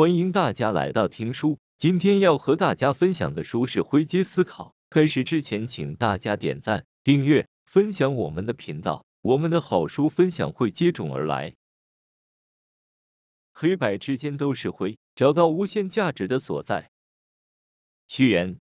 欢迎大家来到听书，今天要和大家分享的书是《灰阶思考》。开始之前，请大家点赞、订阅、分享我们的频道，我们的好书分享会接踵而来。黑白之间都是灰，找到无限价值的所在。序言：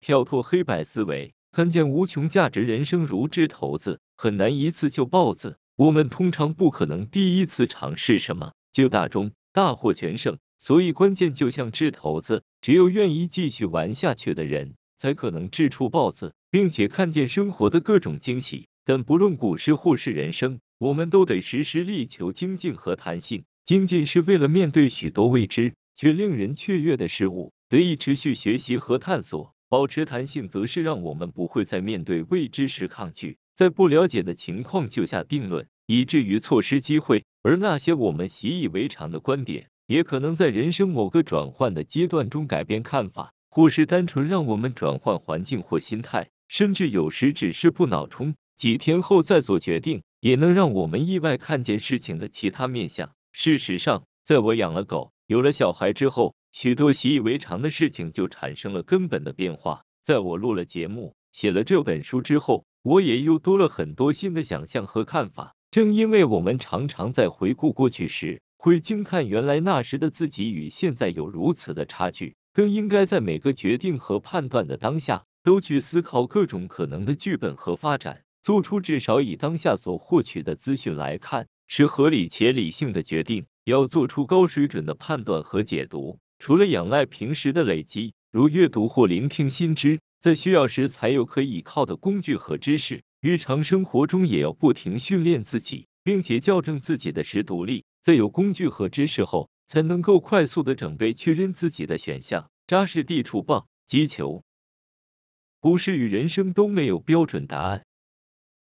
跳脱黑白思维，看见无穷价值。人生如掷骰子，很难一次就爆字。我们通常不可能第一次尝试什么就大中。大获全胜，所以关键就像掷骰子，只有愿意继续玩下去的人，才可能掷出豹子，并且看见生活的各种惊喜。但不论股市或是人生，我们都得时时力求精进和弹性。精进是为了面对许多未知却令人雀跃的事物，得以持续学习和探索；保持弹性，则是让我们不会在面对未知时抗拒，在不了解的情况就下定论。以至于错失机会，而那些我们习以为常的观点，也可能在人生某个转换的阶段中改变看法，或是单纯让我们转换环境或心态，甚至有时只是不脑冲几天后再做决定，也能让我们意外看见事情的其他面相。事实上，在我养了狗、有了小孩之后，许多习以为常的事情就产生了根本的变化。在我录了节目、写了这本书之后，我也又多了很多新的想象和看法。正因为我们常常在回顾过去时会惊叹原来那时的自己与现在有如此的差距，更应该在每个决定和判断的当下，都去思考各种可能的剧本和发展，做出至少以当下所获取的资讯来看是合理且理性的决定。要做出高水准的判断和解读，除了仰赖平时的累积，如阅读或聆听心知，在需要时才有可依靠的工具和知识。日常生活中也要不停训练自己，并且校正自己的识独立，在有工具和知识后，才能够快速的准备确认自己的选项。扎实地触棒击球。股市与人生都没有标准答案，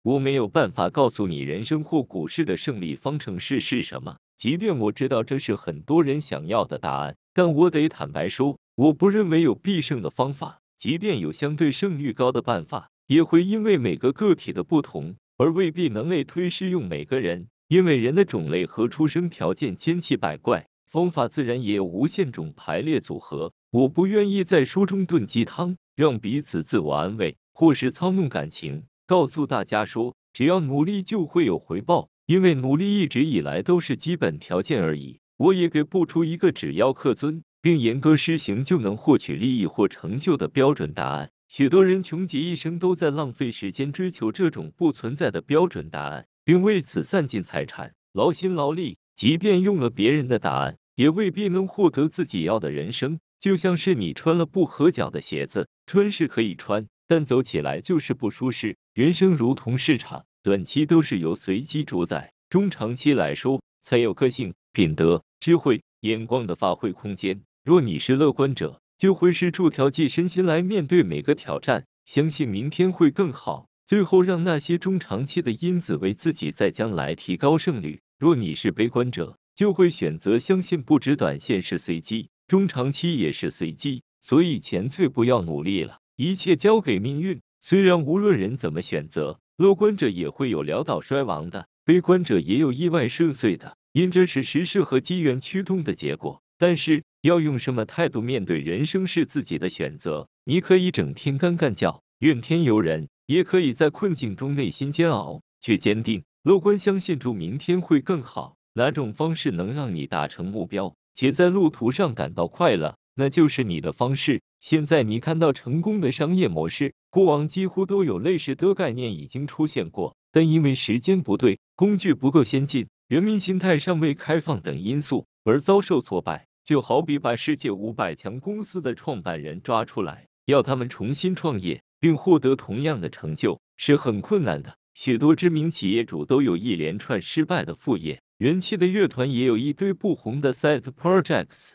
我没有办法告诉你人生或股市的胜利方程式是什么。即便我知道这是很多人想要的答案，但我得坦白说，我不认为有必胜的方法。即便有相对胜率高的办法。也会因为每个个体的不同而未必能类推适用每个人，因为人的种类和出生条件千奇百怪，方法自然也有无限种排列组合。我不愿意在书中炖鸡汤，让彼此自我安慰，或是操弄感情，告诉大家说只要努力就会有回报，因为努力一直以来都是基本条件而已。我也给不出一个只要克尊并严格施行就能获取利益或成就的标准答案。许多人穷极一生都在浪费时间追求这种不存在的标准答案，并为此散尽财产、劳心劳力。即便用了别人的答案，也未必能获得自己要的人生。就像是你穿了不合脚的鞋子，穿是可以穿，但走起来就是不舒适。人生如同市场，短期都是由随机主宰，中长期来说才有个性、品德、智慧、眼光的发挥空间。若你是乐观者，就会是助条寄身心来面对每个挑战，相信明天会更好。最后让那些中长期的因子为自己在将来提高胜率。若你是悲观者，就会选择相信不止短线是随机，中长期也是随机，所以前最不要努力了，一切交给命运。虽然无论人怎么选择，乐观者也会有潦倒衰亡的，悲观者也有意外顺遂的，因这是时势和机缘驱动的结果。但是要用什么态度面对人生是自己的选择。你可以整天干干叫、怨天尤人，也可以在困境中内心煎熬却坚定、乐观，相信住明天会更好。哪种方式能让你达成目标且在路途上感到快乐，那就是你的方式。现在你看到成功的商业模式，过往几乎都有类似的概念已经出现过，但因为时间不对、工具不够先进、人民心态尚未开放等因素而遭受挫败。就好比把世界五百强公司的创办人抓出来，要他们重新创业并获得同样的成就，是很困难的。许多知名企业主都有一连串失败的副业，人气的乐团也有一堆不红的 side projects。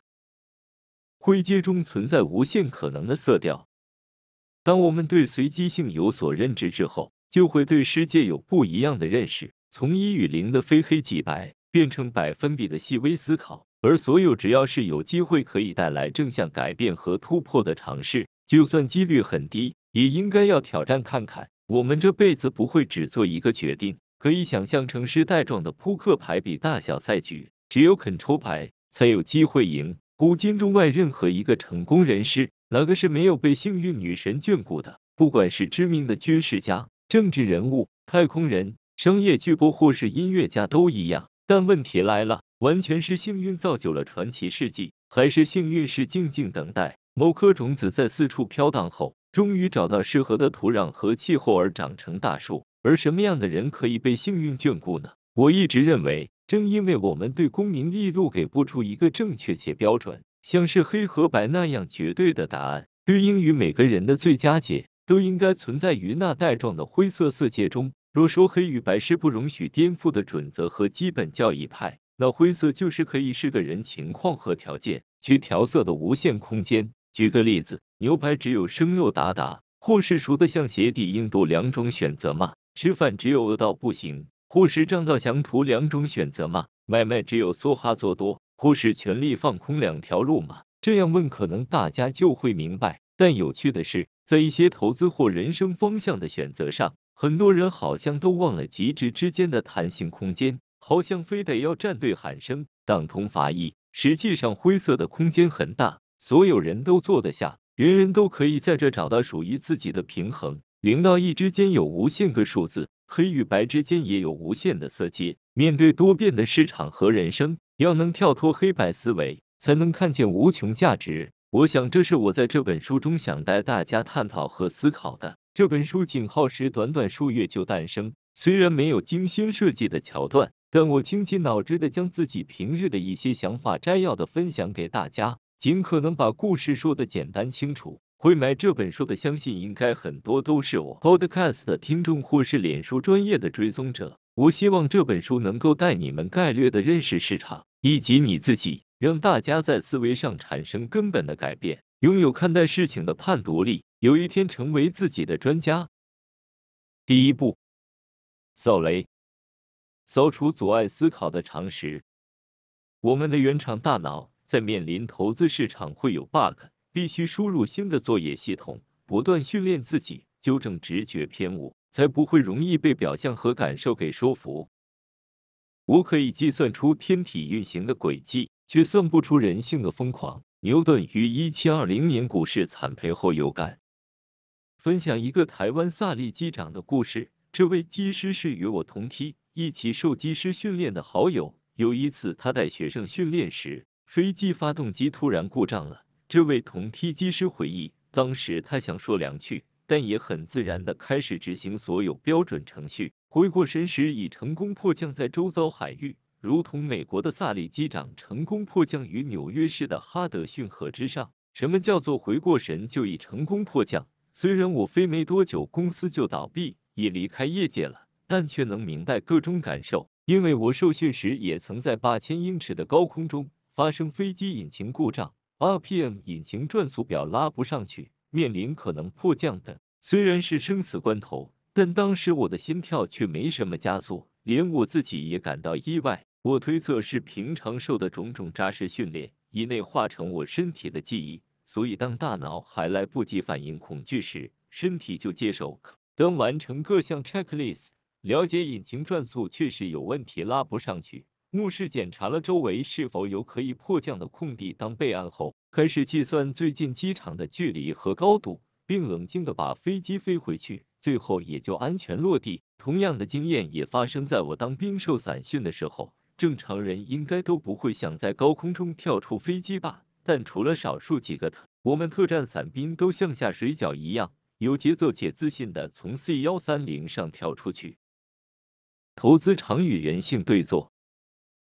灰阶中存在无限可能的色调。当我们对随机性有所认知之后，就会对世界有不一样的认识，从一与零的非黑即白变成百分比的细微思考。而所有只要是有机会可以带来正向改变和突破的尝试，就算几率很低，也应该要挑战看看。我们这辈子不会只做一个决定。可以想象成是带状的扑克牌比大小赛局，只有肯抽牌才有机会赢。古今中外任何一个成功人士，哪个是没有被幸运女神眷顾的？不管是知名的军事家、政治人物、太空人、商业巨擘，或是音乐家，都一样。但问题来了。完全是幸运造就了传奇事迹，还是幸运是静静等待某颗种子在四处飘荡后，终于找到适合的土壤和气候而长成大树？而什么样的人可以被幸运眷顾呢？我一直认为，正因为我们对功名利禄给不出一个正确且标准，像是黑和白那样绝对的答案，对应于每个人的最佳解都应该存在于那带状的灰色色界中。若说黑与白是不容许颠覆的准则和基本教义派，那灰色就是可以是个人情况和条件，去调色的无限空间。举个例子，牛排只有生肉达达，或是熟的像鞋底硬度两种选择吗？吃饭只有饿到不行，或是胀到想图两种选择吗？买卖只有梭哈做多，或是全力放空两条路吗？这样问，可能大家就会明白。但有趣的是，在一些投资或人生方向的选择上，很多人好像都忘了极致之间的弹性空间。好像非得要站队喊声，党同伐异。实际上，灰色的空间很大，所有人都坐得下，人人都可以在这找到属于自己的平衡。零到一之间有无限个数字，黑与白之间也有无限的色阶。面对多变的市场和人生，要能跳脱黑白思维，才能看见无穷价值。我想，这是我在这本书中想带大家探讨和思考的。这本书仅耗时短短数月就诞生，虽然没有精心设计的桥段。但我倾其脑汁的将自己平日的一些想法摘要的分享给大家，尽可能把故事说的简单清楚。会买这本书的，相信应该很多都是我 Podcast 的听众或是脸书专业的追踪者。我希望这本书能够带你们概略的认识市场，以及你自己，让大家在思维上产生根本的改变，拥有看待事情的判读力，有一天成为自己的专家。第一步，扫雷。扫除阻碍思考的常识，我们的原厂大脑在面临投资市场会有 bug，必须输入新的作业系统，不断训练自己，纠正直觉偏误，才不会容易被表象和感受给说服。我可以计算出天体运行的轨迹，却算不出人性的疯狂。牛顿于一七二零年股市惨赔后有感，分享一个台湾萨利机长的故事。这位机师是与我同梯。一起受机师训练的好友，有一次他带学生训练时，飞机发动机突然故障了。这位同梯机师回忆，当时他想说两句，但也很自然地开始执行所有标准程序。回过神时，已成功迫降在周遭海域，如同美国的萨利机长成功迫降于纽约市的哈德逊河之上。什么叫做回过神就已成功迫降？虽然我飞没多久，公司就倒闭，也离开业界了。但却能明白各种感受，因为我受训时也曾在八千英尺的高空中发生飞机引擎故障，RPM 引擎转速表拉不上去，面临可能迫降的。虽然是生死关头，但当时我的心跳却没什么加速，连我自己也感到意外。我推测是平常受的种种扎实训练以内化成我身体的记忆，所以当大脑还来不及反应恐惧时，身体就接受当等完成各项 checklist。了解引擎转速确实有问题，拉不上去。目视检查了周围是否有可以迫降的空地当备案后，开始计算最近机场的距离和高度，并冷静地把飞机飞回去，最后也就安全落地。同样的经验也发生在我当兵受散训的时候。正常人应该都不会想在高空中跳出飞机吧？但除了少数几个特，我们特战伞兵都像下水饺一样有节奏且自信地从 C 幺三零上跳出去。投资常与人性对坐，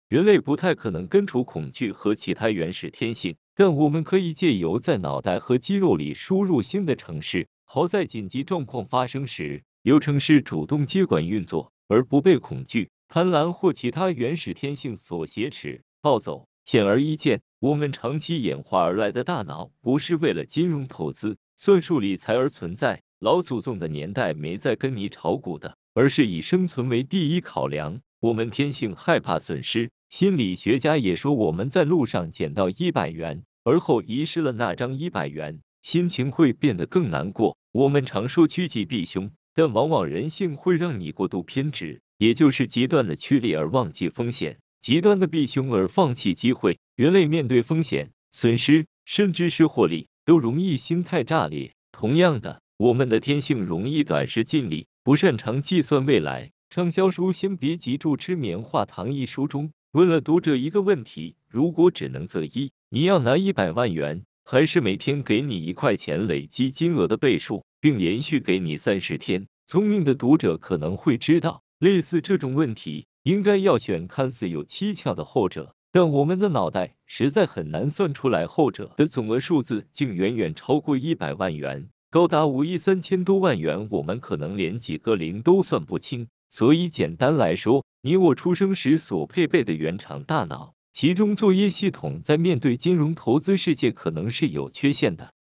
人类不太可能根除恐惧和其他原始天性，但我们可以借由在脑袋和肌肉里输入新的城市，好在紧急状况发生时，由城市主动接管运作，而不被恐惧、贪婪或其他原始天性所挟持、暴走。显而易见，我们长期演化而来的大脑不是为了金融投资、算术理财而存在。老祖宗的年代没在跟你炒股的。而是以生存为第一考量。我们天性害怕损失，心理学家也说，我们在路上捡到一百元，而后遗失了那张一百元，心情会变得更难过。我们常说趋吉避凶，但往往人性会让你过度偏执，也就是极端的趋利而忘记风险，极端的避凶而放弃机会。人类面对风险、损失，甚至是获利，都容易心态炸裂。同样的，我们的天性容易短视、尽力。不擅长计算未来畅销书《先别急住吃棉花糖》一书中问了读者一个问题：如果只能择一，你要拿一百万元，还是每天给你一块钱，累积金额的倍数，并连续给你三十天？聪明的读者可能会知道，类似这种问题应该要选看似有蹊跷的后者，但我们的脑袋实在很难算出来，后者的总额数字竟远远超过一百万元。高达五亿三千多万元，我们可能连几个零都算不清。所以简单来说，你我出生时所配备的原厂大脑，其中作业系统在面对金融投资世界可能是有缺陷的。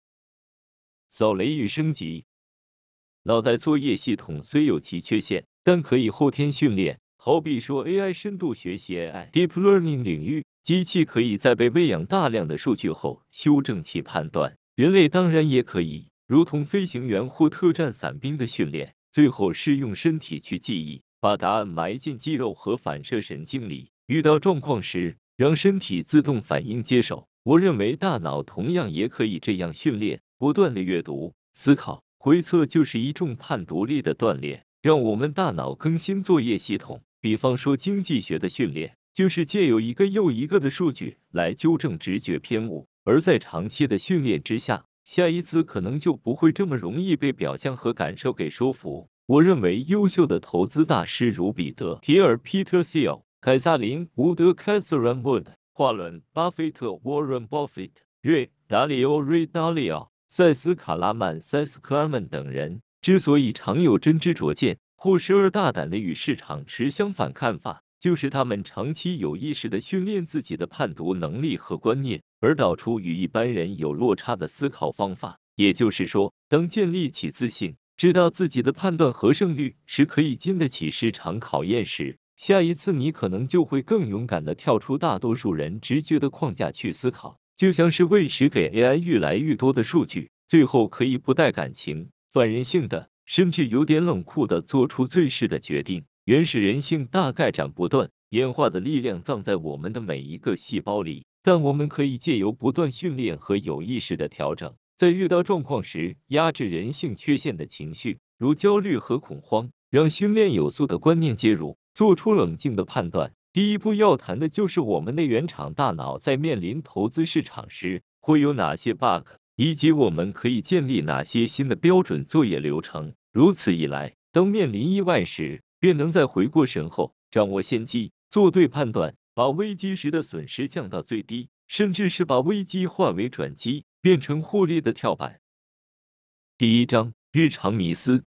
扫雷与升级，脑袋作业系统虽有其缺陷，但可以后天训练。好比说 AI 深度学习，AI deep learning 领域，机器可以在被喂养大量的数据后修正其判断。人类当然也可以。如同飞行员或特战伞兵的训练，最后是用身体去记忆，把答案埋进肌肉和反射神经里。遇到状况时，让身体自动反应接受。我认为大脑同样也可以这样训练，不断的阅读、思考、回测，就是一种判独力的锻炼，让我们大脑更新作业系统。比方说经济学的训练，就是借由一个又一个的数据来纠正直觉偏误，而在长期的训练之下。下一次可能就不会这么容易被表象和感受给说服。我认为优秀的投资大师如彼得·提尔 （Peter l 凯撒林·伍德 （Catherine Wood）、华伦·巴菲特 （Warren Buffett）、瑞·达里奥 （Ray Dalio）、塞斯·卡拉曼 （Seth k l a m a n 等人之所以常有真知灼见，或时而大胆的与市场持相反看法，就是他们长期有意识的训练自己的判读能力和观念。而导出与一般人有落差的思考方法，也就是说，当建立起自信，知道自己的判断和胜率是可以经得起市场考验时，下一次你可能就会更勇敢的跳出大多数人直觉的框架去思考。就像是为谁给 AI 愈来愈多的数据，最后可以不带感情、反人性的，甚至有点冷酷的做出最适的决定。原始人性大概斩不断，演化的力量葬在我们的每一个细胞里。但我们可以借由不断训练和有意识的调整，在遇到状况时压制人性缺陷的情绪，如焦虑和恐慌，让训练有素的观念介入，做出冷静的判断。第一步要谈的就是我们内原厂大脑在面临投资市场时会有哪些 bug，以及我们可以建立哪些新的标准作业流程。如此一来，当面临意外时，便能在回过神后掌握先机，做对判断。把危机时的损失降到最低，甚至是把危机化为转机，变成获利的跳板。第一章日常迷思：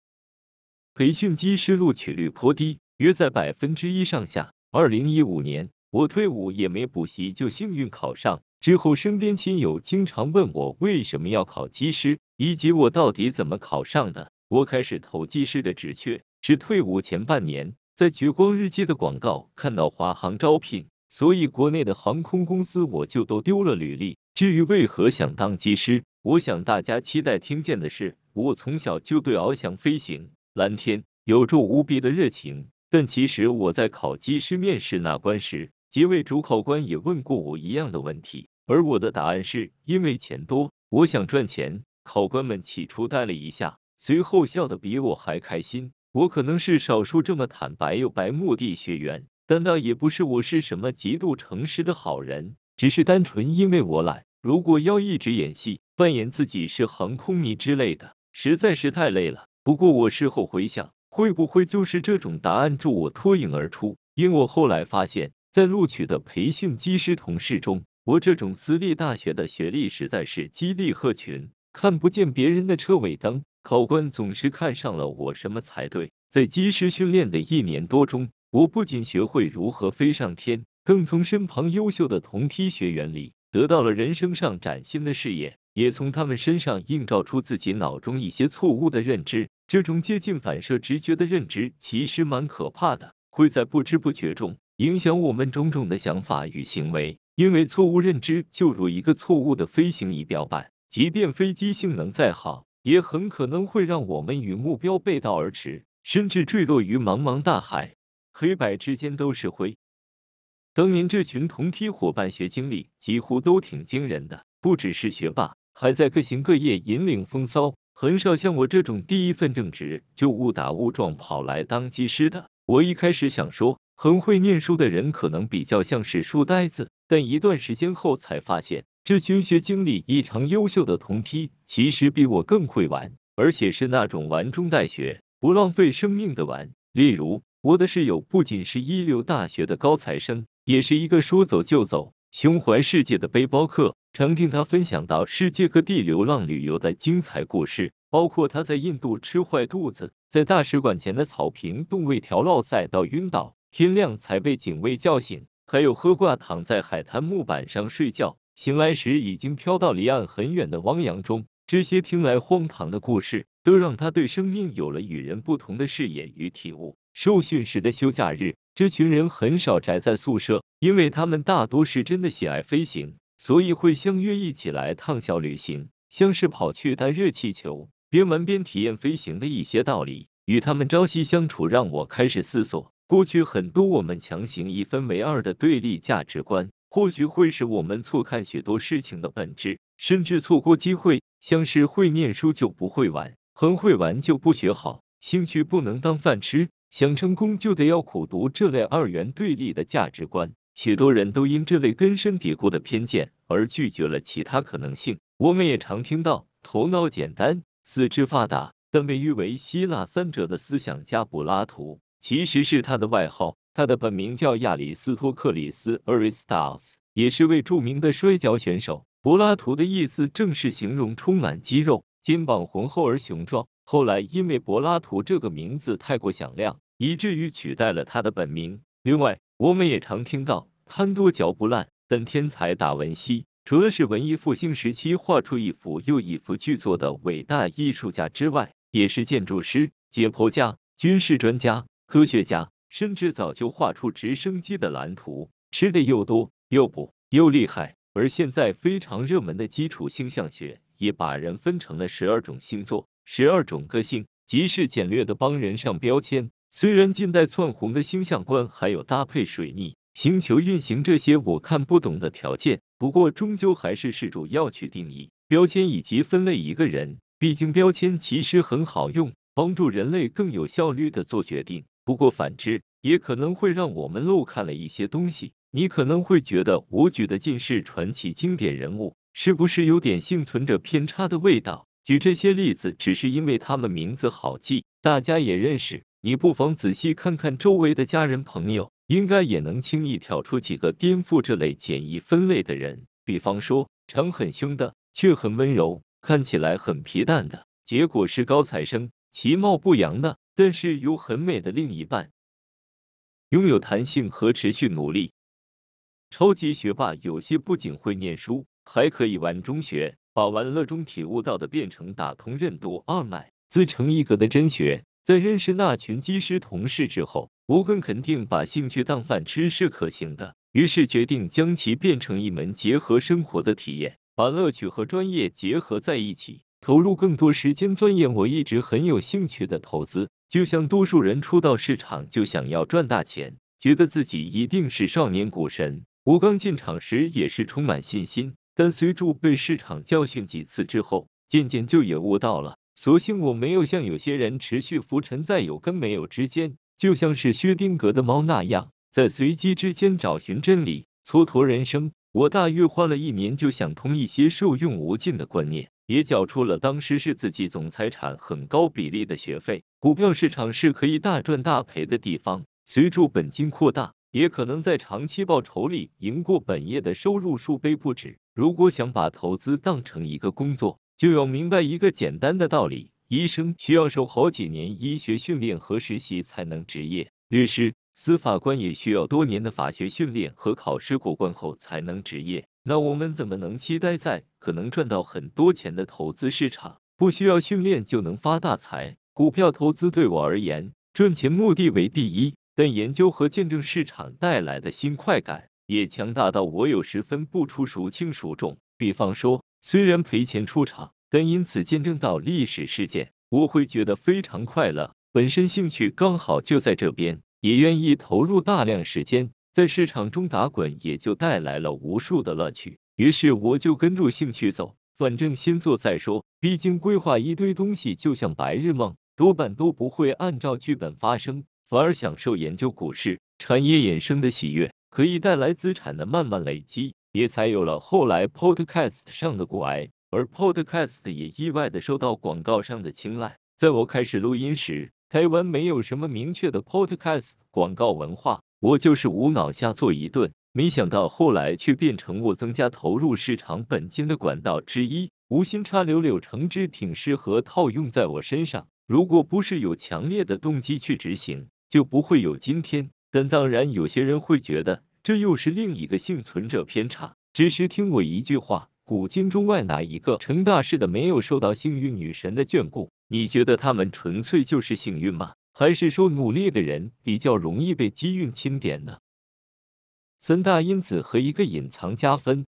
培训机师录取率颇低，约在百分之一上下。二零一五年我退伍也没补习，就幸运考上。之后身边亲友经常问我为什么要考机师，以及我到底怎么考上的。我开始投机师的职缺，是退伍前半年在《绝光日记》的广告看到华航招聘。所以，国内的航空公司我就都丢了履历。至于为何想当机师，我想大家期待听见的是，我从小就对翱翔飞行、蓝天有着无比的热情。但其实我在考机师面试那关时，几位主考官也问过我一样的问题，而我的答案是因为钱多，我想赚钱。考官们起初呆了一下，随后笑得比我还开心。我可能是少数这么坦白又白目的学员。但那也不是我是什么极度诚实的好人，只是单纯因为我懒。如果要一直演戏，扮演自己是航空迷之类的，实在是太累了。不过我事后回想，会不会就是这种答案助我脱颖而出？因我后来发现，在录取的培训机师同事中，我这种私立大学的学历实在是鸡肋鹤群，看不见别人的车尾灯。考官总是看上了我什么才对？在机师训练的一年多中。我不仅学会如何飞上天，更从身旁优秀的同梯学员里得到了人生上崭新的视野，也从他们身上映照出自己脑中一些错误的认知。这种接近反射直觉的认知其实蛮可怕的，会在不知不觉中影响我们种种的想法与行为。因为错误认知就如一个错误的飞行仪表板，即便飞机性能再好，也很可能会让我们与目标背道而驰，甚至坠落于茫茫大海。黑白之间都是灰。当年这群同批伙伴学经历几乎都挺惊人的，不只是学霸，还在各行各业引领风骚。很少像我这种第一份正职就误打误撞跑来当技师的。我一开始想说，很会念书的人可能比较像是书呆子，但一段时间后才发现，这军学经历异常优秀的同批，其实比我更会玩，而且是那种玩中带学、不浪费生命的玩。例如。我的室友不仅是一流大学的高材生，也是一个说走就走、胸怀世界的背包客。常听他分享到世界各地流浪旅游的精彩故事，包括他在印度吃坏肚子，在大使馆前的草坪冻胃条烙塞到晕倒，天亮才被警卫叫醒；还有喝挂躺在海滩木板上睡觉，醒来时已经飘到离岸很远的汪洋中。这些听来荒唐的故事，都让他对生命有了与人不同的视野与体悟。受训时的休假日，这群人很少宅在宿舍，因为他们大多是真的喜爱飞行，所以会相约一起来趟小旅行，像是跑去弹热气球，边玩边体验飞行的一些道理。与他们朝夕相处，让我开始思索，过去很多我们强行一分为二的对立价值观，或许会使我们错看许多事情的本质，甚至错过机会，像是会念书就不会玩，很会玩就不学好，兴趣不能当饭吃。想成功就得要苦读这类二元对立的价值观，许多人都因这类根深蒂固的偏见而拒绝了其他可能性。我们也常听到“头脑简单，四肢发达”，但被誉为“希腊三哲”的思想家柏拉图其实是他的外号，他的本名叫亚里斯托克里斯 （Aristos），也是位著名的摔跤选手。柏拉图的意思正是形容充满肌肉、肩膀浑厚而雄壮。后来，因为柏拉图这个名字太过响亮，以至于取代了他的本名。另外，我们也常听到“贪多嚼不烂”，但天才达文西除了是文艺复兴时期画出一幅又一幅巨作的伟大艺术家之外，也是建筑师、解剖家、军事专家、科学家，甚至早就画出直升机的蓝图。吃的又多又补又厉害，而现在非常热门的基础星象学也把人分成了十二种星座。十二种个性，即是简略的帮人上标签。虽然近代窜红的星象观还有搭配水逆、星球运行这些我看不懂的条件，不过终究还是事主要去定义标签以及分类一个人。毕竟标签其实很好用，帮助人类更有效率的做决定。不过反之，也可能会让我们漏看了一些东西。你可能会觉得我举的尽是传奇经典人物，是不是有点幸存者偏差的味道？举这些例子只是因为他们名字好记，大家也认识。你不妨仔细看看周围的家人朋友，应该也能轻易挑出几个颠覆这类简易分类的人。比方说，常很凶的，却很温柔；看起来很皮蛋的，结果是高材生；其貌不扬的，但是有很美的另一半；拥有弹性和持续努力，超级学霸。有些不仅会念书，还可以玩中学。把玩乐中体悟到的变成打通任督二脉、自成一格的真学，在认识那群技师同事之后，吴刚肯定把兴趣当饭吃是可行的，于是决定将其变成一门结合生活的体验，把乐趣和专业结合在一起，投入更多时间钻研。我一直很有兴趣的投资，就像多数人初到市场就想要赚大钱，觉得自己一定是少年股神。吴刚进场时也是充满信心。但随住被市场教训几次之后，渐渐就也悟到了。所幸我没有像有些人持续浮沉在有跟没有之间，就像是薛定谔的猫那样，在随机之间找寻真理。蹉跎人生，我大约花了一年就想通一些受用无尽的观念，也缴出了当时是自己总财产很高比例的学费。股票市场是可以大赚大赔的地方，随住本金扩大，也可能在长期报酬里赢过本业的收入数倍不止。如果想把投资当成一个工作，就要明白一个简单的道理：医生需要受好几年医学训练和实习才能执业，律师、司法官也需要多年的法学训练和考试过关后才能执业。那我们怎么能期待在可能赚到很多钱的投资市场不需要训练就能发大财？股票投资对我而言，赚钱目的为第一，但研究和见证市场带来的新快感。也强大到我有时分不出孰轻孰重。比方说，虽然赔钱出场，但因此见证到历史事件，我会觉得非常快乐。本身兴趣刚好就在这边，也愿意投入大量时间在市场中打滚，也就带来了无数的乐趣。于是我就跟住兴趣走，反正先做再说。毕竟规划一堆东西就像白日梦，多半都不会按照剧本发生，反而享受研究股市、产业衍生的喜悦。可以带来资产的慢慢累积，也才有了后来 Podcast 上的古癌，而 Podcast 也意外的受到广告商的青睐。在我开始录音时，台湾没有什么明确的 Podcast 广告文化，我就是无脑瞎做一顿，没想到后来却变成我增加投入市场本金的管道之一。无心插柳柳成枝，挺适合套用在我身上。如果不是有强烈的动机去执行，就不会有今天。但当然，有些人会觉得这又是另一个幸存者偏差。只是听我一句话，古今中外哪一个成大事的没有受到幸运女神的眷顾？你觉得他们纯粹就是幸运吗？还是说努力的人比较容易被机运钦点呢？三大因子和一个隐藏加分，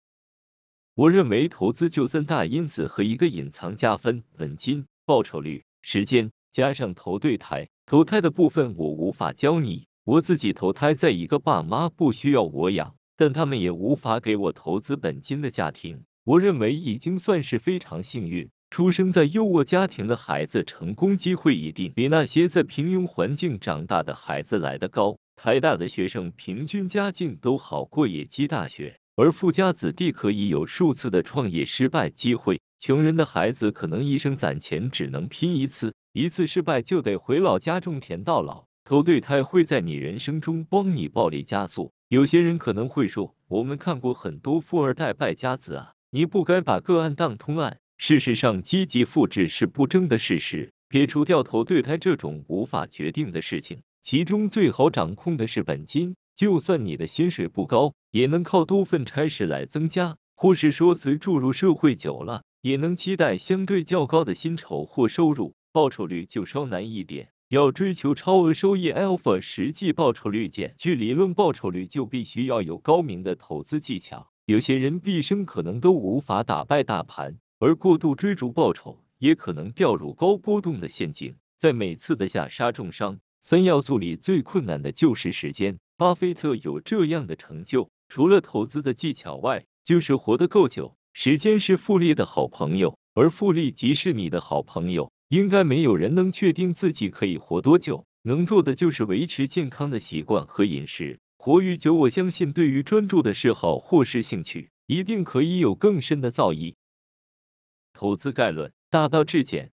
我认为投资就三大因子和一个隐藏加分：本金、报酬率、时间，加上投对台。投胎的部分我无法教你。我自己投胎在一个爸妈不需要我养，但他们也无法给我投资本金的家庭，我认为已经算是非常幸运。出生在优渥家庭的孩子，成功机会一定比那些在平庸环境长大的孩子来的高。台大的学生平均家境都好过野鸡大学，而富家子弟可以有数次的创业失败机会，穷人的孩子可能一生攒钱只能拼一次，一次失败就得回老家种田到老。投对胎会在你人生中帮你暴力加速。有些人可能会说：“我们看过很多富二代败家子啊，你不该把个案当通案。”事实上，积极复制是不争的事实。别除掉头对胎这种无法决定的事情，其中最好掌控的是本金。就算你的薪水不高，也能靠多份差事来增加；或是说，随注入社会久了，也能期待相对较高的薪酬或收入。报酬率就稍难一点。要追求超额收益 （alpha），实际报酬率见，据理论报酬率就必须要有高明的投资技巧。有些人毕生可能都无法打败大盘，而过度追逐报酬也可能掉入高波动的陷阱，在每次的“下杀重伤”三要素里，最困难的就是时间。巴菲特有这样的成就，除了投资的技巧外，就是活得够久。时间是复利的好朋友，而复利即是你的好朋友。应该没有人能确定自己可以活多久，能做的就是维持健康的习惯和饮食，活于久，我相信对于专注的嗜好或是兴趣，一定可以有更深的造诣。投资概论，大道至简。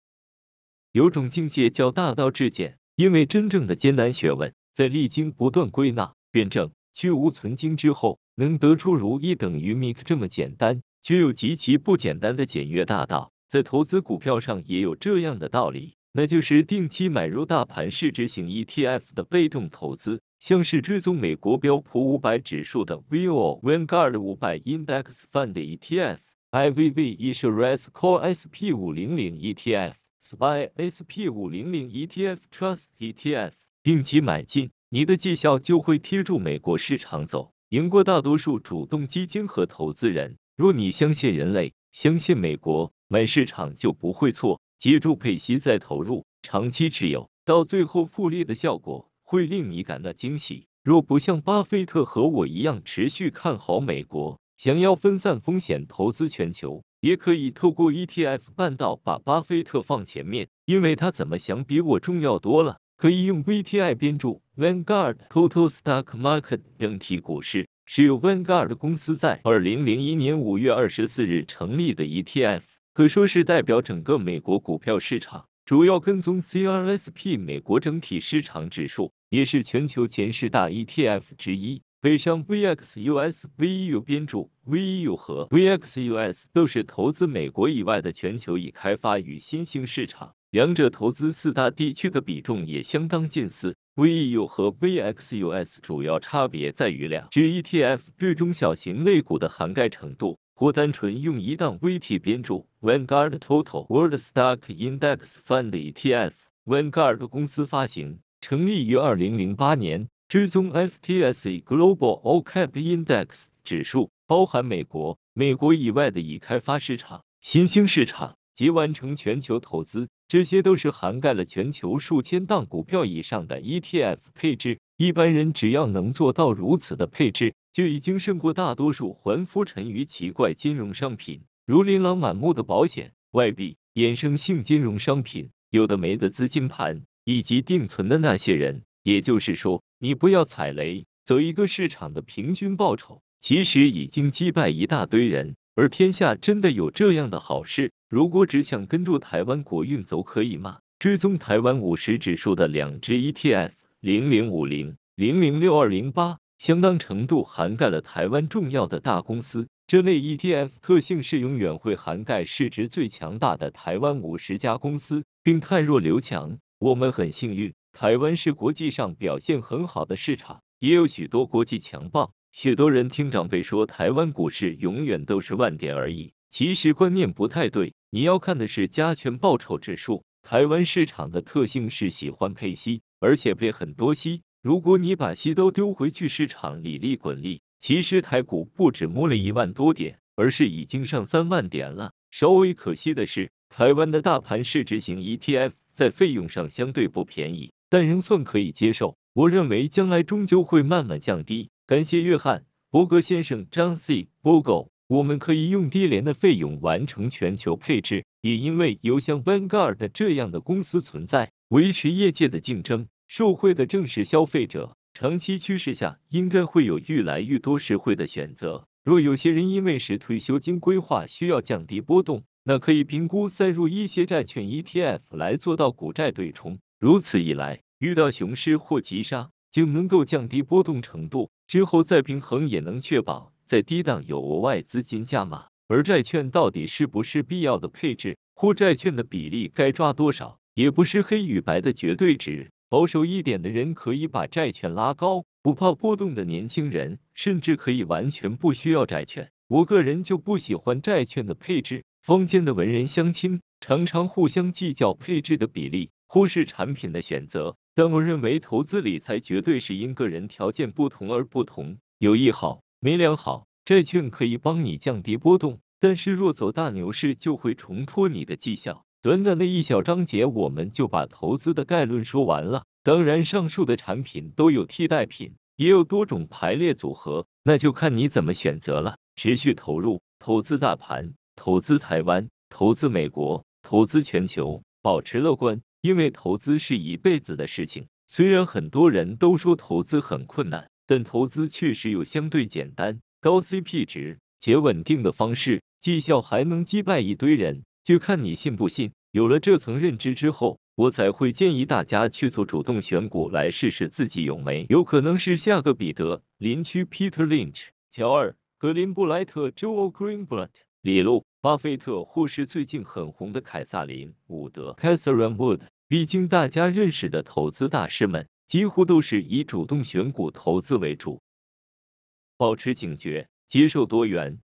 有种境界叫大道至简，因为真正的艰难学问，在历经不断归纳、辩证、去无存经之后，能得出如一等于 mik 这么简单却又极其不简单的简约大道。在投资股票上也有这样的道理，那就是定期买入大盘市值型 ETF 的被动投资，像是追踪美国标普五百指数的 VO Vanguard 五百 Index Fund ETF、I V v i s u r c e c o r e S P 五零零 ETF、SPY S P 五零零 ETF Trust ETF，定期买进，你的绩效就会贴住美国市场走，赢过大多数主动基金和投资人。若你相信人类，相信美国。买市场就不会错，借助佩西再投入，长期持有，到最后复利的效果会令你感到惊喜。若不像巴菲特和我一样持续看好美国，想要分散风险投资全球，也可以透过 ETF 办到，把巴菲特放前面，因为他怎么想比我重要多了。可以用 VTI 编注，Vanguard Total Stock Market 整体股市是由 Vanguard 公司在二零零一年五月二十四日成立的 ETF。可说是代表整个美国股票市场，主要跟踪 CRSP 美国整体市场指数，也是全球前十大 ETF 之一。北上 VXUS、VUEU 编注：VUEU 和 VXUS 都是投资美国以外的全球已开发与新兴市场，两者投资四大地区的比重也相当近似。v e u 和 VXUS 主要差别在于两只 ETF 对中小型类股的涵盖程度。郭单纯用一档 V T 编注，Vanguard Total World Stock Index Fund ETF，Vanguard 公司发行，成立于二零零八年，追踪 FTSE Global All Cap Index 指数，包含美国、美国以外的已开发市场、新兴市场及完成全球投资，这些都是涵盖了全球数千档股票以上的 ETF 配置。一般人只要能做到如此的配置。就已经胜过大多数环浮沉于奇怪金融商品，如琳琅满目的保险、外币衍生性金融商品，有的没的资金盘以及定存的那些人。也就是说，你不要踩雷，走一个市场的平均报酬，其实已经击败一大堆人。而天下真的有这样的好事？如果只想跟住台湾国运走，可以吗？追踪台湾五十指数的两只 ETF：零零五零零零六二零八。相当程度涵盖了台湾重要的大公司，这类 ETF 特性是永远会涵盖市值最强大的台湾五十家公司，并太弱留强。我们很幸运，台湾是国际上表现很好的市场，也有许多国际强棒。许多人听长辈说台湾股市永远都是万点而已，其实观念不太对。你要看的是加权报酬指数，台湾市场的特性是喜欢配息，而且配很多息。如果你把息都丢回去市场里利滚利，其实台股不止摸了一万多点，而是已经上三万点了。稍微可惜的是，台湾的大盘市值型 ETF 在费用上相对不便宜，但仍算可以接受。我认为将来终究会慢慢降低。感谢约翰·伯格先生 （John C. Bogle），我们可以用低廉的费用完成全球配置，也因为有像 Vanguard 这样的公司存在，维持业界的竞争。受惠的正是消费者。长期趋势下，应该会有越来越多实惠的选择。若有些人因为是退休金规划，需要降低波动，那可以评估塞入一些债券 ETF 来做到股债对冲。如此一来，遇到熊市或急杀，就能够降低波动程度。之后再平衡，也能确保在低档有额外资金加码。而债券到底是不是必要的配置，或债券的比例该抓多少，也不是黑与白的绝对值。保守一点的人可以把债券拉高，不怕波动的年轻人甚至可以完全不需要债券。我个人就不喜欢债券的配置。坊间的文人相亲常常互相计较配置的比例，忽视产品的选择。但我认为投资理财绝对是因个人条件不同而不同，有一好没两好。债券可以帮你降低波动，但是若走大牛市就会重托你的绩效。短短的一小章节，我们就把投资的概论说完了。当然，上述的产品都有替代品，也有多种排列组合，那就看你怎么选择了。持续投入，投资大盘，投资台湾，投资美国，投资全球，保持乐观，因为投资是一辈子的事情。虽然很多人都说投资很困难，但投资确实有相对简单、高 CP 值且稳定的方式，绩效还能击败一堆人。就看你信不信。有了这层认知之后，我才会建议大家去做主动选股来试试自己有没有可能是下个彼得林区 （Peter Lynch）、乔尔格林布莱特 （Joel Greenblatt）、李路巴菲特，或是最近很红的凯撒林·伍德 （Catherine Wood）。毕竟，大家认识的投资大师们几乎都是以主动选股投资为主。保持警觉，接受多元。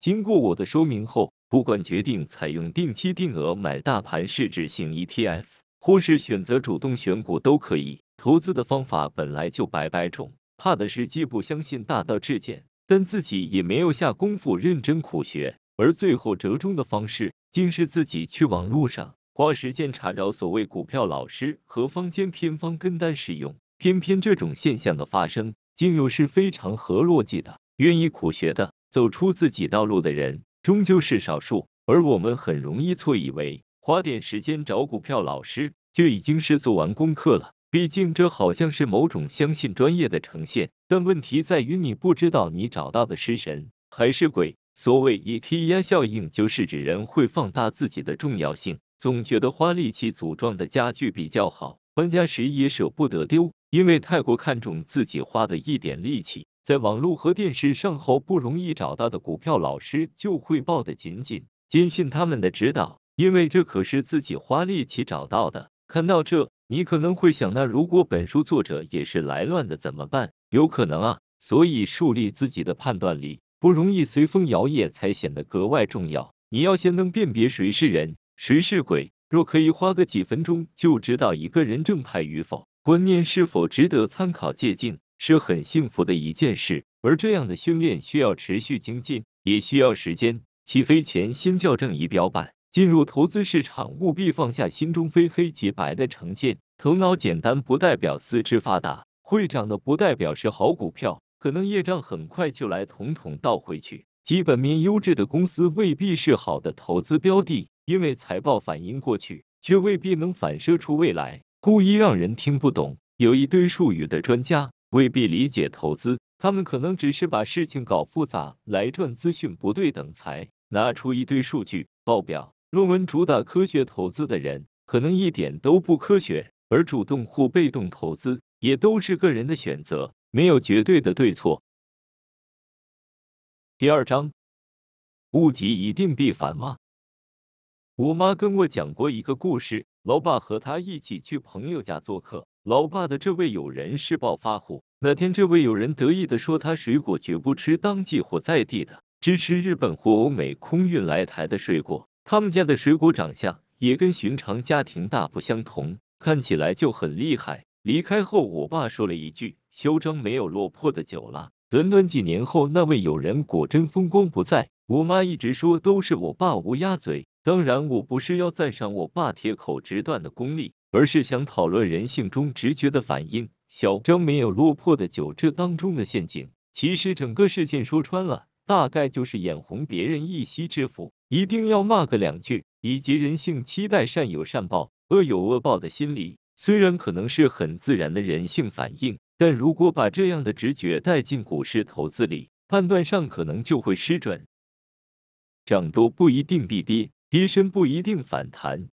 经过我的说明后，不管决定采用定期定额买大盘市值型 ETF，或是选择主动选股都可以。投资的方法本来就百百种，怕的是既不相信大道至简，但自己也没有下功夫认真苦学，而最后折中的方式，竟是自己去网络上花时间查找所谓股票老师和坊间偏方跟单使用。偏偏这种现象的发生，竟又是非常合逻辑的。愿意苦学的。走出自己道路的人终究是少数，而我们很容易错以为花点时间找股票老师就已经是做完功课了。毕竟这好像是某种相信专业的呈现。但问题在于，你不知道你找到的是神还是鬼。所谓 e p a 效应，就是指人会放大自己的重要性，总觉得花力气组装的家具比较好，搬家时也舍不得丢，因为太过看重自己花的一点力气。在网络和电视上好不容易找到的股票，老师就会抱得紧紧，坚信他们的指导，因为这可是自己花力气找到的。看到这，你可能会想：那如果本书作者也是来乱的怎么办？有可能啊。所以，树立自己的判断力，不容易随风摇曳，才显得格外重要。你要先能辨别谁是人，谁是鬼。若可以花个几分钟就知道一个人正派与否，观念是否值得参考借鉴。是很幸福的一件事，而这样的训练需要持续精进，也需要时间。起飞前先校正仪表板。进入投资市场，务必放下心中非黑即白的成见。头脑简单不代表四肢发达，会涨的不代表是好股票，可能业障很快就来，统统倒回去。基本面优质的公司未必是好的投资标的，因为财报反映过去，却未必能反射出未来。故意让人听不懂，有一堆术语的专家。未必理解投资，他们可能只是把事情搞复杂来赚资讯不对等财，拿出一堆数据、报表、论文，主打科学投资的人可能一点都不科学。而主动或被动投资也都是个人的选择，没有绝对的对错。第二章，物极一定必反吗？我妈跟我讲过一个故事，老爸和他一起去朋友家做客。老爸的这位友人是暴发户。那天，这位友人得意地说：“他水果绝不吃当季或在地的，只吃日本或欧美空运来台的水果。他们家的水果长相也跟寻常家庭大不相同，看起来就很厉害。”离开后，我爸说了一句：“嚣张没有落魄的久了。”短短几年后，那位友人果真风光不再。我妈一直说：“都是我爸乌鸦嘴。”当然，我不是要赞赏我爸铁口直断的功力。而是想讨论人性中直觉的反应。小张没有落魄的酒这当中的陷阱。其实整个事件说穿了，大概就是眼红别人一夕之富，一定要骂个两句，以及人性期待善有善报、恶有恶报的心理。虽然可能是很自然的人性反应，但如果把这样的直觉带进股市投资里，判断上可能就会失准。涨多不一定必跌，跌深不一定反弹。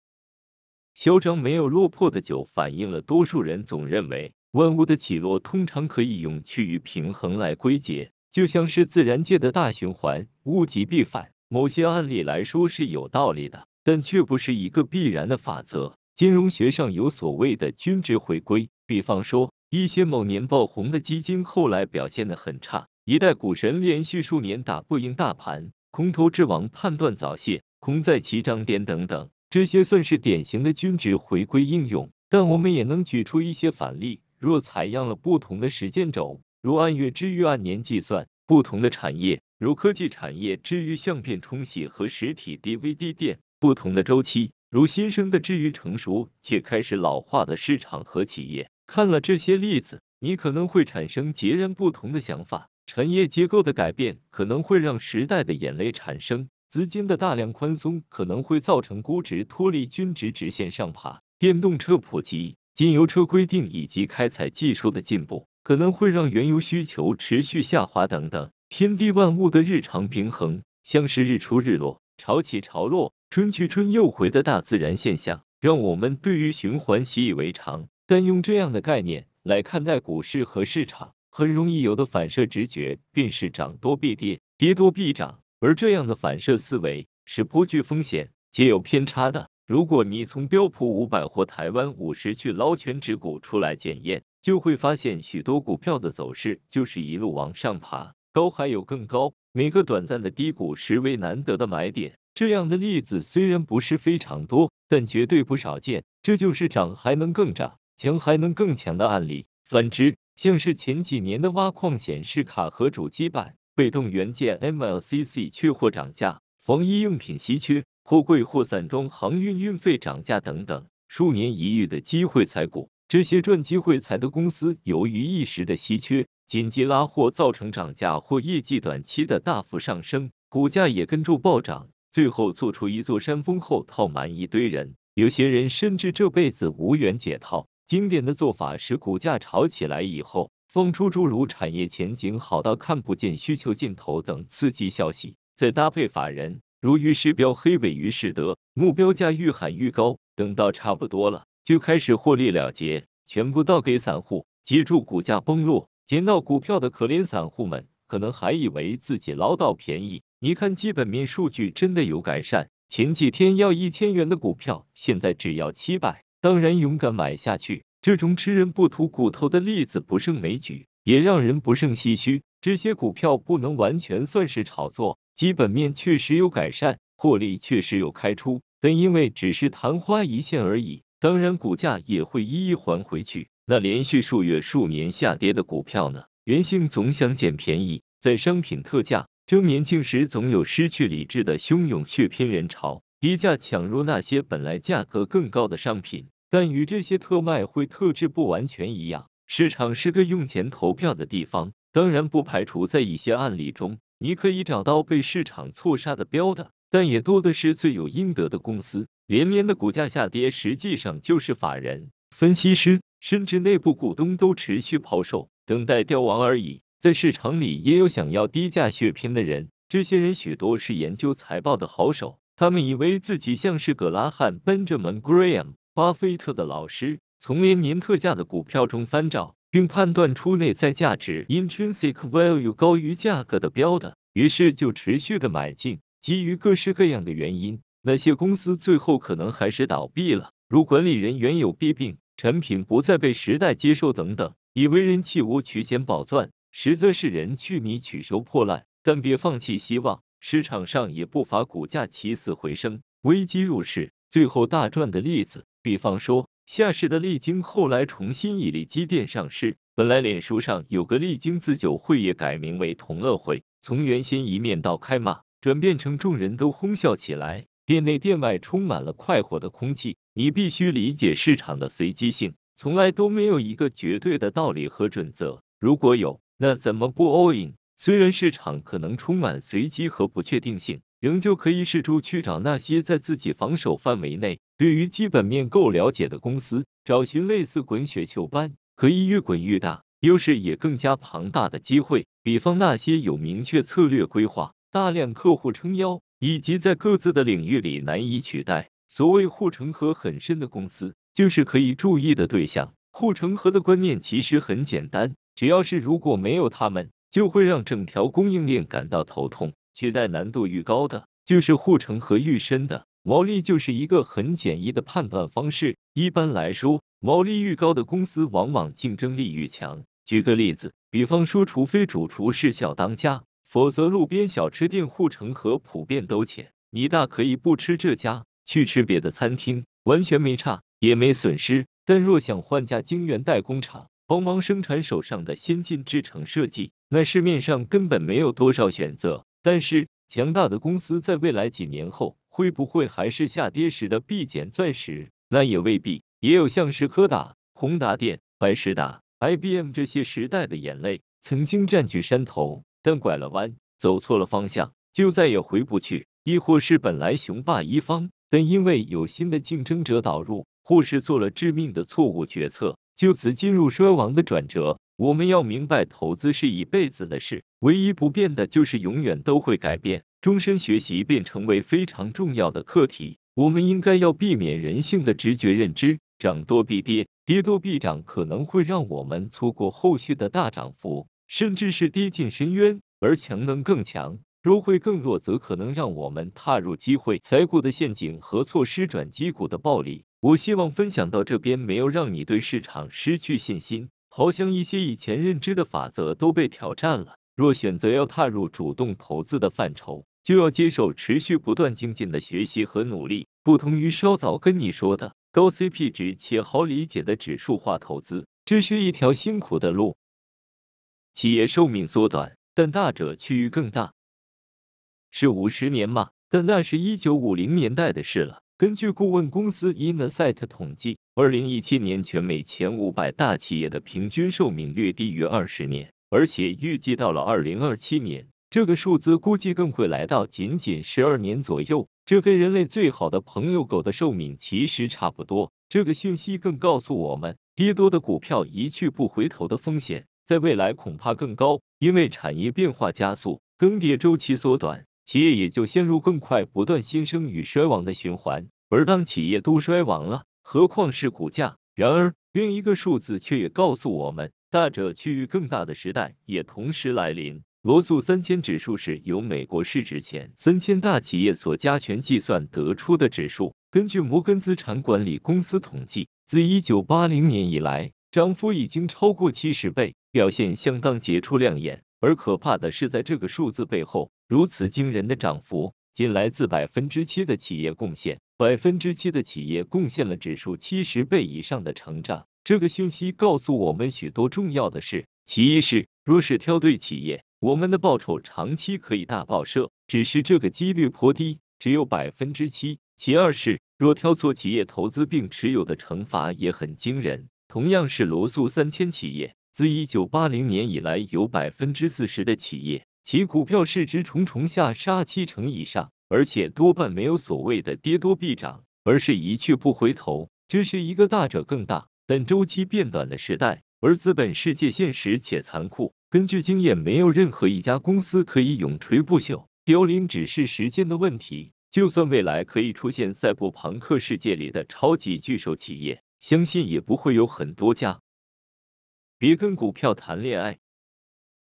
嚣张没有落魄的酒，反映了多数人总认为万物的起落通常可以用趋于平衡来归结，就像是自然界的大循环，物极必反。某些案例来说是有道理的，但却不是一个必然的法则。金融学上有所谓的均值回归，比方说一些某年爆红的基金后来表现的很差，一代股神连续数年打不赢大盘，空头之王判断早泄，空在齐涨点等等。这些算是典型的均值回归应用，但我们也能举出一些反例。若采样了不同的时间轴，如按月之于按年计算；不同的产业，如科技产业之于相片冲洗和实体 DVD 店；不同的周期，如新生的之于成熟且开始老化的市场和企业。看了这些例子，你可能会产生截然不同的想法：产业结构的改变可能会让时代的眼泪产生。资金的大量宽松可能会造成估值脱离均值直线上爬。电动车普及、金油车规定以及开采技术的进步，可能会让原油需求持续下滑等等。天地万物的日常平衡，像是日出日落、潮起潮落、春去春又回的大自然现象，让我们对于循环习以为常。但用这样的概念来看待股市和市场，很容易有的反射直觉便是涨多必跌，跌多必涨。而这样的反射思维是颇具风险、且有偏差的。如果你从标普五百或台湾五十去捞全指股出来检验，就会发现许多股票的走势就是一路往上爬，高还有更高。每个短暂的低谷实为难得的买点。这样的例子虽然不是非常多，但绝对不少见。这就是涨还能更涨、强还能更强的案例。反之，像是前几年的挖矿显示卡和主机板。被动元件 MLCC 缺货涨价，防疫用品稀缺，货柜或散装航运运费涨价等等，数年一遇的机会财股，这些赚机会财的公司，由于一时的稀缺，紧急拉货造成涨价或业绩短期的大幅上升，股价也跟住暴涨，最后做出一座山峰后套满一堆人，有些人甚至这辈子无缘解套。经典的做法是股价炒起来以后。放出诸如产业前景好到看不见需求尽头等刺激消息，再搭配法人如鱼食标黑尾鱼似德目标价愈喊愈高，等到差不多了，就开始获利了结，全部倒给散户。接住股价崩落，捡到股票的可怜散户们，可能还以为自己捞到便宜。你看基本面数据真的有改善，前几天要一千元的股票，现在只要七百，当然勇敢买下去。这种吃人不吐骨头的例子不胜枚举，也让人不胜唏嘘。这些股票不能完全算是炒作，基本面确实有改善，获利确实有开出，但因为只是昙花一现而已，当然股价也会一一还回去。那连续数月、数年下跌的股票呢？人性总想捡便宜，在商品特价争年净时，总有失去理智的汹涌血拼人潮，低价抢入那些本来价格更高的商品。但与这些特卖会特质不完全一样，市场是个用钱投票的地方。当然，不排除在一些案例中，你可以找到被市场错杀的标的，但也多的是罪有应得的公司。连绵的股价下跌，实际上就是法人、分析师甚至内部股东都持续抛售，等待凋亡而已。在市场里，也有想要低价血拼的人，这些人许多是研究财报的好手，他们以为自己像是葛拉汉、奔着 Graham，巴菲特的老师从连年特价的股票中翻找，并判断出内在价值 （intrinsic value） 高于价格的标的，于是就持续的买进。基于各式各样的原因，那些公司最后可能还是倒闭了，如管理人员有弊病、产品不再被时代接受等等。以为人弃无取钱宝钻，实则是人去米取收破烂。但别放弃希望，市场上也不乏股价起死回生、危机入市最后大赚的例子。比方说，下氏的立晶后来重新以利基店上市。本来脸书上有个立晶自酒会，也改名为同乐会。从原先一面倒开骂，转变成众人都哄笑起来，店内店外充满了快活的空气。你必须理解市场的随机性，从来都没有一个绝对的道理和准则。如果有，那怎么不 all in？虽然市场可能充满随机和不确定性，仍旧可以试出去找那些在自己防守范围内，对于基本面够了解的公司，找寻类似滚雪球般可以越滚越大，优势也更加庞大的机会。比方那些有明确策略规划、大量客户撑腰，以及在各自的领域里难以取代，所谓护城河很深的公司，就是可以注意的对象。护城河的观念其实很简单，只要是如果没有他们。就会让整条供应链感到头痛。取代难度愈高的，就是护城河愈深的。毛利就是一个很简易的判断方式。一般来说，毛利愈高的公司，往往竞争力愈强。举个例子，比方说，除非主厨是小当家，否则路边小吃店护城河普遍都浅。你大可以不吃这家，去吃别的餐厅，完全没差，也没损失。但若想换家晶圆代工厂帮忙生产手上的先进制程设计，那市面上根本没有多少选择，但是强大的公司在未来几年后会不会还是下跌时的必捡钻石？那也未必。也有像是柯达、宏达电、白石达、IBM 这些时代的眼泪，曾经占据山头，但拐了弯，走错了方向，就再也回不去；亦或是本来雄霸一方，但因为有新的竞争者导入，或是做了致命的错误决策，就此进入衰亡的转折。我们要明白，投资是一辈子的事，唯一不变的就是永远都会改变，终身学习便成为非常重要的课题。我们应该要避免人性的直觉认知，涨多必跌，跌多必涨，可能会让我们错过后续的大涨幅，甚至是跌进深渊。而强能更强，弱会更弱，则可能让我们踏入机会才股的陷阱和错失转机股的暴利。我希望分享到这边，没有让你对市场失去信心。好像一些以前认知的法则都被挑战了。若选择要踏入主动投资的范畴，就要接受持续不断精进的学习和努力。不同于稍早跟你说的高 CP 值且好理解的指数化投资，这是一条辛苦的路。企业寿命缩短，但大者区域更大。是五十年吗？但那是一九五零年代的事了。根据顾问公司 Innesite 统计，二零一七年全美前五百大企业的平均寿命略低于二十年，而且预计到了二零二七年，这个数字估计更会来到仅仅十二年左右。这跟人类最好的朋友狗的寿命其实差不多。这个信息更告诉我们，跌多的股票一去不回头的风险，在未来恐怕更高，因为产业变化加速，更迭周期缩短。企业也就陷入更快、不断新生与衰亡的循环。而当企业都衰亡了，何况是股价？然而，另一个数字却也告诉我们，大者趋于更大的时代也同时来临。罗素三千指数是由美国市值前三千大企业所加权计算得出的指数。根据摩根资产管理公司统计，自一九八零年以来，涨幅已经超过七十倍，表现相当杰出亮眼。而可怕的是，在这个数字背后，如此惊人的涨幅，仅来自百分之七的企业贡献。百分之七的企业贡献了指数七十倍以上的成长。这个信息告诉我们许多重要的事：其一是，若是挑对企业，我们的报酬长期可以大报社，只是这个几率颇低，只有百分之七；其二是，若挑错企业投资并持有的惩罚也很惊人。同样是罗素三千企业。自一九八零年以来，有百分之四十的企业其股票市值重重下杀七成以上，而且多半没有所谓的跌多必涨，而是一去不回头。这是一个大者更大，但周期变短的时代。而资本世界现实且残酷，根据经验，没有任何一家公司可以永垂不朽，凋零只是时间的问题。就算未来可以出现赛博朋克世界里的超级巨兽企业，相信也不会有很多家。别跟股票谈恋爱。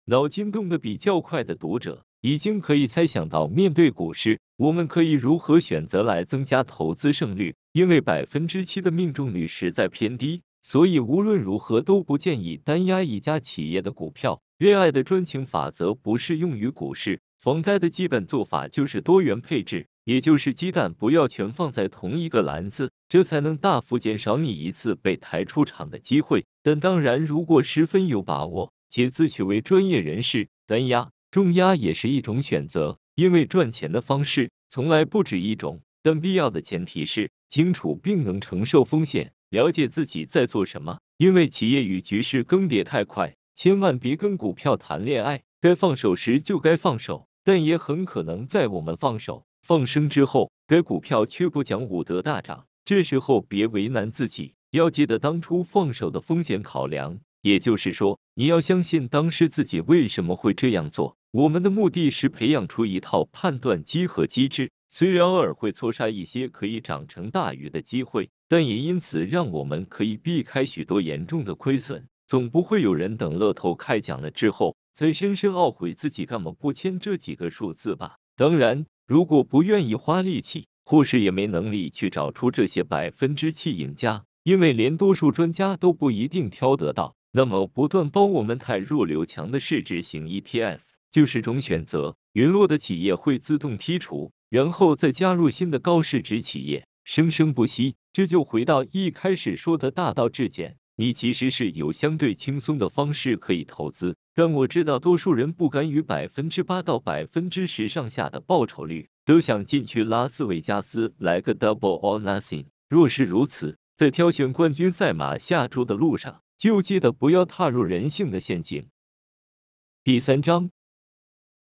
脑筋动得比较快的读者已经可以猜想到，面对股市，我们可以如何选择来增加投资胜率？因为百分之七的命中率实在偏低，所以无论如何都不建议单压一家企业的股票。恋爱的专情法则不适用于股市。房贷的基本做法就是多元配置。也就是鸡蛋不要全放在同一个篮子，这才能大幅减少你一次被抬出场的机会。但当然，如果十分有把握且自诩为专业人士，单压、重压也是一种选择，因为赚钱的方式从来不止一种。但必要的前提是清楚并能承受风险，了解自己在做什么。因为企业与局势更迭太快，千万别跟股票谈恋爱。该放手时就该放手，但也很可能在我们放手。放生之后，该股票却不讲武德大涨，这时候别为难自己，要记得当初放手的风险考量。也就是说，你要相信当时自己为什么会这样做。我们的目的是培养出一套判断机和机制，虽然偶尔会错杀一些可以长成大鱼的机会，但也因此让我们可以避开许多严重的亏损。总不会有人等乐透开奖了之后，才深深懊悔自己干嘛不签这几个数字吧？当然。如果不愿意花力气，或是也没能力去找出这些百分之七赢家，因为连多数专家都不一定挑得到。那么，不断帮我们太弱、留强的市值型 ETF 就是种选择。陨落的企业会自动剔除，然后再加入新的高市值企业，生生不息。这就回到一开始说的大道至简，你其实是有相对轻松的方式可以投资。但我知道，多数人不甘于百分之八到百分之十上下的报酬率，都想进去拉斯维加斯来个 double or nothing。若是如此，在挑选冠军赛马下注的路上，就记得不要踏入人性的陷阱。第三章，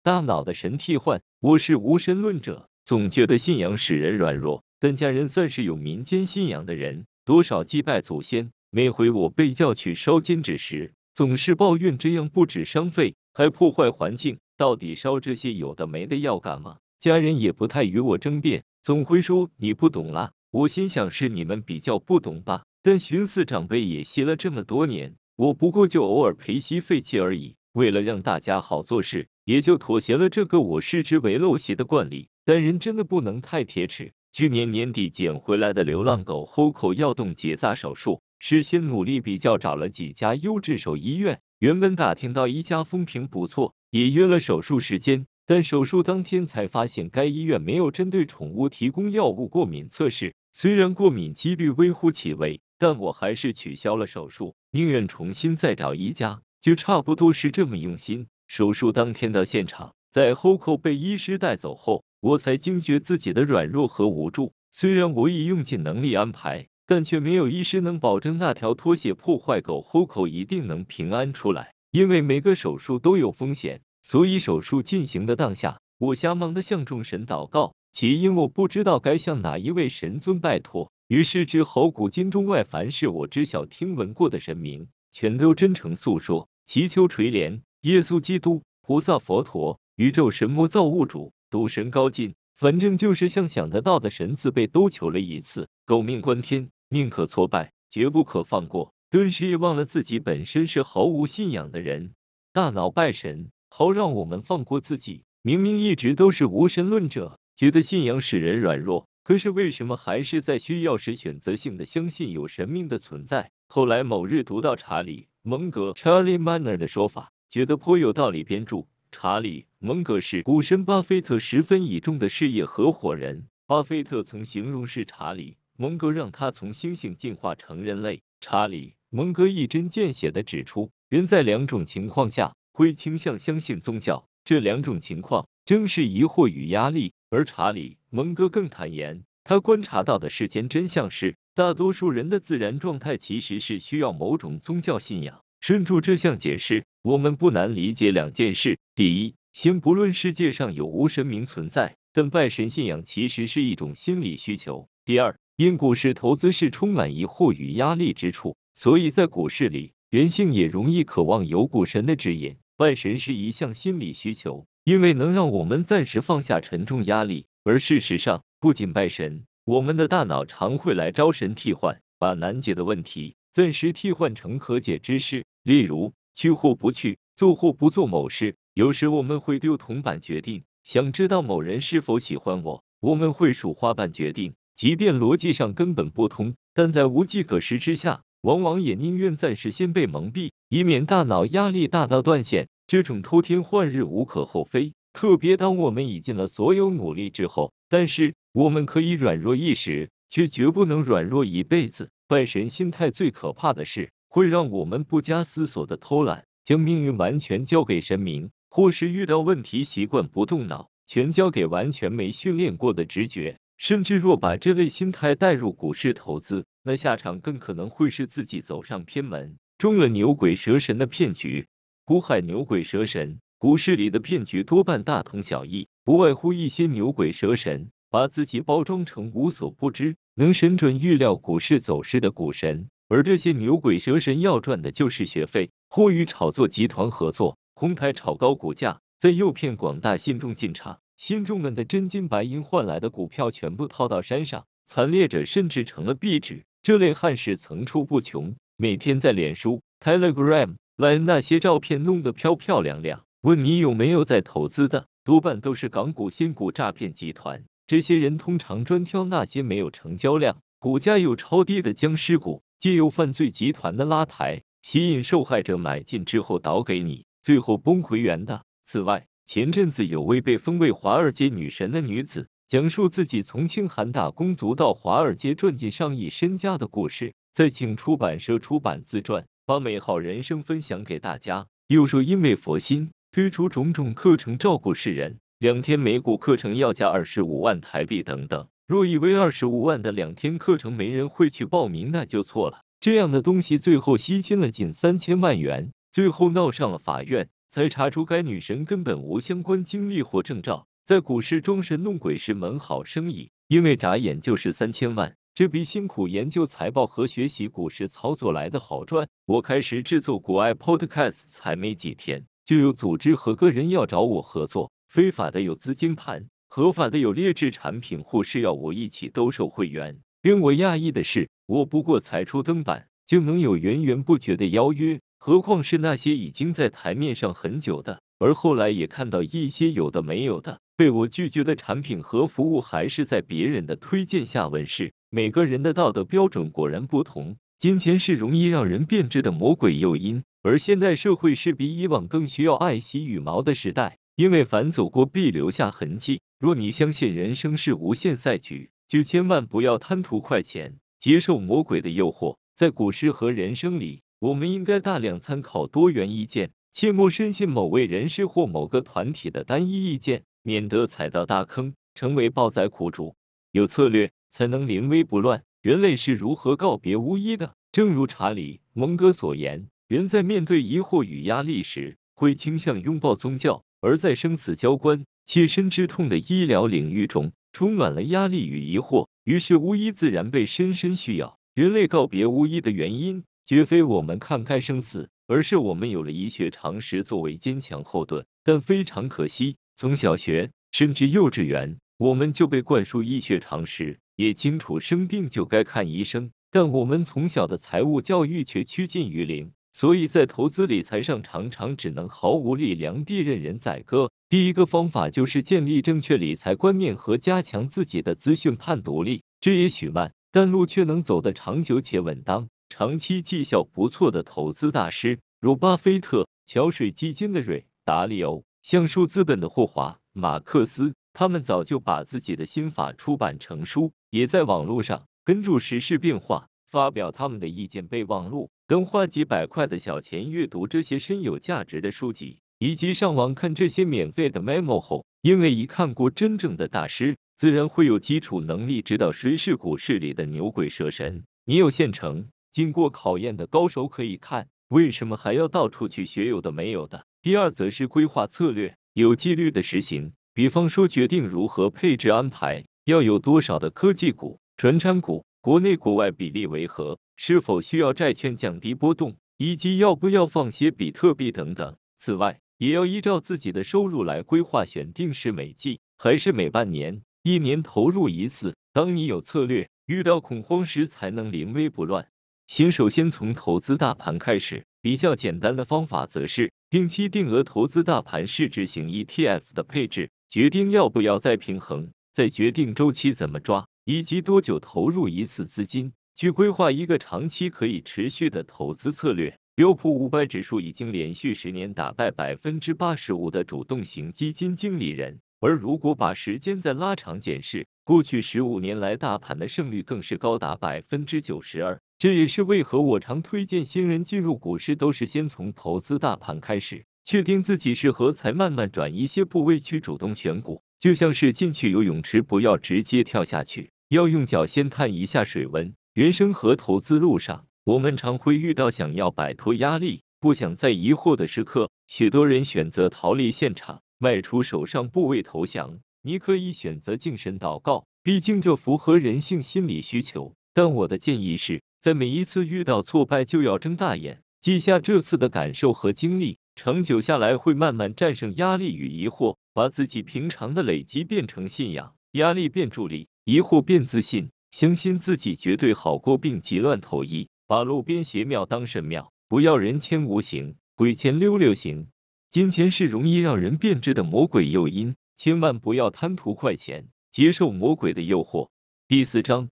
大脑的神替换。我是无神论者，总觉得信仰使人软弱。但家人算是有民间信仰的人，多少祭拜祖先。每回我被叫去烧金纸时，总是抱怨这样不止伤肺，还破坏环境。到底烧这些有的没的要干嘛？家人也不太与我争辩，总会说你不懂啦。我心想是你们比较不懂吧。但寻思长辈也吸了这么多年，我不过就偶尔陪吸废气而已。为了让大家好做事，也就妥协了这个我视之为陋习的惯例。但人真的不能太铁齿。去年年底捡回来的流浪狗 h 口要动结扎手术。事先努力比较，找了几家优质手医院。原本打听到一家风评不错，也约了手术时间。但手术当天才发现，该医院没有针对宠物提供药物过敏测试。虽然过敏几率微乎其微，但我还是取消了手术，宁愿重新再找一家。就差不多是这么用心。手术当天到现场，在 h o c o 被医师带走后，我才惊觉自己的软弱和无助。虽然我已用尽能力安排。但却没有医师能保证那条拖鞋破坏狗虎口一定能平安出来，因为每个手术都有风险。所以手术进行的当下，我瞎忙的向众神祷告，其因我不知道该向哪一位神尊拜托。于是，之猴古今中外凡是我知晓听闻过的神明，全都真诚诉说，祈求垂怜。耶稣基督、菩萨、佛陀、宇宙神魔造物主、赌神高进，反正就是像想得到的神字辈都求了一次。狗命关天。宁可挫败，绝不可放过。顿时也忘了自己本身是毫无信仰的人，大脑拜神，好让我们放过自己。明明一直都是无神论者，觉得信仰使人软弱，可是为什么还是在需要时选择性的相信有神明的存在？后来某日读到查理·蒙格 c h a r l i e m a n n e r 的说法，觉得颇有道理。编著。查理·蒙格是股神巴菲特十分倚重的事业合伙人，巴菲特曾形容是查理。蒙哥让他从猩猩进化成人类。查理，蒙哥一针见血地指出，人在两种情况下会倾向相信宗教。这两种情况正是疑惑与压力。而查理，蒙哥更坦言，他观察到的世间真相是，大多数人的自然状态其实是需要某种宗教信仰。顺住这项解释，我们不难理解两件事：第一，先不论世界上有无神明存在，但拜神信仰其实是一种心理需求；第二。因股市投资是充满疑惑与压力之处，所以在股市里，人性也容易渴望有股神的指引。拜神是一项心理需求，因为能让我们暂时放下沉重压力。而事实上，不仅拜神，我们的大脑常会来招神替换，把难解的问题暂时替换成可解之事。例如，去或不去，做或不做某事。有时我们会丢铜板决定，想知道某人是否喜欢我，我们会数花瓣决定。即便逻辑上根本不通，但在无计可施之下，往往也宁愿暂时先被蒙蔽，以免大脑压力大到断线。这种偷天换日无可厚非，特别当我们已尽了所有努力之后。但是，我们可以软弱一时，却绝不能软弱一辈子。半神心态最可怕的是，会让我们不加思索的偷懒，将命运完全交给神明，或是遇到问题习惯不动脑，全交给完全没训练过的直觉。甚至若把这类心态带入股市投资，那下场更可能会是自己走上偏门，中了牛鬼蛇神的骗局。股海牛鬼蛇神，股市里的骗局多半大同小异，不外乎一些牛鬼蛇神把自己包装成无所不知、能神准预料股市走势的股神，而这些牛鬼蛇神要赚的就是学费，或与炒作集团合作哄抬炒高股价，再诱骗广大信众进场。新众们的真金白银换来的股票全部套到山上，惨烈者甚至成了壁纸。这类汉事层出不穷，每天在脸书、Telegram 来那些照片弄得漂漂亮亮。问你有没有在投资的，多半都是港股、新股诈骗集团。这些人通常专挑那些没有成交量、股价又超低的僵尸股，借由犯罪集团的拉抬，吸引受害者买进之后倒给你，最后崩回原的。此外，前阵子有位被封为华尔街女神的女子，讲述自己从清寒打工族到华尔街赚进上亿身家的故事，再请出版社出版自传，把美好人生分享给大家。又说因为佛心，推出种种课程照顾世人，两天美股课程要价二十五万台币等等。若以为二十五万的两天课程没人会去报名，那就错了。这样的东西最后吸金了近三千万元，最后闹上了法院。才查出该女神根本无相关经历或证照，在股市装神弄鬼是门好生意，因为眨眼就是三千万，这比辛苦研究财报和学习股市操作来的好赚。我开始制作股爱 podcast 才没几天，就有组织和个人要找我合作，非法的有资金盘，合法的有劣质产品，或是要我一起兜售会员。令我讶异的是，我不过才出登板，就能有源源不绝的邀约。何况是那些已经在台面上很久的，而后来也看到一些有的没有的被我拒绝的产品和服务，还是在别人的推荐下问世。每个人的道德标准果然不同，金钱是容易让人变质的魔鬼诱因，而现代社会是比以往更需要爱惜羽毛的时代，因为凡走过必留下痕迹。若你相信人生是无限赛局，就千万不要贪图快钱，接受魔鬼的诱惑，在股市和人生里。我们应该大量参考多元意见，切莫深信某位人士或某个团体的单一意见，免得踩到大坑，成为暴灾苦主。有策略才能临危不乱。人类是如何告别巫医的？正如查理·蒙哥所言，人在面对疑惑与压力时，会倾向拥抱宗教；而在生死交关、切身之痛的医疗领域中，充满了压力与疑惑，于是巫医自然被深深需要。人类告别巫医的原因。绝非我们看开生死，而是我们有了医学常识作为坚强后盾。但非常可惜，从小学甚至幼稚园，我们就被灌输医学常识，也清楚生病就该看医生。但我们从小的财务教育却趋近于零，所以在投资理财上常常只能毫无力量地任人宰割。第一个方法就是建立正确理财观念和加强自己的资讯判读力，这也许慢，但路却能走得长久且稳当。长期绩效不错的投资大师，如巴菲特、桥水基金的瑞达利欧、橡树资本的霍华·马克思，他们早就把自己的心法出版成书，也在网络上跟住时事变化发表他们的意见备忘录。等花几百块的小钱阅读这些深有价值的书籍，以及上网看这些免费的 memo 后，因为一看过真正的大师，自然会有基础能力，知道谁是股市里的牛鬼蛇神。你有现成。经过考验的高手可以看，为什么还要到处去学有的没有的？第二则是规划策略，有纪律的实行。比方说，决定如何配置安排，要有多少的科技股、传产股，国内国外比例为何，是否需要债券降低波动，以及要不要放些比特币等等。此外，也要依照自己的收入来规划，选定是每季还是每半年、一年投入一次。当你有策略，遇到恐慌时才能临危不乱。先首先从投资大盘开始，比较简单的方法则是定期定额投资大盘市值型 ETF 的配置，决定要不要再平衡，再决定周期怎么抓，以及多久投入一次资金，去规划一个长期可以持续的投资策略。标普五百指数已经连续十年打败百分之八十五的主动型基金经理人，而如果把时间再拉长检视，过去十五年来大盘的胜率更是高达百分之九十二。这也是为何我常推荐新人进入股市，都是先从投资大盘开始，确定自己适合，才慢慢转一些部位去主动选股。就像是进去游泳池，不要直接跳下去，要用脚先探一下水温。人生和投资路上，我们常会遇到想要摆脱压力、不想再疑惑的时刻，许多人选择逃离现场，卖出手上部位投降。你可以选择精神祷告，毕竟这符合人性心理需求。但我的建议是。在每一次遇到挫败，就要睁大眼，记下这次的感受和经历。长久下来，会慢慢战胜压力与疑惑，把自己平常的累积变成信仰，压力变助力，疑惑变自信。相信自己绝对好过病急乱投医，把路边邪庙当神庙，不要人牵无形，鬼牵溜溜行。金钱是容易让人变质的魔鬼诱因，千万不要贪图快钱，接受魔鬼的诱惑。第四章，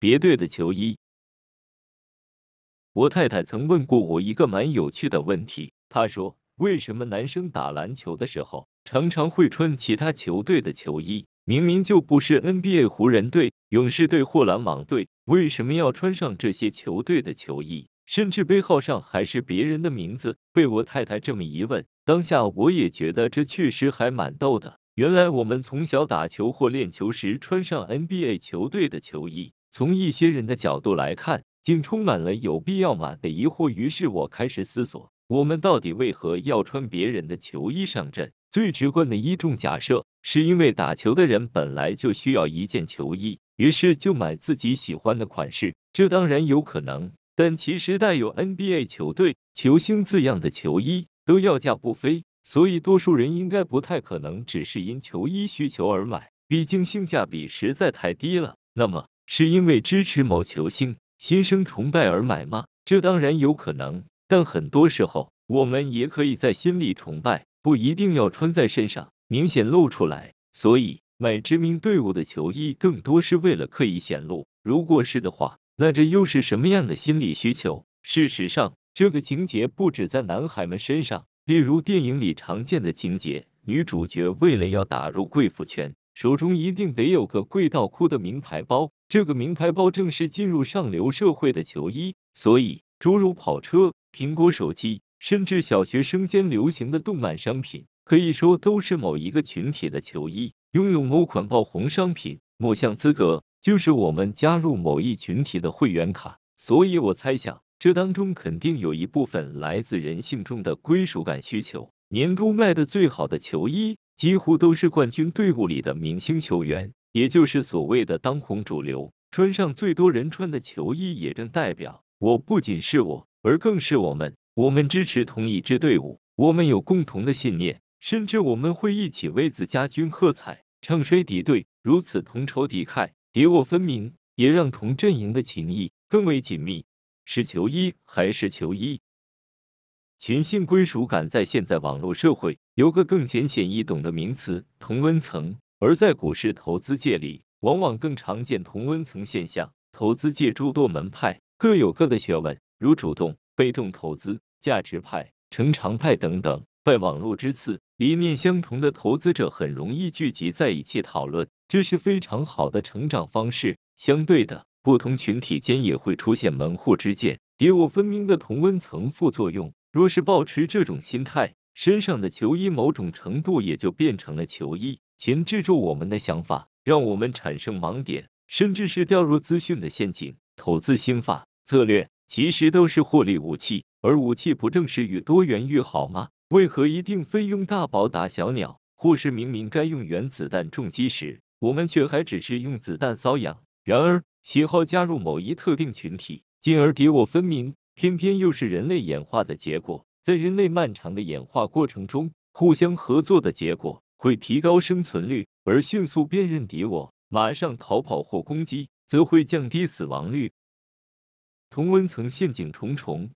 别对的求医。我太太曾问过我一个蛮有趣的问题，她说：“为什么男生打篮球的时候常常会穿其他球队的球衣？明明就不是 NBA 湖人队、勇士队或篮网队，为什么要穿上这些球队的球衣？甚至背号上还是别人的名字？”被我太太这么一问，当下我也觉得这确实还蛮逗的。原来我们从小打球或练球时穿上 NBA 球队的球衣，从一些人的角度来看。竟充满了有必要买的疑惑。于是，我开始思索：我们到底为何要穿别人的球衣上阵？最直观的一种假设，是因为打球的人本来就需要一件球衣，于是就买自己喜欢的款式。这当然有可能，但其实带有 NBA 球队球星字样的球衣都要价不菲，所以多数人应该不太可能只是因球衣需求而买，毕竟性价比实在太低了。那么，是因为支持某球星？心生崇拜而买吗？这当然有可能，但很多时候我们也可以在心里崇拜，不一定要穿在身上明显露出来。所以买知名队伍的球衣，更多是为了刻意显露。如果是的话，那这又是什么样的心理需求？事实上，这个情节不止在男孩们身上，例如电影里常见的情节，女主角为了要打入贵妇圈。手中一定得有个贵到哭的名牌包，这个名牌包正是进入上流社会的球衣，所以诸如跑车、苹果手机，甚至小学生间流行的动漫商品，可以说都是某一个群体的球衣。拥有某款爆红商品，某项资格，就是我们加入某一群体的会员卡。所以我猜想，这当中肯定有一部分来自人性中的归属感需求。年度卖的最好的球衣。几乎都是冠军队伍里的明星球员，也就是所谓的当红主流。穿上最多人穿的球衣，也正代表我不仅是我，而更是我们。我们支持同一支队伍，我们有共同的信念，甚至我们会一起为紫家军喝彩，唱衰敌对。如此同仇敌忾、敌我分明，也让同阵营的情谊更为紧密。是球衣还是球衣？群性归属感在现在网络社会有个更浅显易懂的名词“同温层”，而在股市投资界里，往往更常见“同温层”现象。投资界诸多门派各有各的学问，如主动、被动投资、价值派、成长派等等。在网络之赐，理念相同的投资者很容易聚集在一起讨论，这是非常好的成长方式。相对的，不同群体间也会出现门户之见、敌我分明的“同温层”副作用。若是保持这种心态，身上的球衣某种程度也就变成了球衣，钳制住我们的想法，让我们产生盲点，甚至是掉入资讯的陷阱。投资心法策略其实都是获利武器，而武器不正是与多元愈好吗？为何一定非用大宝打小鸟，或是明明该用原子弹重击时，我们却还只是用子弹瘙痒？然而喜好加入某一特定群体，进而敌我分明。偏偏又是人类演化的结果，在人类漫长的演化过程中，互相合作的结果会提高生存率，而迅速辨认敌我，马上逃跑或攻击，则会降低死亡率。同温层陷阱重重，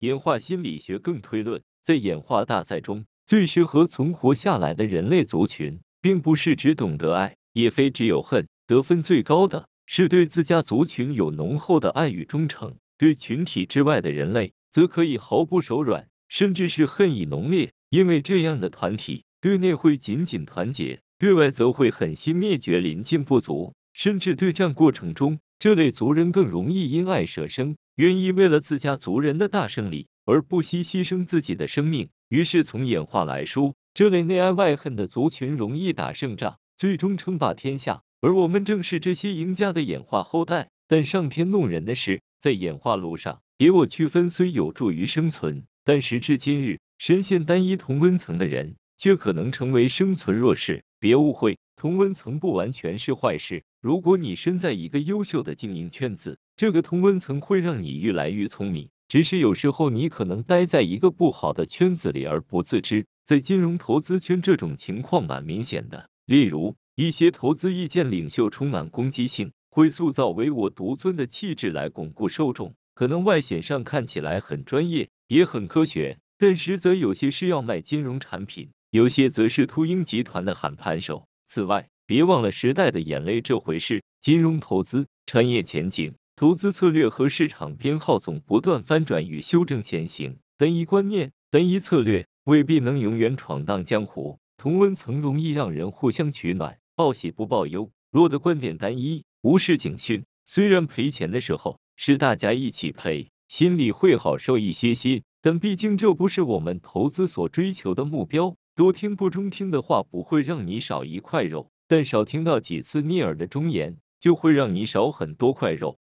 演化心理学更推论，在演化大赛中，最适合存活下来的人类族群，并不是只懂得爱，也非只有恨，得分最高的是对自家族群有浓厚的爱与忠诚。对群体之外的人类，则可以毫不手软，甚至是恨意浓烈，因为这样的团体对内会紧紧团结，对外则会狠心灭绝临近部族，甚至对战过程中，这类族人更容易因爱舍生，愿意为了自家族人的大胜利而不惜牺牲自己的生命。于是从演化来说，这类内爱外恨的族群容易打胜仗，最终称霸天下。而我们正是这些赢家的演化后代。但上天弄人的是。在演化路上，别我区分虽有助于生存，但时至今日，深陷单一同温层的人却可能成为生存弱势。别误会，同温层不完全是坏事。如果你身在一个优秀的经营圈子，这个同温层会让你愈来愈聪明。只是有时候你可能待在一个不好的圈子里而不自知，在金融投资圈这种情况蛮明显的。例如，一些投资意见领袖充满攻击性。会塑造唯我独尊的气质来巩固受众，可能外显上看起来很专业也很科学，但实则有些是要卖金融产品，有些则是秃鹰集团的喊盘手。此外，别忘了时代的眼泪这回事。金融投资产业前景、投资策略和市场偏好总不断翻转与修正前行，单一观念、单一策略未必能永远闯荡江湖。同温层容易让人互相取暖，报喜不报忧，落得观点单一。无视警讯，虽然赔钱的时候是大家一起赔，心里会好受一些些，但毕竟这不是我们投资所追求的目标。多听不中听的话不会让你少一块肉，但少听到几次逆耳的忠言，就会让你少很多块肉。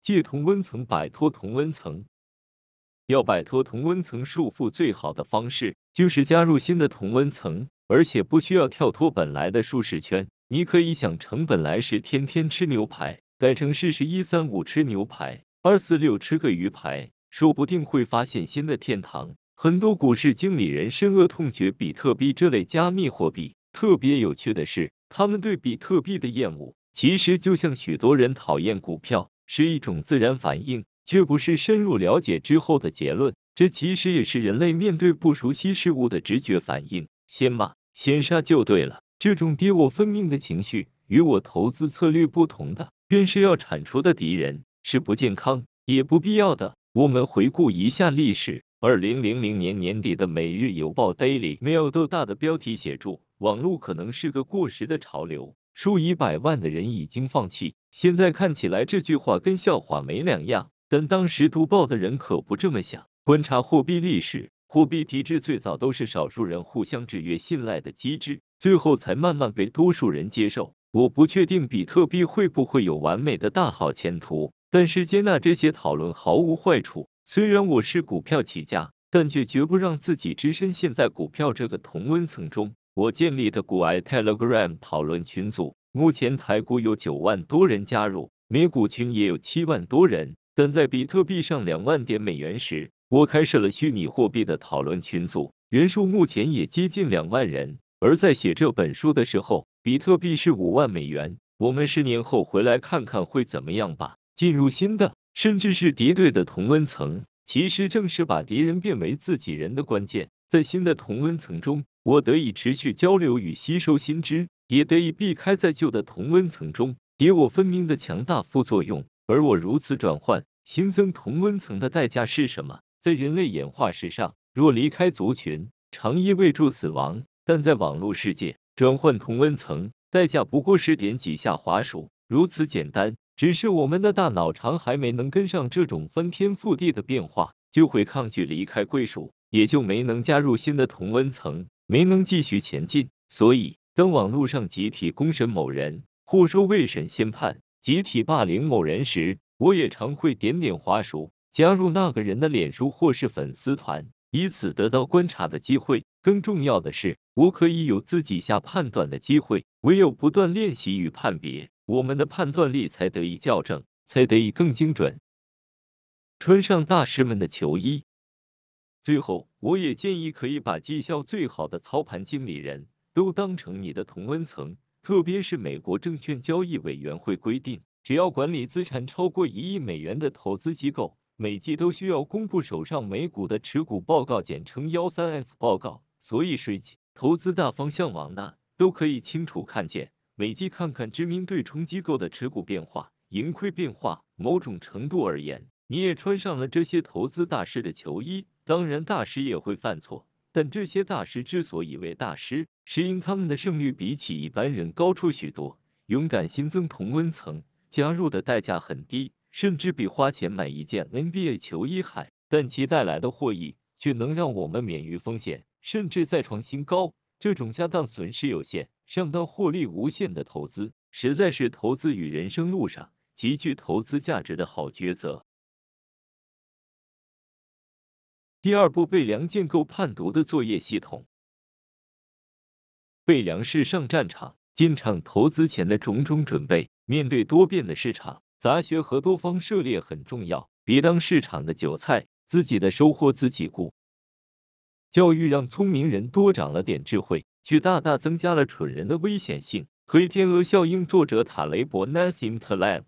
借同温层摆脱同温层，要摆脱同温层束缚最好的方式就是加入新的同温层，而且不需要跳脱本来的舒适圈。你可以想成本来是天天吃牛排，改成试试一三五吃牛排，二四六吃个鱼排，说不定会发现新的天堂。很多股市经理人深恶痛绝比特币这类加密货币。特别有趣的是，他们对比特币的厌恶，其实就像许多人讨厌股票，是一种自然反应，却不是深入了解之后的结论。这其实也是人类面对不熟悉事物的直觉反应，先骂先杀就对了。这种敌我分明的情绪，与我投资策略不同的，便是要铲除的敌人，是不健康也不必要的。我们回顾一下历史，二零零零年年底的《每日邮报》Daily Mail 都大的标题写住：“网络可能是个过时的潮流，数以百万的人已经放弃。”现在看起来这句话跟笑话没两样，但当时读报的人可不这么想。观察货币历史，货币体制最早都是少数人互相制约、信赖的机制。最后才慢慢被多数人接受。我不确定比特币会不会有完美的大好前途，但是接纳这些讨论毫无坏处。虽然我是股票起家，但却绝不让自己只身陷在股票这个同温层中。我建立的股癌 Telegram 讨论群组，目前台股有九万多人加入，美股群也有七万多人。但在比特币上两万点美元时，我开设了虚拟货币的讨论群组，人数目前也接近两万人。而在写这本书的时候，比特币是五万美元。我们十年后回来看看会怎么样吧。进入新的，甚至是敌对的同温层，其实正是把敌人变为自己人的关键。在新的同温层中，我得以持续交流与吸收新知，也得以避开在旧的同温层中敌我分明的强大副作用。而我如此转换，新增同温层的代价是什么？在人类演化史上，若离开族群，常依未住死亡。但在网络世界，转换同温层代价不过是点几下滑鼠，如此简单。只是我们的大脑常还没能跟上这种翻天覆地的变化，就会抗拒离开归属，也就没能加入新的同温层，没能继续前进。所以，当网络上集体公审某人，或说未审先判，集体霸凌某人时，我也常会点点滑鼠，加入那个人的脸书或是粉丝团。以此得到观察的机会，更重要的是，我可以有自己下判断的机会。唯有不断练习与判别，我们的判断力才得以校正，才得以更精准。穿上大师们的球衣。最后，我也建议可以把绩效最好的操盘经理人都当成你的同温层，特别是美国证券交易委员会规定，只要管理资产超过一亿美元的投资机构。每季都需要公布手上每股的持股报告，简称幺三 F 报告，所以谁投资大方向往哪，都可以清楚看见。每季看看知名对冲机构的持股变化、盈亏变化，某种程度而言，你也穿上了这些投资大师的球衣。当然，大师也会犯错，但这些大师之所以为大师，是因他们的胜率比起一般人高出许多。勇敢新增同温层，加入的代价很低。甚至比花钱买一件 NBA 球衣还，但其带来的获益却能让我们免于风险，甚至再创新高。这种下当损失有限，上当获利无限的投资，实在是投资与人生路上极具投资价值的好抉择。第二步，被梁建构判读的作业系统。被梁氏上战场进场投资前的种种准备，面对多变的市场。杂学和多方涉猎很重要，别当市场的韭菜，自己的收获自己顾。教育让聪明人多长了点智慧，却大大增加了蠢人的危险性。黑天鹅效应，作者塔雷伯 （Nassim Taleb）。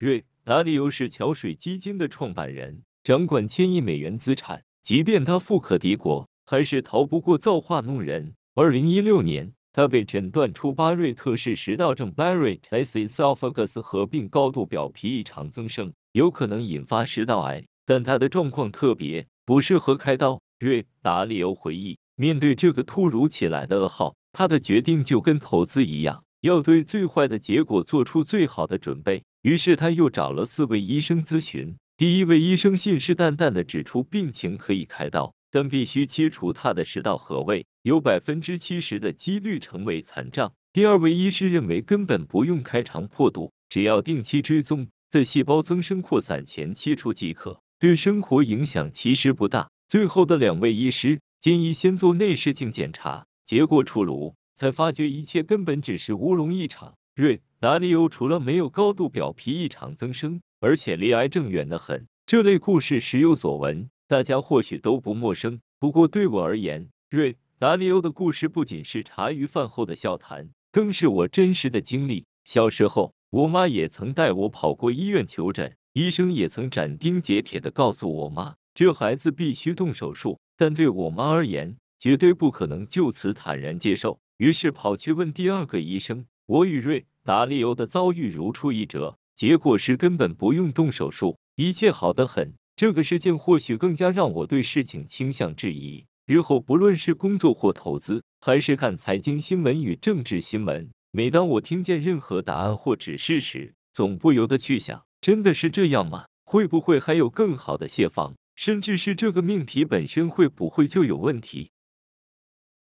瑞达利欧是桥水基金的创办人，掌管千亿美元资产，即便他富可敌国，还是逃不过造化弄人。二零一六年。他被诊断出巴瑞特氏食道症 （Barrett's esophagus） 合并高度表皮异常增生，有可能引发食道癌。但他的状况特别，不适合开刀。瑞达里欧回忆，面对这个突如其来的噩耗，他的决定就跟投资一样，要对最坏的结果做出最好的准备。于是他又找了四位医生咨询。第一位医生信誓旦旦地指出，病情可以开刀，但必须切除他的食道和胃。有百分之七十的几率成为残障。第二位医师认为根本不用开肠破肚，只要定期追踪，在细胞增生扩散前切除即可，对生活影响其实不大。最后的两位医师建议先做内视镜检查，结果出炉才发觉一切根本只是乌龙一场。瑞，哪里有除了没有高度表皮异常增生，而且离癌症远得很。这类故事时有所闻，大家或许都不陌生。不过对我而言，瑞。达利欧的故事不仅是茶余饭后的笑谈，更是我真实的经历。小时候，我妈也曾带我跑过医院求诊，医生也曾斩钉截铁地告诉我妈：“这孩子必须动手术。”但对我妈而言，绝对不可能就此坦然接受，于是跑去问第二个医生。我与瑞达利欧的遭遇如出一辙，结果是根本不用动手术，一切好得很。这个事件或许更加让我对事情倾向质疑。之后，不论是工作或投资，还是看财经新闻与政治新闻，每当我听见任何答案或指示时，总不由得去想：真的是这样吗？会不会还有更好的解方？甚至是这个命题本身，会不会就有问题？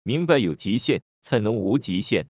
明白有极限，才能无极限。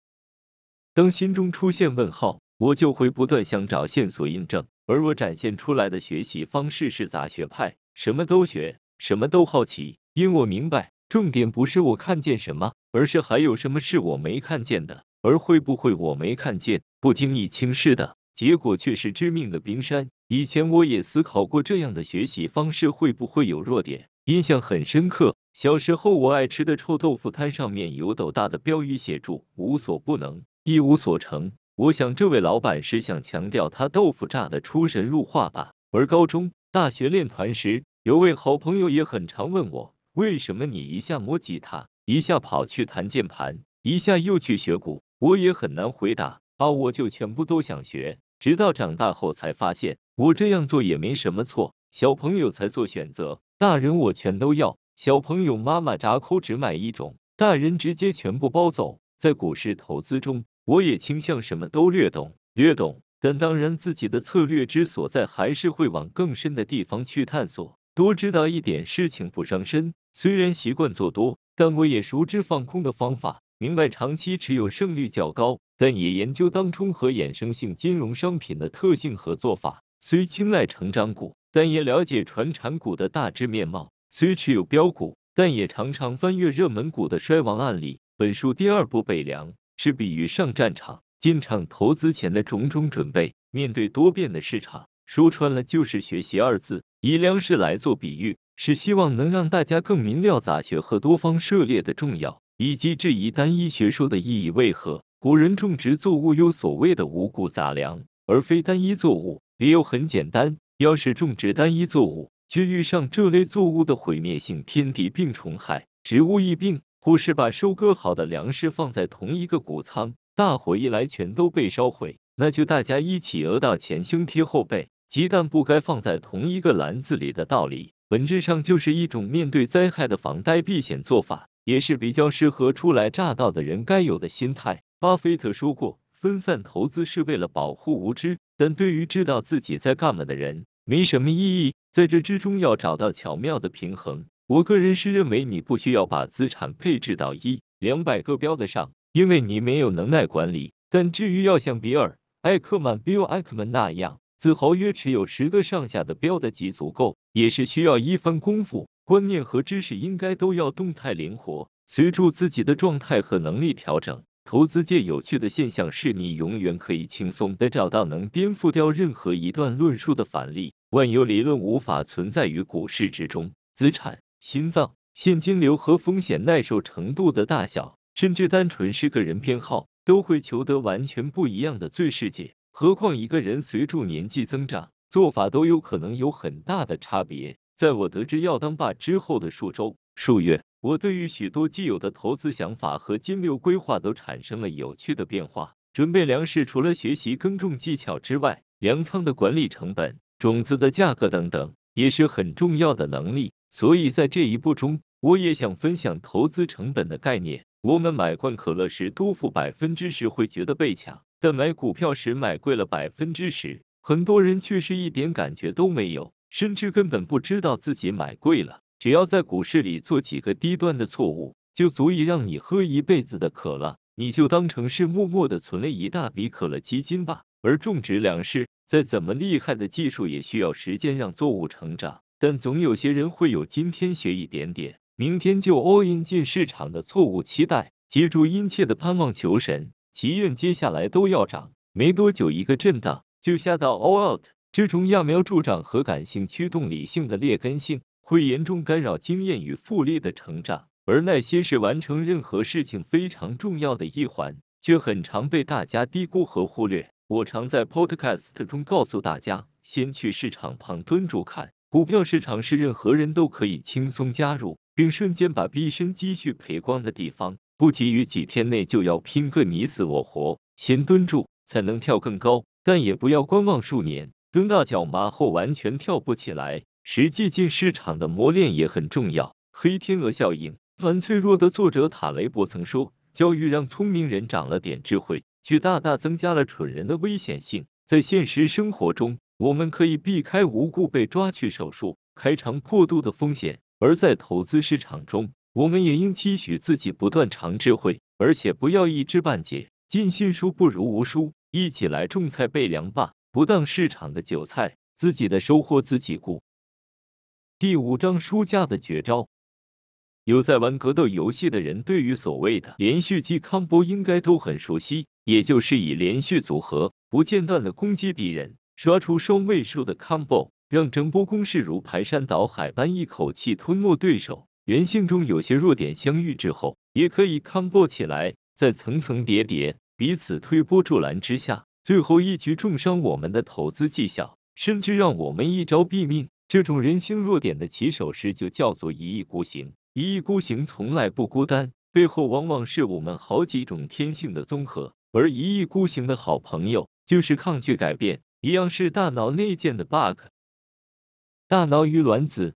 当心中出现问号，我就会不断想找线索印证。而我展现出来的学习方式是杂学派，什么都学，什么都好奇，因我明白。重点不是我看见什么，而是还有什么是我没看见的，而会不会我没看见，不经意轻视的结果却是致命的冰山。以前我也思考过这样的学习方式会不会有弱点，印象很深刻。小时候我爱吃的臭豆腐摊上面有斗大的标语写着“无所不能，一无所成”。我想这位老板是想强调他豆腐炸的出神入化吧。而高中、大学练团时，有位好朋友也很常问我。为什么你一下摸吉他，一下跑去弹键盘，一下又去学鼓？我也很难回答啊！我就全部都想学，直到长大后才发现，我这样做也没什么错。小朋友才做选择，大人我全都要。小朋友妈妈扎扣只买一种，大人直接全部包走。在股市投资中，我也倾向什么都略懂略懂，但当然自己的策略之所在，还是会往更深的地方去探索，多知道一点事情不伤身。虽然习惯做多，但我也熟知放空的方法，明白长期持有胜率较高，但也研究当冲和衍生性金融商品的特性和做法。虽青睐成长股，但也了解传产股的大致面貌。虽持有标股，但也常常翻阅热门股的衰亡案例。本书第二部《北凉》是比喻上战场进场投资前的种种准备。面对多变的市场，说穿了就是学习二字。以粮食来做比喻。是希望能让大家更明了杂学和多方涉猎的重要，以及质疑单一学说的意义为何。古人种植作物有所谓的五谷杂粮，而非单一作物。理由很简单：要是种植单一作物，却遇上这类作物的毁灭性天敌、病虫害、植物疫病，或是把收割好的粮食放在同一个谷仓，大火一来全都被烧毁，那就大家一起讹到前胸贴后背。鸡蛋不该放在同一个篮子里的道理。本质上就是一种面对灾害的防灾避险做法，也是比较适合初来乍到的人该有的心态。巴菲特说过，分散投资是为了保护无知，但对于知道自己在干嘛的人，没什么意义。在这之中要找到巧妙的平衡。我个人是认为，你不需要把资产配置到一两百个标的上，因为你没有能耐管理。但至于要像比尔·艾克曼 （Bill Ackman） 那样，自豪约持有十个上下的标的，即足够。也是需要一番功夫，观念和知识应该都要动态灵活，随住自己的状态和能力调整。投资界有趣的现象是你永远可以轻松地找到能颠覆掉任何一段论述的反例。万有理论无法存在于股市之中，资产、心脏、现金流和风险耐受程度的大小，甚至单纯是个人偏好，都会求得完全不一样的最世界。何况一个人随住年纪增长。做法都有可能有很大的差别。在我得知要当爸之后的数周、数月，我对于许多既有的投资想法和金流规划都产生了有趣的变化。准备粮食除了学习耕种技巧之外，粮仓的管理成本、种子的价格等等也是很重要的能力。所以在这一步中，我也想分享投资成本的概念。我们买罐可乐时多付百分之十会觉得被抢，但买股票时买贵了百分之十。很多人却是一点感觉都没有，甚至根本不知道自己买贵了。只要在股市里做几个低端的错误，就足以让你喝一辈子的可乐。你就当成是默默的存了一大笔可乐基金吧。而种植粮食，再怎么厉害的技术，也需要时间让作物成长。但总有些人会有今天学一点点，明天就 all in 进市场的错误期待，借助殷切的盼望求神，祈愿接下来都要涨。没多久，一个震荡。就吓到 all out。这种揠苗助长和感性驱动理性的劣根性，会严重干扰经验与复利的成长。而耐心是完成任何事情非常重要的一环，却很常被大家低估和忽略。我常在 podcast 中告诉大家：先去市场旁蹲住看。股票市场是任何人都可以轻松加入，并瞬间把毕生积蓄赔光的地方。不急于几天内就要拼个你死我活，先蹲住才能跳更高。但也不要观望数年，蹲大脚马后完全跳不起来。实际进市场的磨练也很重要。黑天鹅效应，软脆弱的作者塔雷伯曾说：“教育让聪明人长了点智慧，却大大增加了蠢人的危险性。”在现实生活中，我们可以避开无故被抓去手术、开肠破肚的风险；而在投资市场中，我们也应期许自己不断长智慧，而且不要一知半解。尽信书不如无书。一起来种菜备粮吧，不当市场的韭菜，自己的收获自己顾。第五章，输家的绝招。有在玩格斗游戏的人，对于所谓的连续击 combo 应该都很熟悉，也就是以连续组合不间断的攻击敌人，刷出双位数的 combo，让整波攻势如排山倒海般一口气吞没对手。人性中有些弱点相遇之后，也可以 combo 起来，再层层叠叠。彼此推波助澜之下，最后一局重伤我们的投资绩效，甚至让我们一招毙命。这种人性弱点的起手式就叫做一意孤行。一意孤行从来不孤单，背后往往是我们好几种天性的综合。而一意孤行的好朋友就是抗拒改变，一样是大脑内建的 bug。大脑与卵子，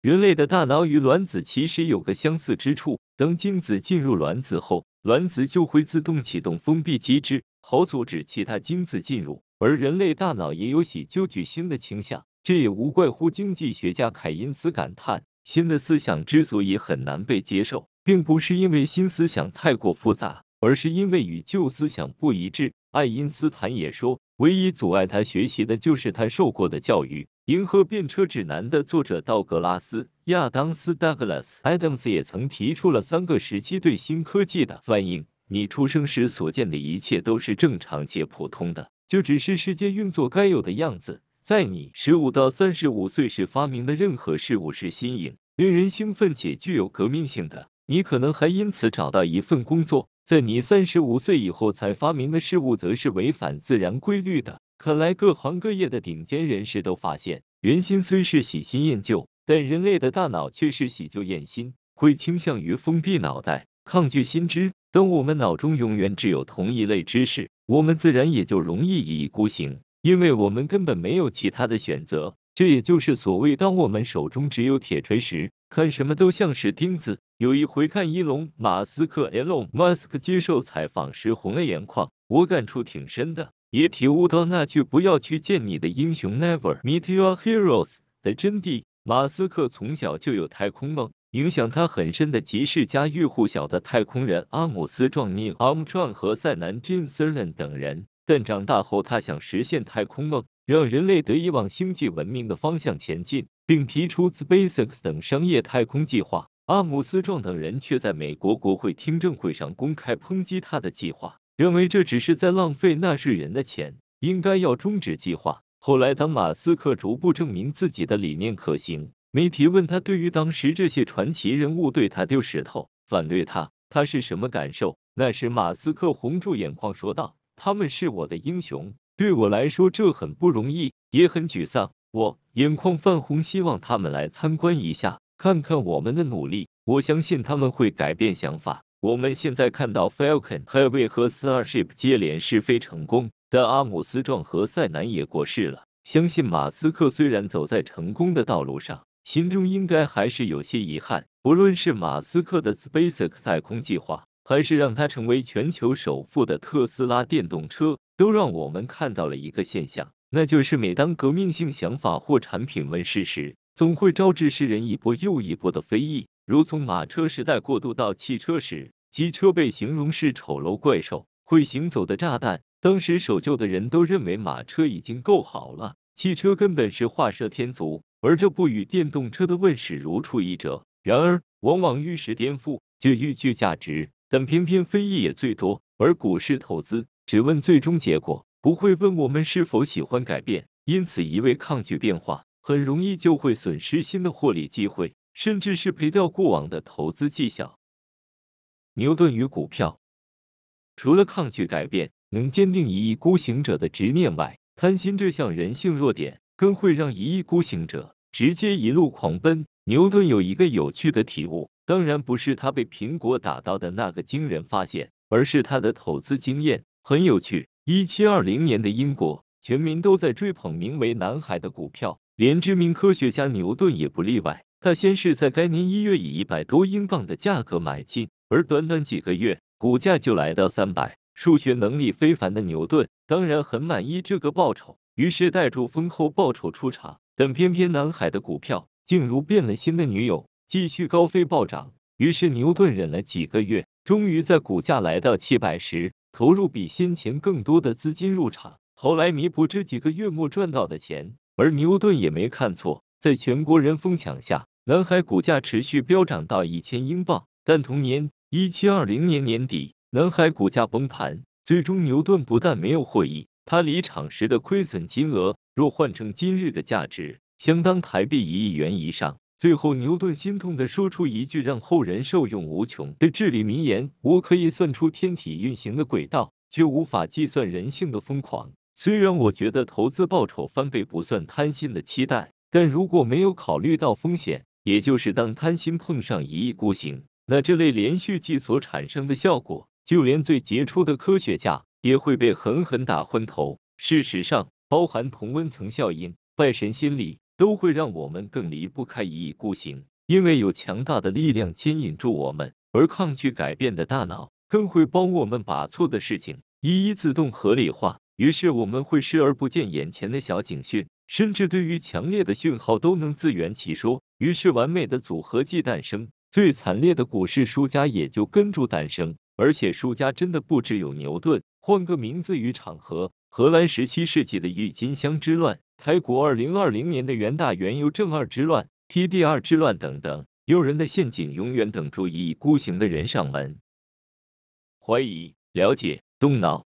人类的大脑与卵子其实有个相似之处：等精子进入卵子后。卵子就会自动启动封闭机制，好阻止其他精子进入。而人类大脑也有喜旧举新的倾向，这也无怪乎经济学家凯因斯感叹：新的思想之所以很难被接受，并不是因为新思想太过复杂，而是因为与旧思想不一致。爱因斯坦也说，唯一阻碍他学习的就是他受过的教育。《银河变车指南》的作者道格拉斯。亚当斯 （Douglas Adams） 也曾提出了三个时期对新科技的反应：你出生时所见的一切都是正常且普通的，就只是世界运作该有的样子；在你十五到三十五岁时发明的任何事物是新颖、令人兴奋且具有革命性的，你可能还因此找到一份工作；在你三十五岁以后才发明的事物则是违反自然规律的。看来各行各业的顶尖人士都发现，人心虽是喜新厌旧。但人类的大脑却是喜旧厌新，会倾向于封闭脑袋、抗拒新知。当我们脑中永远只有同一类知识，我们自然也就容易一意孤行，因为我们根本没有其他的选择。这也就是所谓，当我们手中只有铁锤时，看什么都像是钉子。有一回看伊隆·马斯克 （Elon Musk） 接受采访时红了眼眶，我感触挺深的，也体悟到那句“不要去见你的英雄 ”（Never meet your heroes） 的真谛。马斯克从小就有太空梦，影响他很深的即是家喻户晓的太空人阿姆斯壮、宁、Armstrong 和塞南金斯 n s e l e n 等人。但长大后，他想实现太空梦，让人类得以往星际文明的方向前进，并提出 SpaceX 等商业太空计划。阿姆斯壮等人却在美国国会听证会上公开抨击他的计划，认为这只是在浪费纳税人的钱，应该要终止计划。后来，当马斯克逐步证明自己的理念可行，媒体问他对于当时这些传奇人物对他丢石头、反对他，他是什么感受？那时，马斯克红住眼眶说道：“他们是我的英雄，对我来说这很不容易，也很沮丧。我眼眶泛红，希望他们来参观一下，看看我们的努力。我相信他们会改变想法。我们现在看到 Falcon 还要被和 Starship 接连试飞成功。”但阿姆斯壮和塞南也过世了。相信马斯克虽然走在成功的道路上，心中应该还是有些遗憾。不论是马斯克的 SpaceX 太空计划，还是让他成为全球首富的特斯拉电动车，都让我们看到了一个现象，那就是每当革命性想法或产品问世时，总会招致世人一波又一波的非议。如从马车时代过渡到汽车时，机车被形容是丑陋怪兽、会行走的炸弹。当时守旧的人都认为马车已经够好了，汽车根本是画蛇添足，而这不与电动车的问世如出一辙。然而，往往玉石颠覆就欲具价值，但偏偏非议也最多。而股市投资只问最终结果，不会问我们是否喜欢改变，因此一味抗拒变化，很容易就会损失新的获利机会，甚至是赔掉过往的投资绩效。牛顿与股票，除了抗拒改变。能坚定一意孤行者的执念外，贪心这项人性弱点更会让一意孤行者直接一路狂奔。牛顿有一个有趣的体悟，当然不是他被苹果打到的那个惊人发现，而是他的投资经验很有趣。一七二零年的英国，全民都在追捧名为“南海”的股票，连知名科学家牛顿也不例外。他先是在该年一月以一百多英镑的价格买进，而短短几个月，股价就来到三百。数学能力非凡的牛顿当然很满意这个报酬，于是带住丰厚报酬出场。但偏偏南海的股票，竟如变了心的女友，继续高飞暴涨。于是牛顿忍了几个月，终于在股价来到七百时，投入比先前更多的资金入场。后来弥补这几个月末赚到的钱。而牛顿也没看错，在全国人疯抢下，南海股价持续飙涨到一千英镑。但同年一七二零年年底。南海股价崩盘，最终牛顿不但没有获益，他离场时的亏损金额若换成今日的价值，相当台币一亿元以上。最后，牛顿心痛地说出一句让后人受用无穷的至理名言：“我可以算出天体运行的轨道，却无法计算人性的疯狂。虽然我觉得投资报酬翻倍不算贪心的期待，但如果没有考虑到风险，也就是当贪心碰上一意孤行，那这类连续计所产生的效果。”就连最杰出的科学家也会被狠狠打昏头。事实上，包含同温层效应、拜神心理，都会让我们更离不开一意孤行，因为有强大的力量牵引住我们，而抗拒改变的大脑更会帮我们把错的事情一一自动合理化。于是，我们会视而不见眼前的小警讯，甚至对于强烈的讯号都能自圆其说。于是，完美的组合既诞生，最惨烈的股市输家也就跟住诞生。而且，输家真的不只有牛顿。换个名字与场合，荷兰十七世纪的郁金香之乱，开国二零二零年的元大原油正二之乱、p d 二之乱等等，诱人的陷阱永远等住一意孤行的人上门。怀疑、了解、动脑，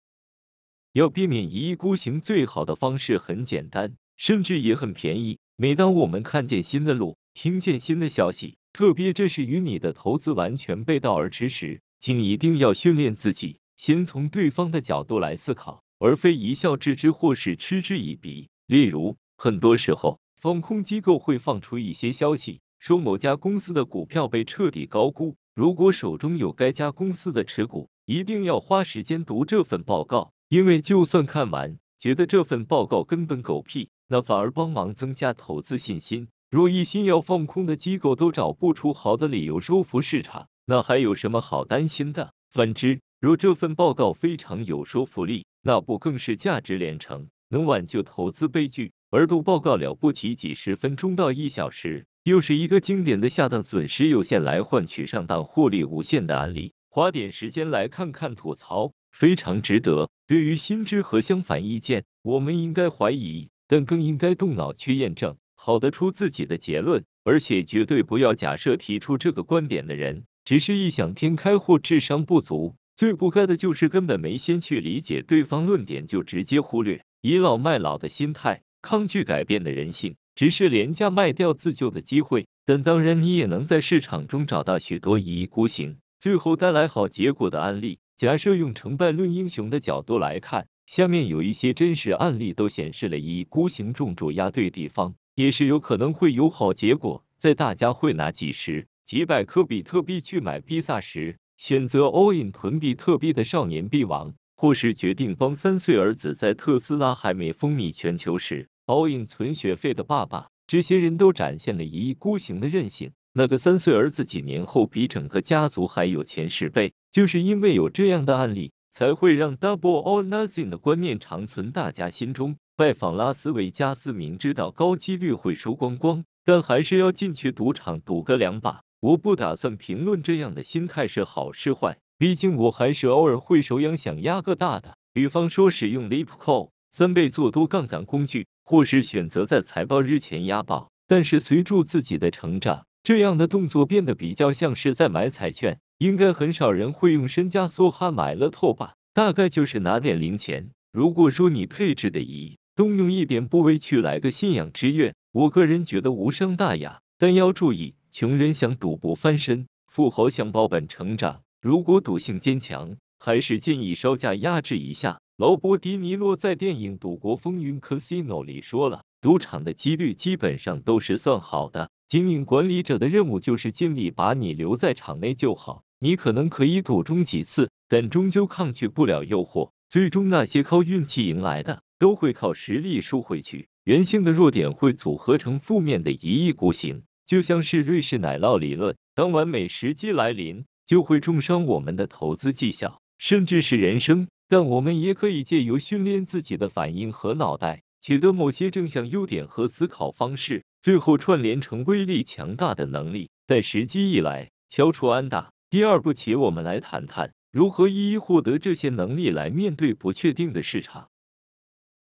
要避免一意孤行，最好的方式很简单，甚至也很便宜。每当我们看见新的路，听见新的消息，特别这是与你的投资完全背道而驰时。请一定要训练自己，先从对方的角度来思考，而非一笑置之或是嗤之以鼻。例如，很多时候，放空机构会放出一些消息，说某家公司的股票被彻底高估。如果手中有该家公司的持股，一定要花时间读这份报告，因为就算看完觉得这份报告根本狗屁，那反而帮忙增加投资信心。若一心要放空的机构都找不出好的理由说服市场。那还有什么好担心的？反之，若这份报告非常有说服力，那不更是价值连城，能挽救投资悲剧？而读报告了不起，几十分钟到一小时，又是一个经典的下当损失有限来换取上当获利无限的案例。花点时间来看看吐槽，非常值得。对于新知和相反意见，我们应该怀疑，但更应该动脑去验证，好得出自己的结论，而且绝对不要假设提出这个观点的人。只是异想天开或智商不足，最不该的就是根本没先去理解对方论点就直接忽略，倚老卖老的心态，抗拒改变的人性，只是廉价卖掉自救的机会。但当然，你也能在市场中找到许多一意孤行，最后带来好结果的案例。假设用成败论英雄的角度来看，下面有一些真实案例都显示了一意孤行重重压对地方，也是有可能会有好结果，在大家会拿几十。几百颗比特币去买披萨时，选择 all in 储比特币的少年币王，或是决定帮三岁儿子在特斯拉还没风靡全球时 all in 存学费的爸爸，这些人都展现了一意孤行的任性。那个三岁儿子几年后比整个家族还有钱十倍，就是因为有这样的案例，才会让 double or nothing 的观念长存大家心中。拜访拉斯维加斯，明知道高几率会输光光，但还是要进去赌场赌个两把。我不打算评论这样的心态是好是坏，毕竟我还是偶尔会手痒想压个大的。比方说使用 Lipco 三倍做多杠杆工具，或是选择在财报日前压爆。但是随着自己的成长，这样的动作变得比较像是在买彩券，应该很少人会用身家梭哈买了透吧。大概就是拿点零钱。如果说你配置的宜，动用一点不委屈来个信仰之愿，我个人觉得无伤大雅，但要注意。穷人想赌博翻身，富豪想保本成长。如果赌性坚强，还是建议稍加压制一下。劳伯迪尼洛在电影《赌国风云》（Casino） 里说了，赌场的几率基本上都是算好的，经营管理者的任务就是尽力把你留在场内就好。你可能可以赌中几次，但终究抗拒不了诱惑。最终，那些靠运气赢来的，都会靠实力输回去。人性的弱点会组合成负面的，一意孤行。就像是瑞士奶酪理论，当完美时机来临，就会重伤我们的投资绩效，甚至是人生。但我们也可以借由训练自己的反应和脑袋，取得某些正向优点和思考方式，最后串联成威力强大的能力。但时机一来，敲出安打。第二步，且我们来谈谈如何一一获得这些能力，来面对不确定的市场。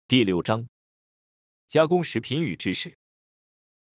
第六章：加工食品与知识。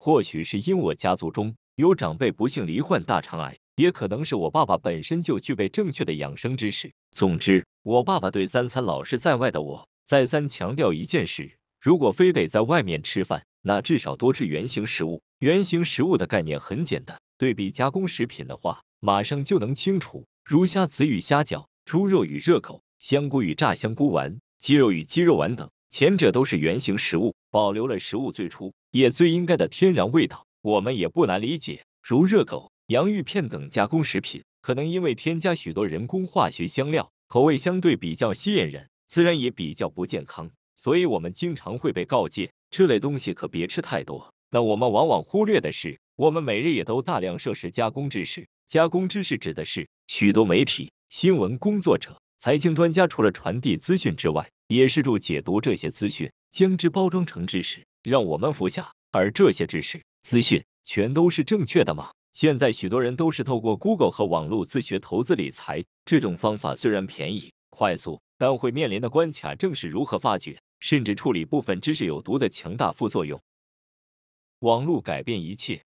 或许是因我家族中有长辈不幸罹患大肠癌，也可能是我爸爸本身就具备正确的养生知识。总之，我爸爸对三餐老是在外的我，再三强调一件事：如果非得在外面吃饭，那至少多吃圆形食物。圆形食物的概念很简单，对比加工食品的话，马上就能清楚。如虾子与虾饺、猪肉与热狗、香菇与炸香菇丸、鸡肉与鸡肉丸等，前者都是圆形食物。保留了食物最初也最应该的天然味道，我们也不难理解。如热狗、洋芋片等加工食品，可能因为添加许多人工化学香料，口味相对比较吸引人，自然也比较不健康。所以，我们经常会被告诫这类东西可别吃太多。那我们往往忽略的是，我们每日也都大量摄食加工知识。加工知识指的是许多媒体、新闻工作者、财经专家除了传递资讯之外，也是助解读这些资讯。将之包装成知识，让我们服下。而这些知识资讯，全都是正确的吗？现在许多人都是透过 Google 和网络自学投资理财。这种方法虽然便宜、快速，但会面临的关卡正是如何发掘，甚至处理部分知识有毒的强大副作用。网络改变一切，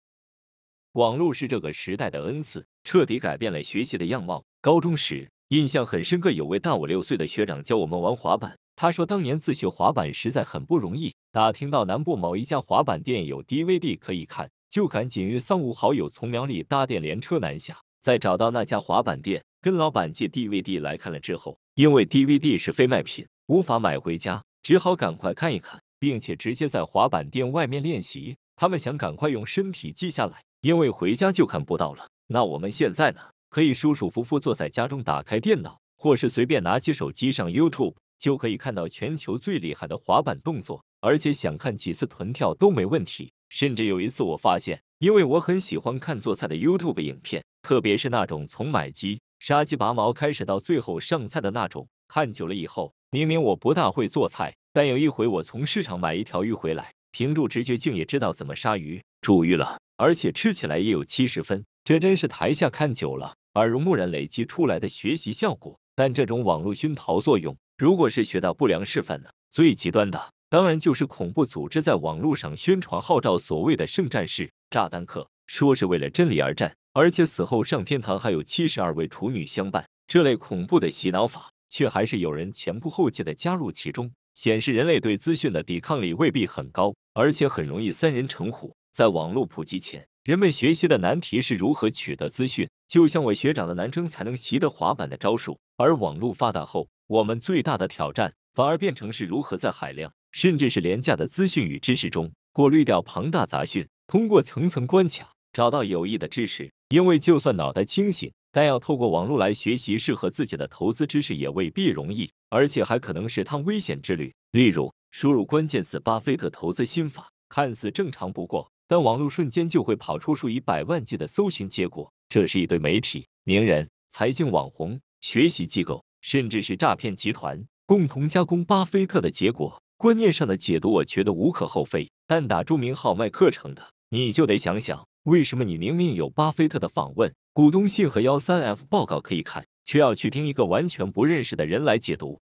网络是这个时代的恩赐，彻底改变了学习的样貌。高中时，印象很深刻，有位大我六岁的学长教我们玩滑板。他说：“当年自学滑板实在很不容易，打听到南部某一家滑板店有 DVD 可以看，就赶紧约三五好友从苗栗搭电联车南下，再找到那家滑板店，跟老板借 DVD 来看了之后，因为 DVD 是非卖品，无法买回家，只好赶快看一看，并且直接在滑板店外面练习。他们想赶快用身体记下来，因为回家就看不到了。那我们现在呢，可以舒舒服服坐在家中，打开电脑，或是随便拿起手机上 YouTube。”就可以看到全球最厉害的滑板动作，而且想看几次臀跳都没问题。甚至有一次我发现，因为我很喜欢看做菜的 YouTube 影片，特别是那种从买鸡、杀鸡、拔毛开始，到最后上菜的那种。看久了以后，明明我不大会做菜，但有一回我从市场买一条鱼回来，凭住直觉竟也知道怎么杀鱼、煮鱼了，而且吃起来也有七十分。这真是台下看久了、耳濡目染累积出来的学习效果。但这种网络熏陶作用。如果是学到不良示范呢？最极端的当然就是恐怖组织在网络上宣传号召所谓的圣战士、炸弹客，说是为了真理而战，而且死后上天堂还有七十二位处女相伴。这类恐怖的洗脑法，却还是有人前仆后继的加入其中，显示人类对资讯的抵抗力未必很高，而且很容易三人成虎。在网络普及前，人们学习的难题是如何取得资讯，就像我学长的男生才能习得滑板的招数。而网络发达后，我们最大的挑战，反而变成是如何在海量甚至是廉价的资讯与知识中，过滤掉庞大杂讯，通过层层关卡，找到有益的知识。因为就算脑袋清醒，但要透过网络来学习适合自己的投资知识，也未必容易，而且还可能是趟危险之旅。例如，输入关键词“巴菲特投资心法”，看似正常不过，但网络瞬间就会跑出数以百万计的搜寻结果，这是一堆媒体、名人、财经网红、学习机构。甚至是诈骗集团共同加工巴菲特的结果，观念上的解读，我觉得无可厚非。但打著名号卖课程的，你就得想想，为什么你明明有巴菲特的访问、股东信和幺三 F 报告可以看，却要去听一个完全不认识的人来解读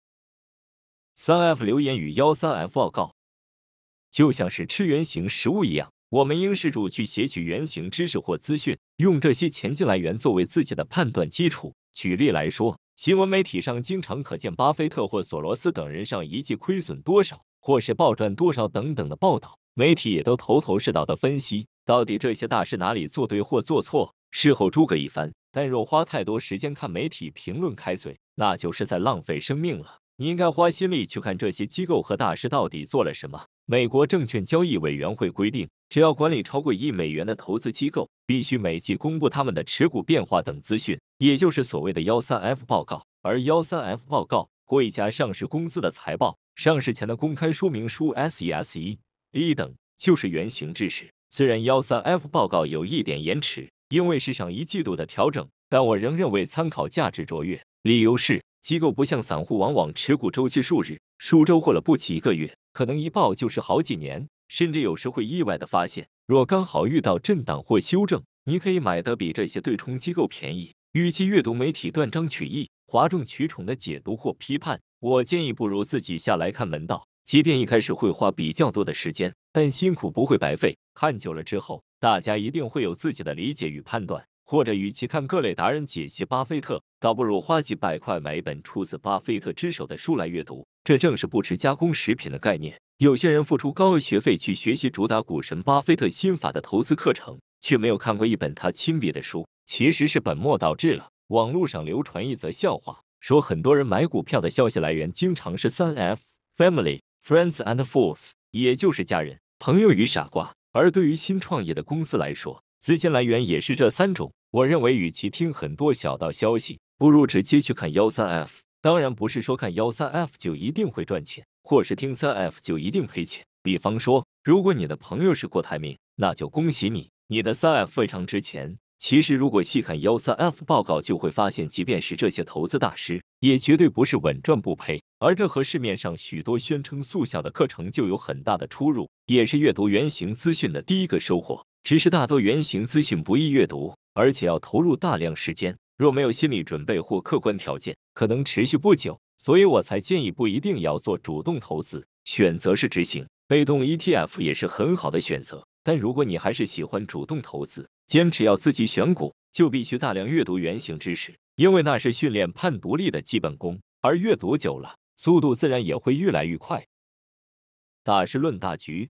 三 F 留言与幺三 F 报告？就像是吃原型食物一样，我们应试住去撷取原型知识或资讯，用这些前进来源作为自己的判断基础。举例来说。新闻媒体上经常可见巴菲特或索罗斯等人上一季亏损多少，或是暴赚多少等等的报道，媒体也都头头是道的分析，到底这些大师哪里做对或做错，事后诸葛一番。但若花太多时间看媒体评论开嘴，那就是在浪费生命了。你应该花心力去看这些机构和大师到底做了什么。美国证券交易委员会规定。只要管理超过一美元的投资机构，必须每季公布他们的持股变化等资讯，也就是所谓的幺三 F 报告。而幺三 F 报告或一家上市公司的财报、上市前的公开说明书 s e s e 一等）就是原型知识。虽然幺三 F 报告有一点延迟，因为市场一季度的调整，但我仍认为参考价值卓越。理由是，机构不像散户，往往持股周期数日、数周，过了不起一个月，可能一报就是好几年。甚至有时会意外的发现，若刚好遇到震荡或修正，你可以买的比这些对冲机构便宜。与其阅读媒体断章取义、哗众取宠的解读或批判，我建议不如自己下来看门道。即便一开始会花比较多的时间，但辛苦不会白费。看久了之后，大家一定会有自己的理解与判断。或者，与其看各类达人解析巴菲特，倒不如花几百块买一本出自巴菲特之手的书来阅读。这正是不吃加工食品的概念。有些人付出高额学费去学习主打股神巴菲特心法的投资课程，却没有看过一本他亲笔的书，其实是本末倒置了。网络上流传一则笑话，说很多人买股票的消息来源经常是三 F：Family、Friends and Fools，也就是家人、朋友与傻瓜。而对于新创业的公司来说，资金来源也是这三种。我认为，与其听很多小道消息，不如直接去看幺三 F。当然，不是说看幺三 F 就一定会赚钱。或是听三 F 就一定赔钱。比方说，如果你的朋友是郭台铭，那就恭喜你，你的三 F 非常值钱。其实，如果细看幺三 F 报告，就会发现，即便是这些投资大师，也绝对不是稳赚不赔。而这和市面上许多宣称速效的课程就有很大的出入，也是阅读原型资讯的第一个收获。只是大多原型资讯不易阅读，而且要投入大量时间，若没有心理准备或客观条件，可能持续不久。所以我才建议不一定要做主动投资，选择是执行，被动 ETF 也是很好的选择。但如果你还是喜欢主动投资，坚持要自己选股，就必须大量阅读原型知识，因为那是训练判独立的基本功。而阅读久了，速度自然也会越来越快。大师论大局，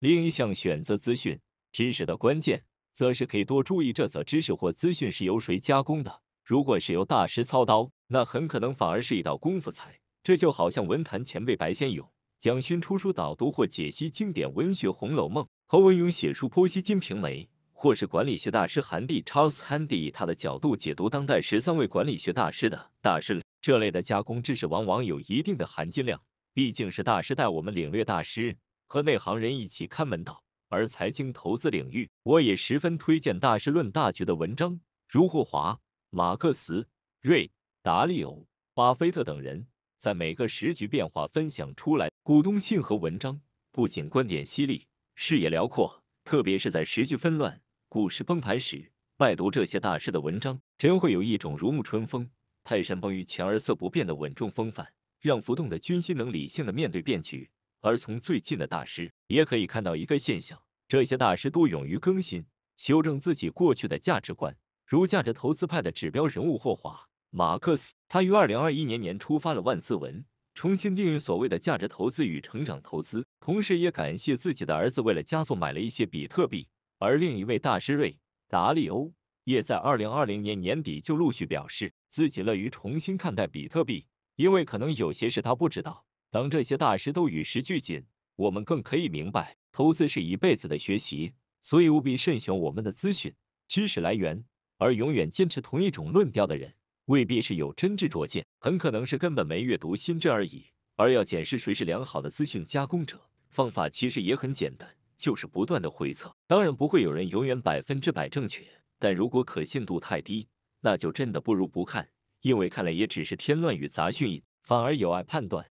另一项选择资讯知识的关键，则是可以多注意这则知识或资讯是由谁加工的。如果是由大师操刀，那很可能反而是一道功夫菜。这就好像文坛前辈白先勇、蒋勋出书导读或解析经典文学《红楼梦》，侯文咏写书剖析《金瓶梅》，或是管理学大师韩帝 Charles Handy 他的角度解读当代十三位管理学大师的大师这类的加工知识，往往有一定的含金量。毕竟，是大师带我们领略大师和内行人一起看门道。而财经投资领域，我也十分推荐大师论大局的文章，如霍华、马克思瑞。达利欧、巴菲特等人在每个时局变化分享出来股东信和文章，不仅观点犀利，视野辽阔，特别是在时局纷乱、股市崩盘时，拜读这些大师的文章，真会有一种如沐春风、泰山崩于前而色不变的稳重风范，让浮动的军心能理性的面对变局。而从最近的大师也可以看到一个现象：这些大师都勇于更新、修正自己过去的价值观，如价值投资派的指标人物霍华。马克思，他于二零二一年年初发了万字文，重新定义所谓的价值投资与成长投资，同时也感谢自己的儿子为了加速买了一些比特币。而另一位大师瑞达利欧也在二零二零年年底就陆续表示自己乐于重新看待比特币，因为可能有些事他不知道。当这些大师都与时俱进，我们更可以明白，投资是一辈子的学习，所以务必慎选我们的咨询知识来源，而永远坚持同一种论调的人。未必是有真知灼见，很可能是根本没阅读新知而已。而要检视谁是良好的资讯加工者，方法其实也很简单，就是不断的回测。当然不会有人永远百分之百正确，但如果可信度太低，那就真的不如不看，因为看了也只是添乱与杂讯，反而有碍判断。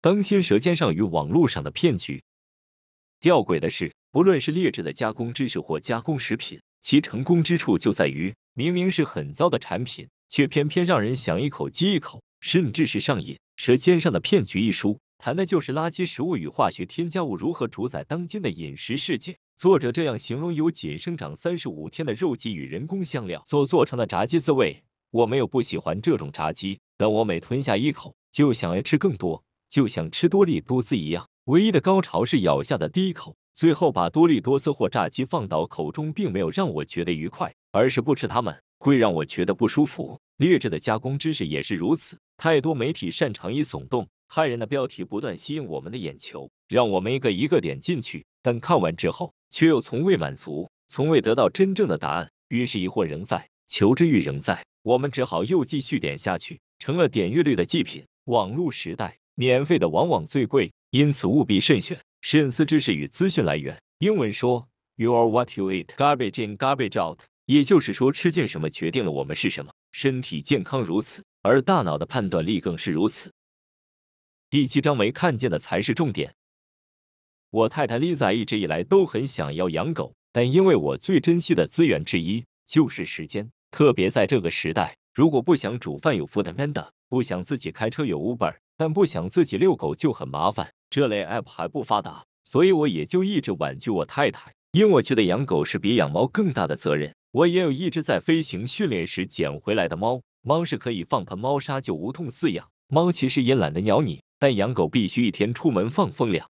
更新舌尖上与网络上的骗局。吊诡的是，不论是劣质的加工知识或加工食品。其成功之处就在于，明明是很糟的产品，却偏偏让人想一口接一口，甚至是上瘾。《舌尖上的骗局》一书谈的就是垃圾食物与化学添加物如何主宰当今的饮食世界。作者这样形容由仅生长三十五天的肉鸡与人工香料所做成的炸鸡滋味：我没有不喜欢这种炸鸡，但我每吞下一口，就想要吃更多，就像吃多利多滋一样。唯一的高潮是咬下的第一口。最后把多利多斯或炸鸡放到口中，并没有让我觉得愉快，而是不吃它们会让我觉得不舒服。劣质的加工知识也是如此。太多媒体擅长于耸动，骇人的标题不断吸引我们的眼球，让我们一个一个点进去，但看完之后却又从未满足，从未得到真正的答案，于是疑惑仍在，求知欲仍在，我们只好又继续点下去，成了点阅率的祭品。网络时代，免费的往往最贵，因此务必慎选。深思知识与资讯来源。英文说：“You are what you eat. Garbage in, garbage out。”也就是说，吃进什么决定了我们是什么。身体健康如此，而大脑的判断力更是如此。第七章没看见的才是重点。我太太 Lisa 一直以来都很想要养狗，但因为我最珍惜的资源之一就是时间，特别在这个时代，如果不想煮饭有 Food Panda，不想自己开车有 Uber，但不想自己遛狗就很麻烦。这类 app 还不发达，所以我也就一直婉拒我太太，因为我觉得养狗是比养猫更大的责任。我也有一直在飞行训练时捡回来的猫，猫是可以放盆猫砂就无痛饲养，猫其实也懒得咬你。但养狗必须一天出门放风两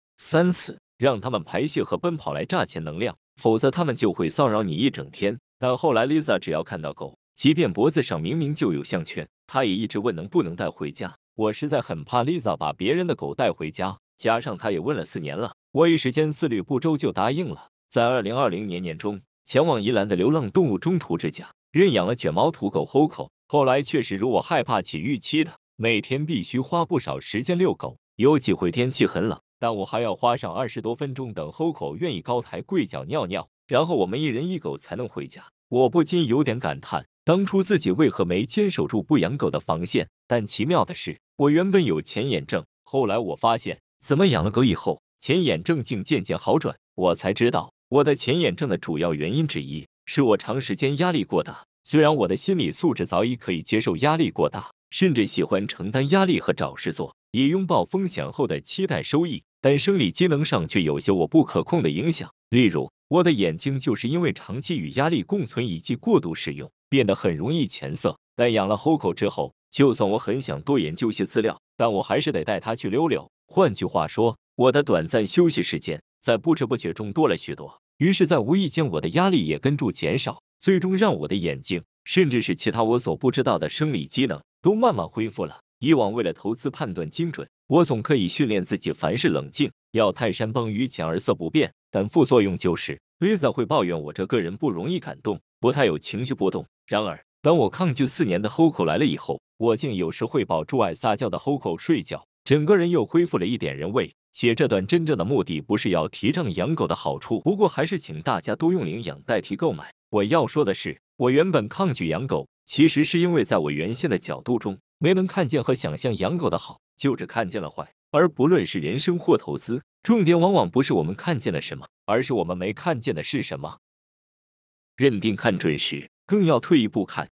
次，让它们排泄和奔跑来榨钱能量，否则它们就会骚扰你一整天。但后来 Lisa 只要看到狗，即便脖子上明明就有项圈，她也一直问能不能带回家。我实在很怕 Lisa 把别人的狗带回家。加上他也问了四年了，我一时间思虑不周就答应了。在二零二零年年中，前往宜兰的流浪动物中途之家，认养了卷毛土狗 h o c o 后来确实如我害怕起预期的，每天必须花不少时间遛狗。有几回天气很冷，但我还要花上二十多分钟等 h o c o 愿意高抬贵脚尿尿，然后我们一人一狗才能回家。我不禁有点感叹，当初自己为何没坚守住不养狗的防线？但奇妙的是，我原本有前眼症，后来我发现。怎么养了狗以后，前眼症竟渐渐好转？我才知道，我的前眼症的主要原因之一是我长时间压力过大。虽然我的心理素质早已可以接受压力过大，甚至喜欢承担压力和找事做，以拥抱风险后的期待收益，但生理机能上却有些我不可控的影响。例如，我的眼睛就是因为长期与压力共存以及过度使用，变得很容易浅色。但养了 HOKO 之后，就算我很想多研究些资料，但我还是得带它去溜溜。换句话说，我的短暂休息时间在不知不觉中多了许多，于是，在无意间，我的压力也跟着减少，最终让我的眼睛，甚至是其他我所不知道的生理机能，都慢慢恢复了。以往为了投资判断精准，我总可以训练自己，凡事冷静，要泰山崩于前而色不变，但副作用就是，Lisa 会抱怨我这个人不容易感动，不太有情绪波动。然而，当我抗拒四年的 h o c k o 来了以后，我竟有时会抱住爱撒娇的 h o c k o 睡觉。整个人又恢复了一点人味。写这段真正的目的不是要提倡养狗的好处，不过还是请大家多用领养代替购买。我要说的是，我原本抗拒养狗，其实是因为在我原先的角度中，没能看见和想象养狗的好，就只看见了坏。而不论是人生或投资，重点往往不是我们看见了什么，而是我们没看见的是什么。认定看准时，更要退一步看。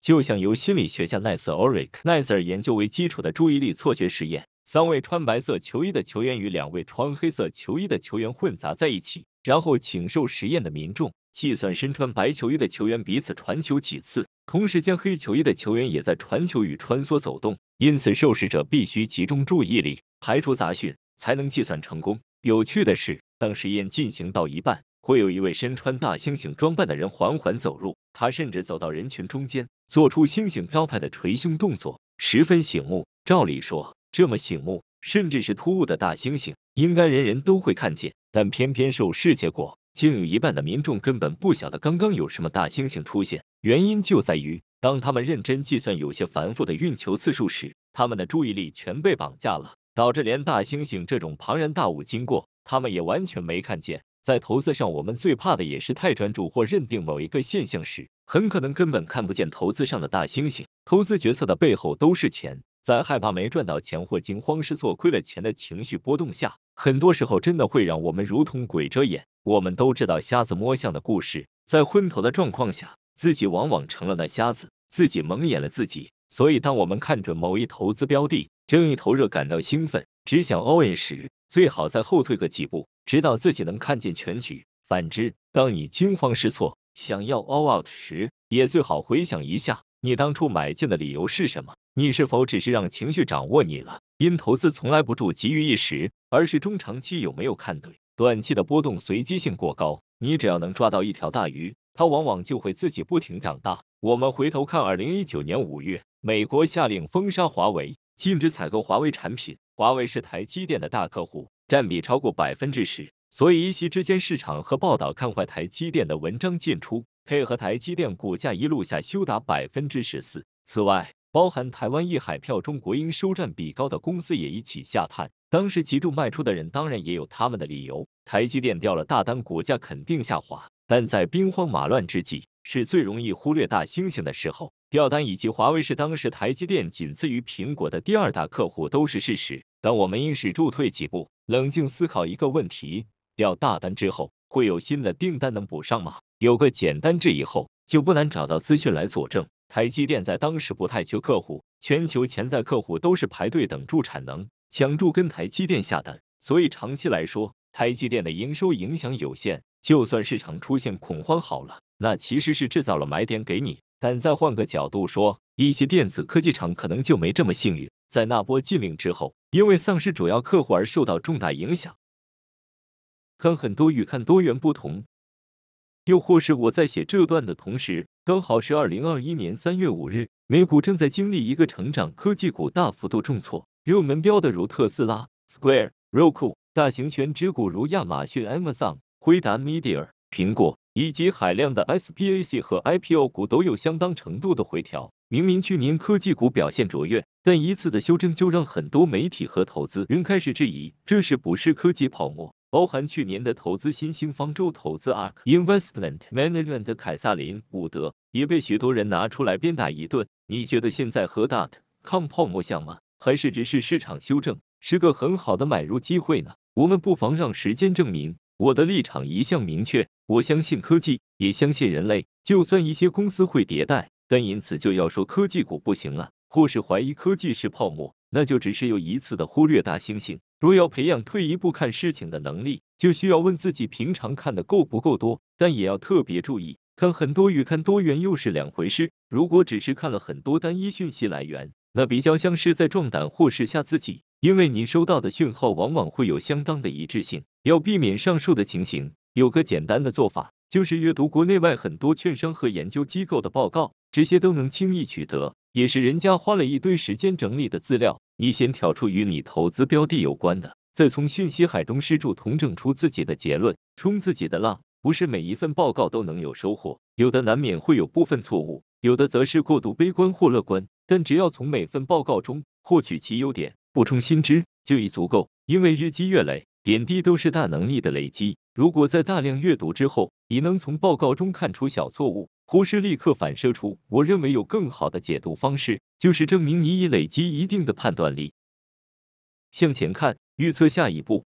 就像由心理学家奈瑟·奥瑞克奈瑟尔研究为基础的注意力错觉实验，三位穿白色球衣的球员与两位穿黑色球衣的球员混杂在一起，然后请受实验的民众计算身穿白球衣的球员彼此传球几次，同时将黑球衣的球员也在传球与穿梭走动，因此受试者必须集中注意力，排除杂讯，才能计算成功。有趣的是，当实验进行到一半。会有一位身穿大猩猩装扮的人缓缓走入，他甚至走到人群中间，做出猩猩招牌的捶胸动作，十分醒目。照理说，这么醒目，甚至是突兀的大猩猩，应该人人都会看见。但偏偏受试结果，竟有一半的民众根本不晓得刚刚有什么大猩猩出现。原因就在于，当他们认真计算有些繁复的运球次数时，他们的注意力全被绑架了，导致连大猩猩这种庞然大物经过，他们也完全没看见。在投资上，我们最怕的也是太专注或认定某一个现象时，很可能根本看不见投资上的大猩猩。投资决策的背后都是钱，在害怕没赚到钱或惊慌失措亏了钱的情绪波动下，很多时候真的会让我们如同鬼遮眼。我们都知道瞎子摸象的故事，在昏头的状况下，自己往往成了那瞎子，自己蒙眼了自己。所以，当我们看准某一投资标的，正一头热，感到兴奋，只想 own 时，最好再后退个几步，直到自己能看见全局。反之，当你惊慌失措、想要 all out 时，也最好回想一下你当初买进的理由是什么？你是否只是让情绪掌握你了？因投资从来不住急于一时，而是中长期有没有看对。短期的波动随机性过高，你只要能抓到一条大鱼，它往往就会自己不停长大。我们回头看二零一九年五月，美国下令封杀华为，禁止采购华为产品。华为是台积电的大客户，占比超过百分之十，所以一夕之间市场和报道看坏台积电的文章进出，配合台积电股价一路下修达百分之十四。此外，包含台湾一海票中国营收占比高的公司也一起下探。当时集中卖出的人当然也有他们的理由，台积电掉了大单，股价肯定下滑。但在兵荒马乱之际，是最容易忽略大猩猩的时候，掉单以及华为是当时台积电仅次于苹果的第二大客户都是事实。当我们应势助退几步，冷静思考一个问题：掉大单之后，会有新的订单能补上吗？有个简单质疑后，就不难找到资讯来佐证。台积电在当时不太缺客户，全球潜在客户都是排队等助产能，抢住跟台积电下单。所以长期来说，台积电的营收影响有限。就算市场出现恐慌好了，那其实是制造了买点给你。但再换个角度说，一些电子科技厂可能就没这么幸运。在那波禁令之后，因为丧失主要客户而受到重大影响。看很多与看多元不同，又或是我在写这段的同时，刚好是二零二一年三月五日，美股正在经历一个成长科技股大幅度重挫，热门标的如特斯拉、Square、Roku，大型全值股如亚马逊 （Amazon）、辉达 （Media）、苹果，以及海量的 SPAC 和 IPO 股都有相当程度的回调。明明去年科技股表现卓越，但一次的修正就让很多媒体和投资人开始质疑，这是不是科技泡沫？包含去年的投资新兴方舟投资 Ark Investment Management 的凯撒林·伍德也被许多人拿出来鞭打一顿。你觉得现在和大的抗泡沫像吗？还是只是市场修正，是个很好的买入机会呢？我们不妨让时间证明。我的立场一向明确，我相信科技，也相信人类。就算一些公司会迭代。但因此就要说科技股不行了，或是怀疑科技是泡沫，那就只是又一次的忽略大猩猩。若要培养退一步看事情的能力，就需要问自己平常看的够不够多，但也要特别注意，看很多与看多元又是两回事。如果只是看了很多单一讯息来源，那比较像是在壮胆或是吓自己，因为你收到的讯号往往会有相当的一致性。要避免上述的情形，有个简单的做法就是阅读国内外很多券商和研究机构的报告。这些都能轻易取得，也是人家花了一堆时间整理的资料。你先挑出与你投资标的有关的，再从讯息海中施助同整出自己的结论，冲自己的浪。不是每一份报告都能有收获，有的难免会有部分错误，有的则是过度悲观或乐观。但只要从每份报告中获取其优点，补充新知，就已足够。因为日积月累，点滴都是大能力的累积。如果在大量阅读之后，你能从报告中看出小错误。胡适立刻反射出，我认为有更好的解读方式，就是证明你已累积一定的判断力。向前看，预测下一步，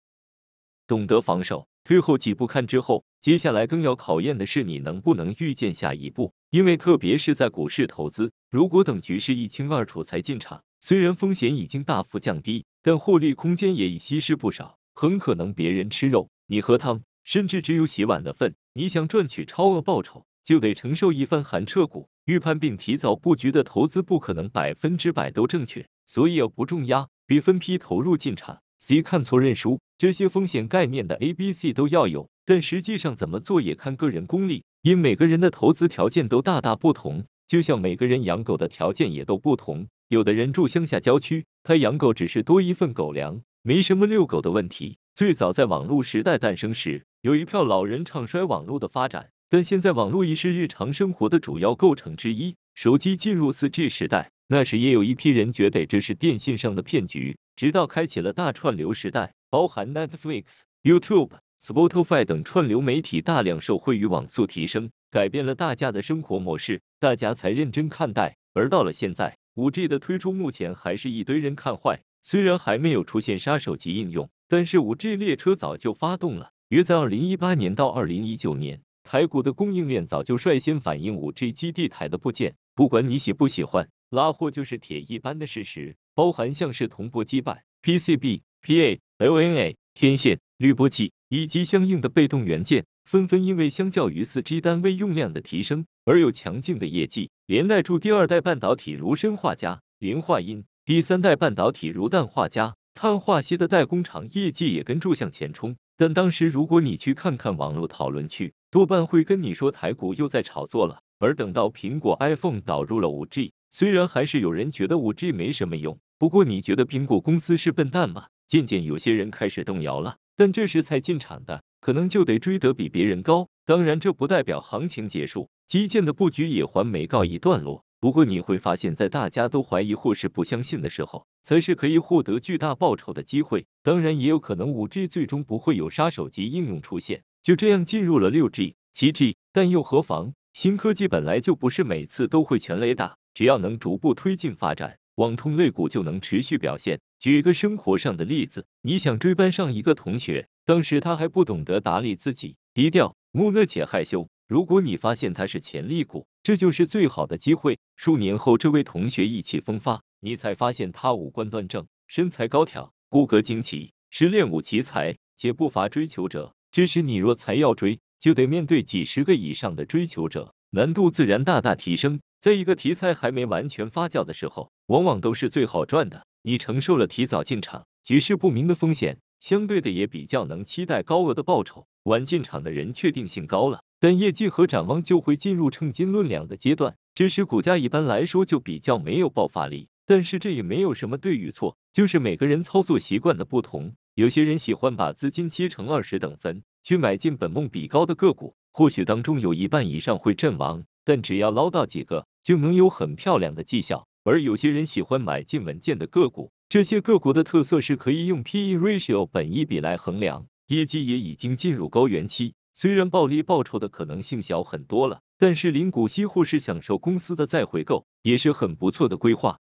懂得防守，退后几步看之后，接下来更要考验的是你能不能预见下一步。因为特别是在股市投资，如果等局势一清二楚才进场，虽然风险已经大幅降低，但获利空间也已稀释不少，很可能别人吃肉，你喝汤，甚至只有洗碗的份。你想赚取超额报酬？就得承受一番寒彻骨。预判并提早布局的投资不可能百分之百都正确，所以要不重压，比分批投入进场。C 看错认输，这些风险概念的 A、B、C 都要有。但实际上怎么做也看个人功力，因每个人的投资条件都大大不同。就像每个人养狗的条件也都不同，有的人住乡下郊区，他养狗只是多一份狗粮，没什么遛狗的问题。最早在网络时代诞生时，有一票老人唱衰网络的发展。但现在，网络已是日常生活的主要构成之一。手机进入四 G 时代，那时也有一批人觉得这是电信上的骗局。直到开启了大串流时代，包含 Netflix、YouTube、Spotify 等串流媒体大量受惠于网速提升，改变了大家的生活模式，大家才认真看待。而到了现在，五 G 的推出目前还是一堆人看坏。虽然还没有出现杀手级应用，但是五 G 列车早就发动了，约在二零一八年到二零一九年。台股的供应链早就率先反映 5G 基地台的部件，不管你喜不喜欢，拉货就是铁一般的事实。包含像是铜箔基板、PCB、PA、LNA、天线、滤波器以及相应的被动元件，纷纷因为相较于 4G 单位用量的提升而有强劲的业绩。连带助第二代半导体如砷化镓、磷化铟，第三代半导体如氮化镓、碳化硅的代工厂业绩也跟柱向前冲。但当时如果你去看看网络讨论区，多半会跟你说台股又在炒作了，而等到苹果 iPhone 导入了五 G，虽然还是有人觉得五 G 没什么用，不过你觉得苹果公司是笨蛋吗？渐渐有些人开始动摇了，但这时才进场的，可能就得追得比别人高。当然，这不代表行情结束，基建的布局也还没告一段落。不过你会发现在大家都怀疑或是不相信的时候，才是可以获得巨大报酬的机会。当然，也有可能五 G 最终不会有杀手级应用出现。就这样进入了六 G、七 G，但又何妨？新科技本来就不是每次都会全雷打，只要能逐步推进发展，网通类股就能持续表现。举一个生活上的例子，你想追班上一个同学，当时他还不懂得打理自己，低调、木讷且害羞。如果你发现他是潜力股，这就是最好的机会。数年后，这位同学意气风发，你才发现他五官端正，身材高挑，骨骼惊奇，是练武奇才，且不乏追求者。这时，你若才要追，就得面对几十个以上的追求者，难度自然大大提升。在一个题材还没完全发酵的时候，往往都是最好赚的。你承受了提早进场、局势不明的风险，相对的也比较能期待高额的报酬。晚进场的人确定性高了，但业绩和展望就会进入称斤论两的阶段，这时股价一般来说就比较没有爆发力。但是这也没有什么对与错，就是每个人操作习惯的不同。有些人喜欢把资金切成二十等分，去买进本梦比高的个股，或许当中有一半以上会阵亡，但只要捞到几个，就能有很漂亮的绩效。而有些人喜欢买进稳健的个股，这些个股的特色是可以用 P E ratio 本一比来衡量，业绩也已经进入高原期，虽然暴利报酬的可能性小很多了，但是领股息或是享受公司的再回购，也是很不错的规划。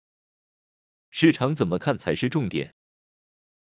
市场怎么看才是重点？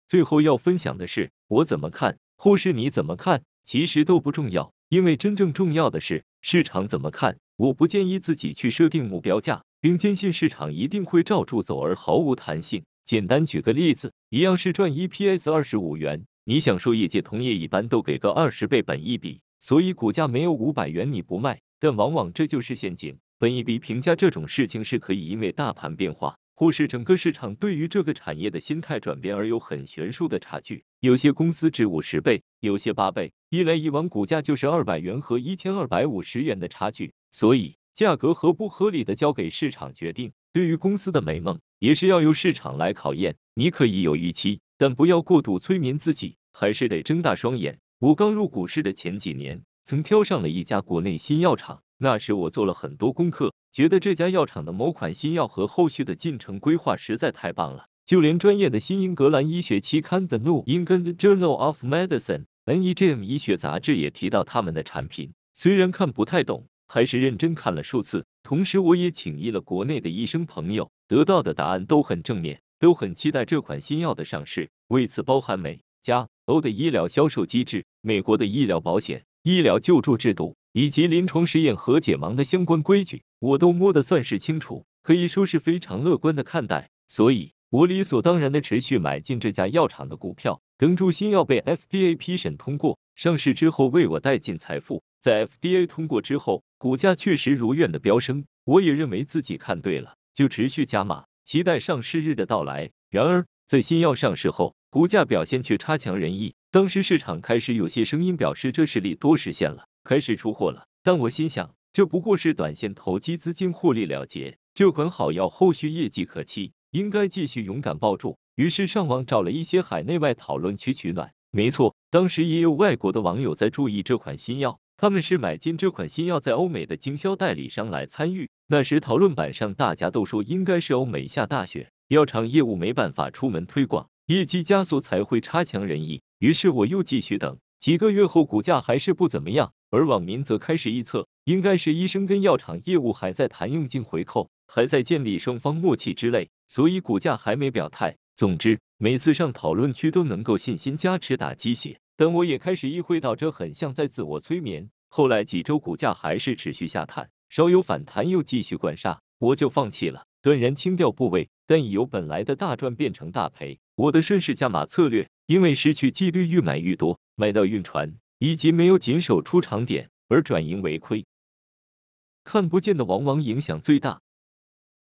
最后要分享的是，我怎么看，或是你怎么看，其实都不重要，因为真正重要的是市场怎么看。我不建议自己去设定目标价，并坚信市场一定会照住走而毫无弹性。简单举个例子，一样是赚一 PS 二十五元，你想说业界同业一般都给个二十倍本一比，所以股价没有五百元你不卖，但往往这就是陷阱。本一比评价这种事情是可以因为大盘变化。或是整个市场对于这个产业的心态转变而有很悬殊的差距，有些公司值五十倍，有些八倍，一来一往，股价就是二百元和一千二百五十元的差距。所以，价格合不合理，的交给市场决定。对于公司的美梦，也是要由市场来考验。你可以有预期，但不要过度催眠自己，还是得睁大双眼。我刚入股市的前几年，曾挑上了一家国内新药厂，那时我做了很多功课。觉得这家药厂的某款新药和后续的进程规划实在太棒了，就连专业的新英格兰医学期刊的《New England Journal of Medicine》（NEJM） 医学杂志也提到他们的产品。虽然看不太懂，还是认真看了数次。同时，我也请益了国内的医生朋友，得到的答案都很正面，都很期待这款新药的上市。为此，包含美、加、欧的医疗销售机制、美国的医疗保险、医疗救助制度，以及临床试验和解盲的相关规矩。我都摸得算是清楚，可以说是非常乐观的看待，所以我理所当然的持续买进这家药厂的股票。等注新药被 FDA 批审通过上市之后，为我带进财富。在 FDA 通过之后，股价确实如愿的飙升，我也认为自己看对了，就持续加码，期待上市日的到来。然而，在新药上市后，股价表现却差强人意。当时市场开始有些声音表示这是力多实现了，开始出货了，但我心想。这不过是短线投机资金获利了结。这款好药后续业绩可期，应该继续勇敢抱住。于是上网找了一些海内外讨论区取暖。没错，当时也有外国的网友在注意这款新药，他们是买进这款新药在欧美的经销代理商来参与。那时讨论板上大家都说应该是欧美下大雪，药厂业务没办法出门推广，业绩加速才会差强人意。于是我又继续等，几个月后股价还是不怎么样。而网民则开始臆测，应该是医生跟药厂业务还在谈用尽回扣，还在建立双方默契之类，所以股价还没表态。总之，每次上讨论区都能够信心加持，打鸡血。但我也开始意会到，这很像在自我催眠。后来几周股价还是持续下探，稍有反弹又继续灌杀，我就放弃了，断然清掉部位。但已由本来的大赚变成大赔。我的顺势加码策略，因为失去纪律，越买越多，买到晕船。以及没有谨守出场点而转盈为亏，看不见的往往影响最大。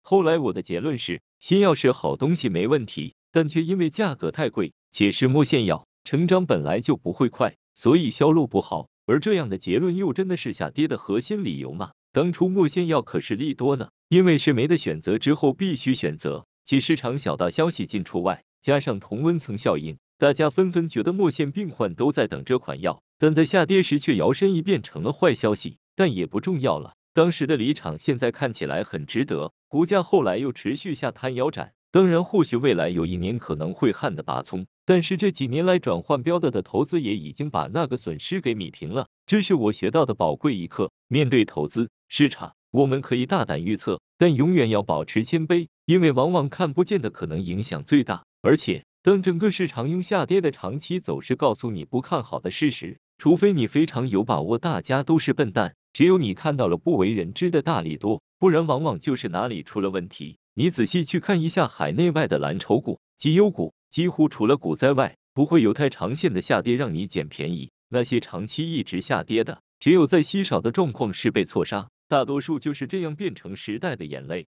后来我的结论是，新药是好东西没问题，但却因为价格太贵且是墨线药，成长本来就不会快，所以销路不好。而这样的结论又真的是下跌的核心理由吗？当初墨线药可是利多呢，因为是没得选择，之后必须选择。且市场小道消息进出外，加上同温层效应，大家纷纷觉得墨线病患都在等这款药。但在下跌时却摇身一变成了坏消息，但也不重要了。当时的离场现在看起来很值得。股价后来又持续下探腰斩，当然或许未来有一年可能会旱的拔葱，但是这几年来转换标的的投资也已经把那个损失给米平了。这是我学到的宝贵一课。面对投资市场，我们可以大胆预测，但永远要保持谦卑，因为往往看不见的可能影响最大。而且当整个市场用下跌的长期走势告诉你不看好的事实。除非你非常有把握，大家都是笨蛋，只有你看到了不为人知的大力多，不然往往就是哪里出了问题。你仔细去看一下海内外的蓝筹股、绩优股，几乎除了股灾外，不会有太长线的下跌让你捡便宜。那些长期一直下跌的，只有在稀少的状况是被错杀，大多数就是这样变成时代的眼泪。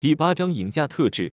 第八章，赢家特质。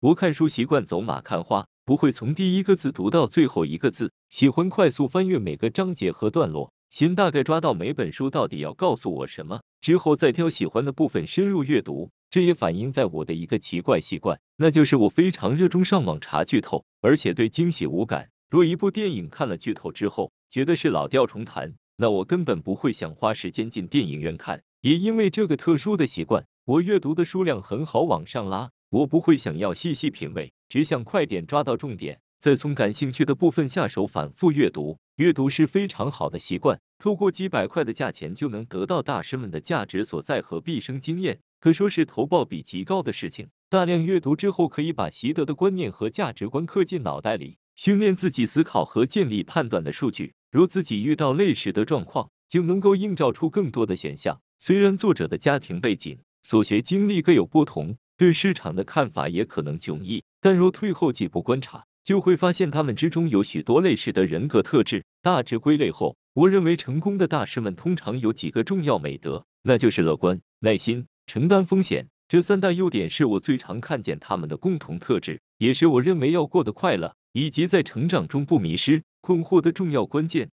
不看书，习惯走马看花。不会从第一个字读到最后一个字，喜欢快速翻阅每个章节和段落，先大概抓到每本书到底要告诉我什么，之后再挑喜欢的部分深入阅读。这也反映在我的一个奇怪习惯，那就是我非常热衷上网查剧透，而且对惊喜无感。若一部电影看了剧透之后觉得是老调重弹，那我根本不会想花时间进电影院看。也因为这个特殊的习惯，我阅读的数量很好往上拉。我不会想要细细品味，只想快点抓到重点，再从感兴趣的部分下手反复阅读。阅读是非常好的习惯，透过几百块的价钱就能得到大师们的价值所在和毕生经验，可说是投报比极高的事情。大量阅读之后，可以把习得的观念和价值观刻进脑袋里，训练自己思考和建立判断的数据。如自己遇到类似的状况，就能够映照出更多的选项。虽然作者的家庭背景、所学经历各有不同。对市场的看法也可能迥异，但若退后几步观察，就会发现他们之中有许多类似的人格特质。大致归类后，我认为成功的大师们通常有几个重要美德，那就是乐观、耐心、承担风险。这三大优点是我最常看见他们的共同特质，也是我认为要过得快乐以及在成长中不迷失、困惑的重要关键。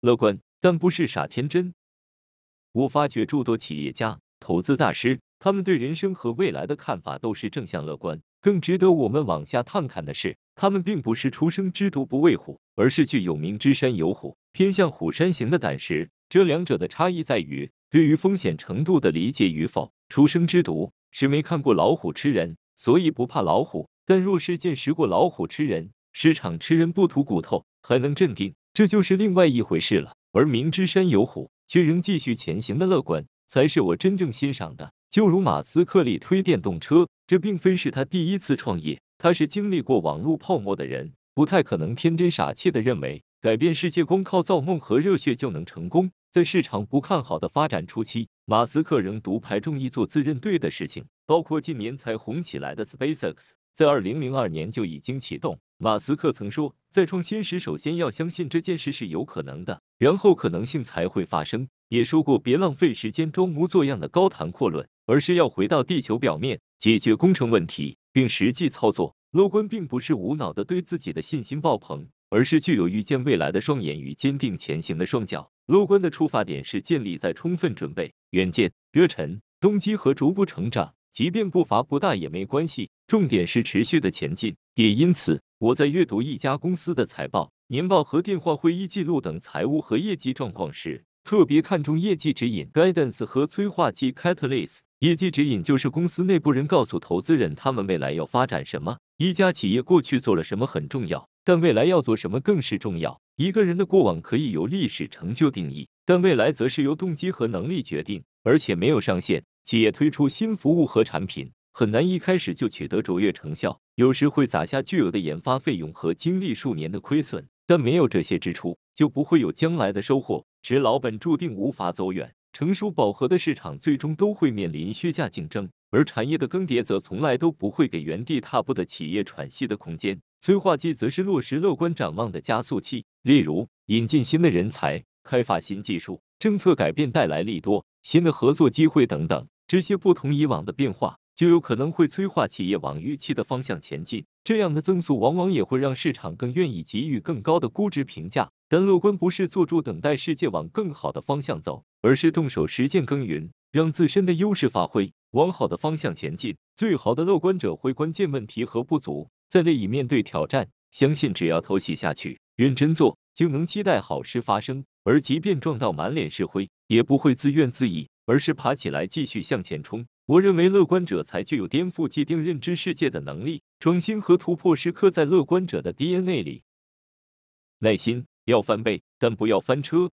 乐观，但不是傻天真。我发觉诸多企业家、投资大师。他们对人生和未来的看法都是正向乐观。更值得我们往下探看的是，他们并不是“初生之犊不畏虎”，而是“具有明知山有虎”，偏向虎山行的胆识。这两者的差异在于对于风险程度的理解与否。初生之犊是没看过老虎吃人，所以不怕老虎；但若是见识过老虎吃人，时常吃人不吐骨头，还能镇定，这就是另外一回事了。而明知山有虎，却仍继续前行的乐观。才是我真正欣赏的。就如马斯克力推电动车，这并非是他第一次创业，他是经历过网络泡沫的人，不太可能天真傻气的认为改变世界光靠造梦和热血就能成功。在市场不看好的发展初期，马斯克仍独排众议做自认对的事情，包括近年才红起来的 SpaceX，在二零零二年就已经启动。马斯克曾说，在创新时，首先要相信这件事是有可能的，然后可能性才会发生。也说过，别浪费时间装模作样的高谈阔论，而是要回到地球表面解决工程问题，并实际操作。乐观并不是无脑的对自己的信心爆棚，而是具有预见未来的双眼与坚定前行的双脚。乐观的出发点是建立在充分准备、远见、热忱、动机和逐步成长，即便步伐不大也没关系，重点是持续的前进。也因此，我在阅读一家公司的财报、年报和电话会议记录等财务和业绩状况时。特别看重业绩指引 （guidance） 和催化剂 （catalyst）。业绩指引就是公司内部人告诉投资人他们未来要发展什么。一家企业过去做了什么很重要，但未来要做什么更是重要。一个人的过往可以由历史成就定义，但未来则是由动机和能力决定，而且没有上限。企业推出新服务和产品，很难一开始就取得卓越成效，有时会砸下巨额的研发费用和经历数年的亏损。但没有这些支出，就不会有将来的收获，使老本注定无法走远。成熟饱和的市场最终都会面临削价竞争，而产业的更迭则从来都不会给原地踏步的企业喘息的空间。催化剂则是落实乐观展望的加速器，例如引进新的人才、开发新技术、政策改变带来利多、新的合作机会等等，这些不同以往的变化。就有可能会催化企业往预期的方向前进，这样的增速往往也会让市场更愿意给予更高的估值评价。但乐观不是坐住等待世界往更好的方向走，而是动手实践耕耘，让自身的优势发挥，往好的方向前进。最好的乐观者会关键问题和不足，在乐意面对挑战，相信只要偷袭下去，认真做，就能期待好事发生。而即便撞到满脸是灰，也不会自怨自艾，而是爬起来继续向前冲。我认为乐观者才具有颠覆既定认知世界的能力，创新和突破是刻在乐观者的 DNA 里。耐心要翻倍，但不要翻车。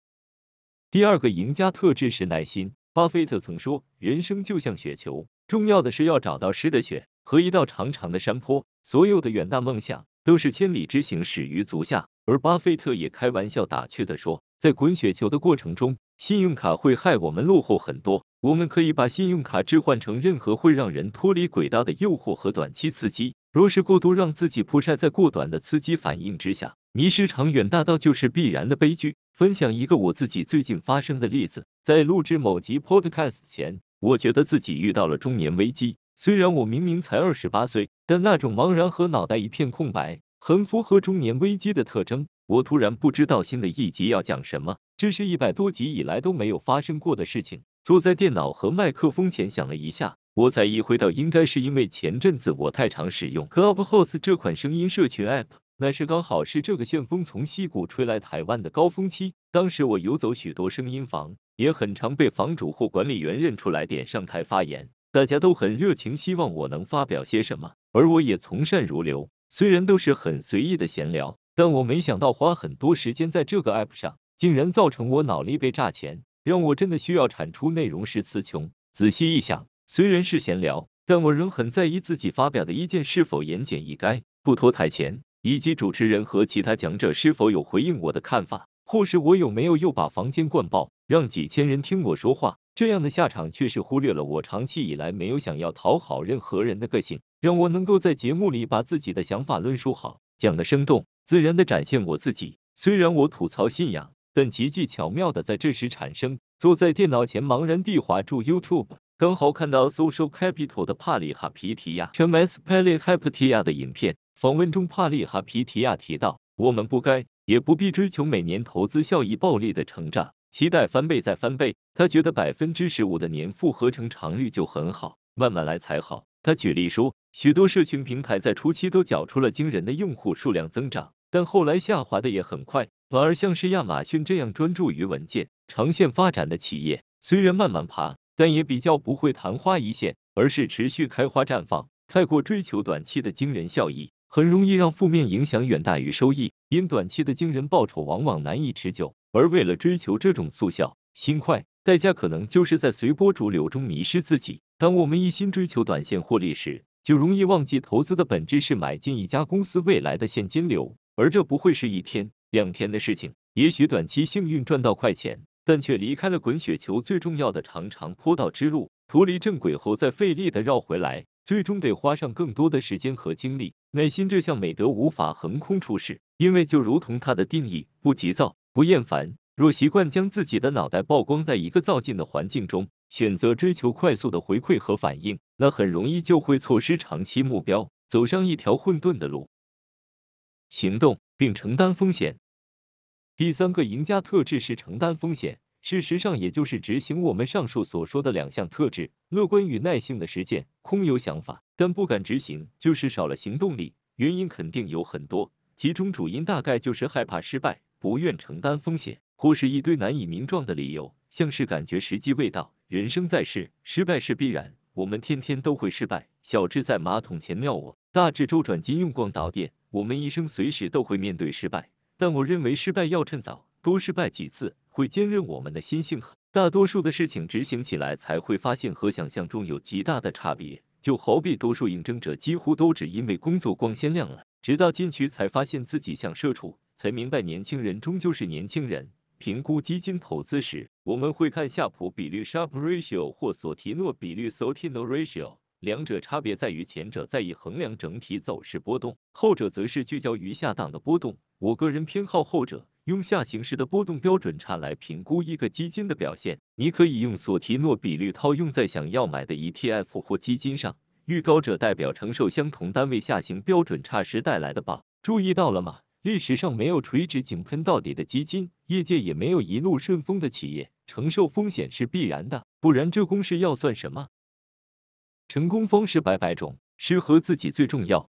第二个赢家特质是耐心。巴菲特曾说：“人生就像雪球，重要的是要找到湿的雪和一道长长的山坡。”所有的远大梦想都是千里之行，始于足下。而巴菲特也开玩笑打趣的说：“在滚雪球的过程中，信用卡会害我们落后很多。”我们可以把信用卡置换成任何会让人脱离轨道的诱惑和短期刺激。若是过度让自己曝晒在过短的刺激反应之下，迷失长远大道就是必然的悲剧。分享一个我自己最近发生的例子：在录制某集 Podcast 前，我觉得自己遇到了中年危机。虽然我明明才二十八岁，但那种茫然和脑袋一片空白，很符合中年危机的特征。我突然不知道新的一集要讲什么，这是一百多集以来都没有发生过的事情。坐在电脑和麦克风前想了一下，我才意会到应该是因为前阵子我太常使用 Clubhouse 这款声音社群 App，那是刚好是这个旋风从西谷吹来台湾的高峰期。当时我游走许多声音房，也很常被房主或管理员认出来点上台发言，大家都很热情，希望我能发表些什么，而我也从善如流。虽然都是很随意的闲聊，但我没想到花很多时间在这个 App 上，竟然造成我脑力被炸钱。让我真的需要产出内容时词穷。仔细一想，虽然是闲聊，但我仍很在意自己发表的意见是否言简意赅、不拖台前，以及主持人和其他讲者是否有回应我的看法，或是我有没有又把房间灌爆，让几千人听我说话。这样的下场却是忽略了我长期以来没有想要讨好任何人的个性，让我能够在节目里把自己的想法论述好，讲得生动自然的展现我自己。虽然我吐槽信仰。但奇迹巧妙的在这时产生。坐在电脑前茫然地划住 YouTube，刚好看到 Social Capital 的帕里哈皮提亚 （Pamela Perpetia） 的影片。访问中，帕里哈皮提亚提到：“我们不该也不必追求每年投资效益暴利的成长，期待翻倍再翻倍。他觉得百分之十五的年复合成长率就很好，慢慢来才好。”他举例说，许多社群平台在初期都缴出了惊人的用户数量增长。但后来下滑的也很快。反而像是亚马逊这样专注于稳健、长线发展的企业，虽然慢慢爬，但也比较不会昙花一现，而是持续开花绽放。太过追求短期的惊人效益，很容易让负面影响远大于收益。因短期的惊人报酬往往难以持久，而为了追求这种速效、心快，代价可能就是在随波逐流中迷失自己。当我们一心追求短线获利时，就容易忘记投资的本质是买进一家公司未来的现金流。而这不会是一天两天的事情。也许短期幸运赚到快钱，但却离开了滚雪球最重要的长长坡道之路，脱离正轨后，再费力的绕回来，最终得花上更多的时间和精力。耐心这项美德无法横空出世，因为就如同它的定义，不急躁，不厌烦。若习惯将自己的脑袋曝光在一个躁进的环境中，选择追求快速的回馈和反应，那很容易就会错失长期目标，走上一条混沌的路。行动并承担风险。第三个赢家特质是承担风险，事实上也就是执行我们上述所说的两项特质：乐观与耐性的实践。空有想法但不敢执行，就是少了行动力。原因肯定有很多，其中主因大概就是害怕失败，不愿承担风险，或是一堆难以名状的理由，像是感觉时机未到，人生在世，失败是必然，我们天天都会失败。小智在马桶前尿我，大智周转金用光，导电。我们一生随时都会面对失败，但我认为失败要趁早，多失败几次会坚韧我们的心性。大多数的事情执行起来才会发现和想象中有极大的差别。就好比多数应征者几乎都只因为工作光鲜亮了，直到进去才发现自己像社畜，才明白年轻人终究是年轻人。评估基金投资时，我们会看夏普比率 （Sharpe Ratio） 或索提诺比率 （Sotino Ratio）。两者差别在于，前者在意衡量整体走势波动，后者则是聚焦于下档的波动。我个人偏好后者，用下行时的波动标准差来评估一个基金的表现。你可以用索提诺比率套用在想要买的 ETF 或基金上。预高者代表承受相同单位下行标准差时带来的报。注意到了吗？历史上没有垂直井喷到底的基金，业界也没有一路顺风的企业。承受风险是必然的，不然这公式要算什么？成功方式百百种，适合自己最重要。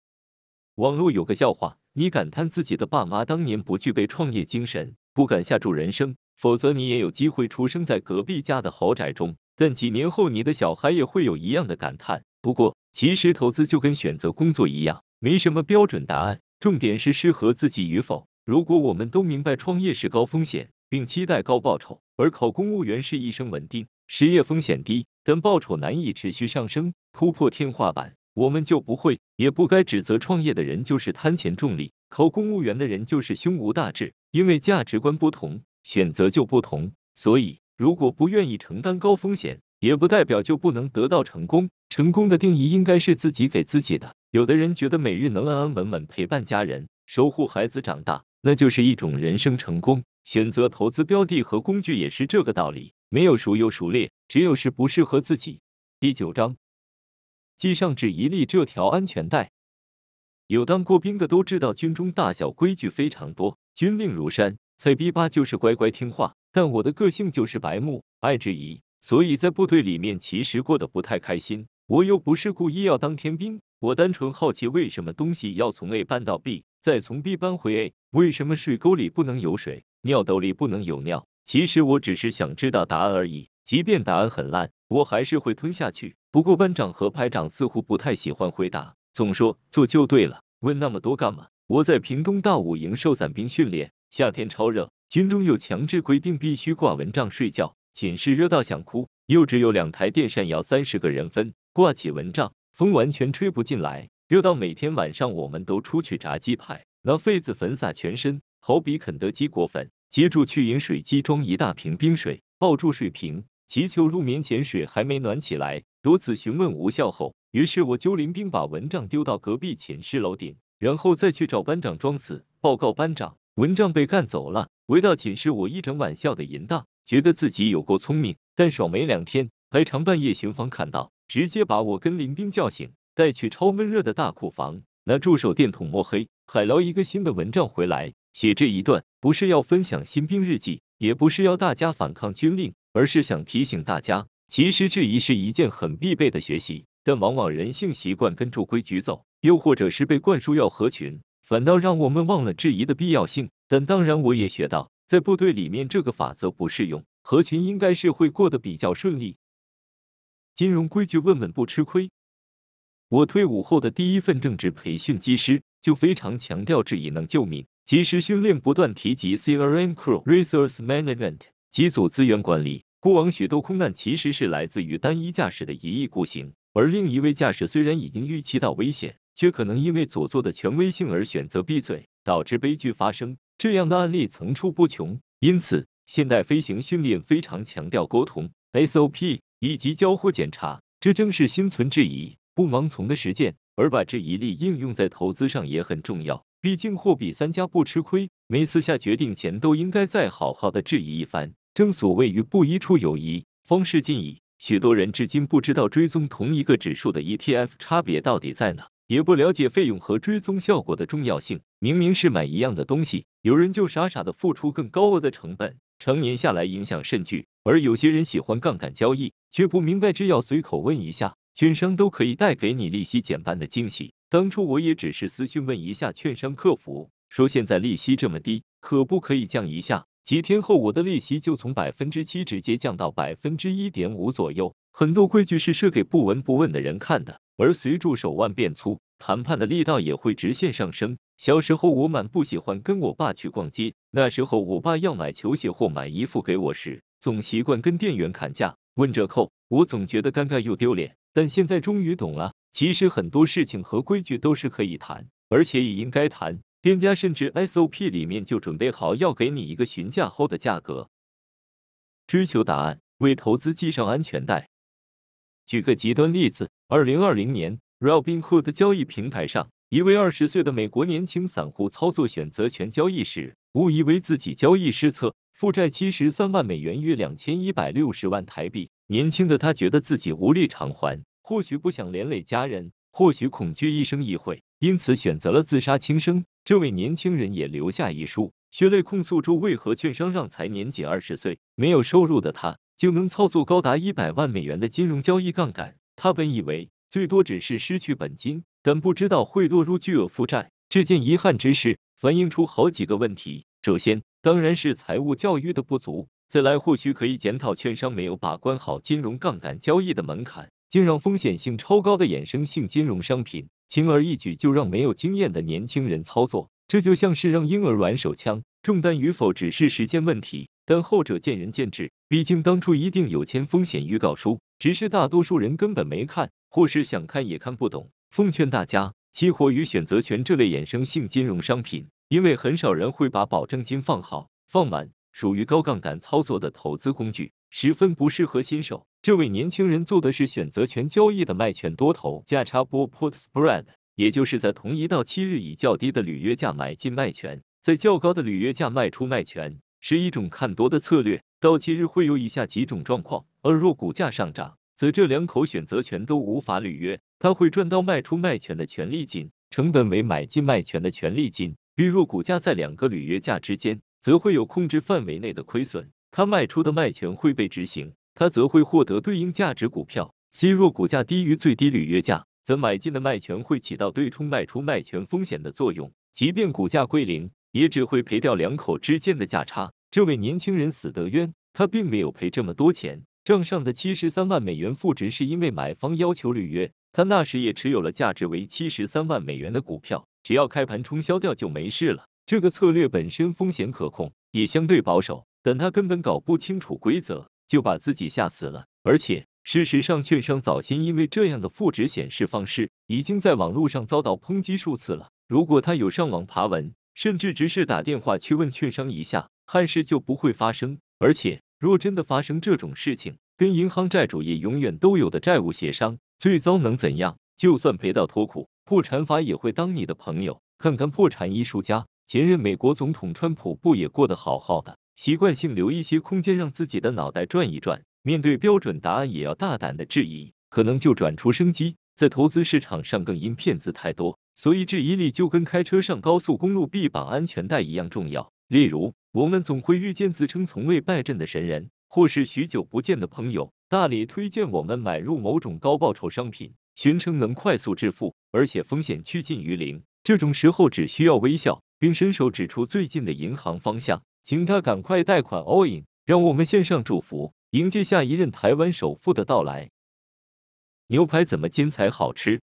网络有个笑话，你感叹自己的爸妈当年不具备创业精神，不敢下注人生，否则你也有机会出生在隔壁家的豪宅中。但几年后，你的小孩也会有一样的感叹。不过，其实投资就跟选择工作一样，没什么标准答案，重点是适合自己与否。如果我们都明白创业是高风险，并期待高报酬，而考公务员是一生稳定，失业风险低，但报酬难以持续上升。突破天花板，我们就不会，也不该指责创业的人就是贪钱重利，考公务员的人就是胸无大志，因为价值观不同，选择就不同。所以，如果不愿意承担高风险，也不代表就不能得到成功。成功的定义应该是自己给自己的。有的人觉得每日能安安稳稳陪伴家人，守护孩子长大，那就是一种人生成功。选择投资标的和工具也是这个道理，没有孰优孰劣，只有适不适合自己。第九章。系上只一粒这条安全带，有当过兵的都知道，军中大小规矩非常多，军令如山。在 B 八就是乖乖听话，但我的个性就是白目，爱质疑，所以在部队里面其实过得不太开心。我又不是故意要当天兵，我单纯好奇为什么东西要从 A 搬到 B，再从 B 搬回 A？为什么水沟里不能有水，尿斗里不能有尿？其实我只是想知道答案而已，即便答案很烂。我还是会吞下去。不过班长和排长似乎不太喜欢回答，总说做就对了，问那么多干嘛？我在屏东大武营受伞兵训练，夏天超热，军中有强制规定必须挂蚊帐睡觉，寝室热到想哭，又只有两台电扇，要三十个人分，挂起蚊帐，风完全吹不进来，热到每天晚上我们都出去炸鸡排，那痱子粉撒全身，好比肯德基裹粉。接住去饮水机装一大瓶冰水，抱住水瓶。祈求入眠前水还没暖起来，多次询问无效后，于是我揪林兵把蚊帐丢到隔壁寝室楼顶，然后再去找班长装死报告班长蚊帐被干走了。回到寝室，我一整晚笑的淫荡，觉得自己有够聪明，但爽没两天，还常半夜巡防看到，直接把我跟林兵叫醒，带去超闷热的大库房拿助手电筒摸黑，海捞一个新的蚊帐回来。写这一段不是要分享新兵日记，也不是要大家反抗军令。而是想提醒大家，其实质疑是一件很必备的学习，但往往人性习惯跟住规矩走，又或者是被灌输要合群，反倒让我们忘了质疑的必要性。但当然，我也学到，在部队里面这个法则不适用，合群应该是会过得比较顺利。金融规矩问问不吃亏。我退伍后的第一份政治培训，机师就非常强调质疑能救命。及时训练不断提及 C R M Crew Resource Management。机组资源管理，过往许多空难其实是来自于单一驾驶的一意孤行，而另一位驾驶虽然已经预期到危险，却可能因为左座的权威性而选择闭嘴，导致悲剧发生。这样的案例层出不穷，因此现代飞行训练非常强调沟通、SOP 以及交货检查。这正是心存质疑、不盲从的实践。而把质疑力应用在投资上也很重要，毕竟货比三家不吃亏。每次下决定前都应该再好好的质疑一番。正所谓“于不一出有疑，方是进矣”。许多人至今不知道追踪同一个指数的 ETF 差别到底在哪，也不了解费用和追踪效果的重要性。明明是买一样的东西，有人就傻傻的付出更高额的成本，成年下来影响甚巨。而有些人喜欢杠杆交易，却不明白只要随口问一下，券商都可以带给你利息减半的惊喜。当初我也只是私讯问一下券商客服，说现在利息这么低，可不可以降一下？几天后，我的利息就从百分之七直接降到百分之一点五左右。很多规矩是设给不闻不问的人看的，而随着手腕变粗，谈判的力道也会直线上升。小时候我满不喜欢跟我爸去逛街，那时候我爸要买球鞋或买衣服给我时，总习惯跟店员砍价、问折扣，我总觉得尴尬又丢脸。但现在终于懂了，其实很多事情和规矩都是可以谈，而且也应该谈。店家甚至 SOP 里面就准备好要给你一个询价后的价格。追求答案，为投资系上安全带。举个极端例子，二零二零年 Robinhood 交易平台上，一位二十岁的美国年轻散户操作选择权交易时，误以为自己交易失策，负债七十三万美元（约两千一百六十万台币）。年轻的他觉得自己无力偿还，或许不想连累家人，或许恐惧一生一会。因此选择了自杀轻生。这位年轻人也留下遗书，血泪控诉出为何券商让才年仅二十岁、没有收入的他就能操作高达一百万美元的金融交易杠杆。他本以为最多只是失去本金，但不知道会落入巨额负债。这件遗憾之事反映出好几个问题：首先，当然是财务教育的不足；再来，或许可以检讨券商没有把关好金融杠杆交易的门槛，竟让风险性超高的衍生性金融商品。轻而易举就让没有经验的年轻人操作，这就像是让婴儿玩手枪，中弹与否只是时间问题。但后者见仁见智，毕竟当初一定有签风险预告书，只是大多数人根本没看，或是想看也看不懂。奉劝大家，期货与选择权这类衍生性金融商品，因为很少人会把保证金放好放满。属于高杠杆操作的投资工具，十分不适合新手。这位年轻人做的是选择权交易的卖权多头价差波 （puts p r e a d 也就是在同一到七日以较低的履约价买进卖权，在较高的履约价卖出卖权，是一种看多的策略。到期日会有以下几种状况：而若股价上涨，则这两口选择权都无法履约，他会赚到卖出卖权的权利金，成本为买进卖权的权利金。比如股价在两个履约价之间。则会有控制范围内的亏损，他卖出的卖权会被执行，他则会获得对应价值股票。若股价低于最低履约价，则买进的卖权会起到对冲卖出卖权风险的作用，即便股价归零，也只会赔掉两口之间的价差。这位年轻人死得冤，他并没有赔这么多钱，账上的七十三万美元负值是因为买方要求履约，他那时也持有了价值为七十三万美元的股票，只要开盘冲销掉就没事了。这个策略本身风险可控，也相对保守，但他根本搞不清楚规则，就把自己吓死了。而且事实上，券商早先因为这样的负值显示方式，已经在网络上遭到抨击数次了。如果他有上网爬文，甚至只是打电话去问券商一下，憾事就不会发生。而且若真的发生这种事情，跟银行债主也永远都有的债务协商，最糟能怎样？就算赔到脱裤，破产法也会当你的朋友。看看破产艺术家。前任美国总统川普不也过得好好的？习惯性留一些空间，让自己的脑袋转一转。面对标准答案，也要大胆的质疑，可能就转出生机。在投资市场上，更因骗子太多，所以质疑力就跟开车上高速公路必绑安全带一样重要。例如，我们总会遇见自称从未败阵的神人，或是许久不见的朋友，大力推荐我们买入某种高报酬商品，宣称能快速致富，而且风险趋近于零。这种时候，只需要微笑。并伸手指出最近的银行方向，请他赶快贷款。all i n 让我们献上祝福，迎接下一任台湾首富的到来。牛排怎么煎才好吃？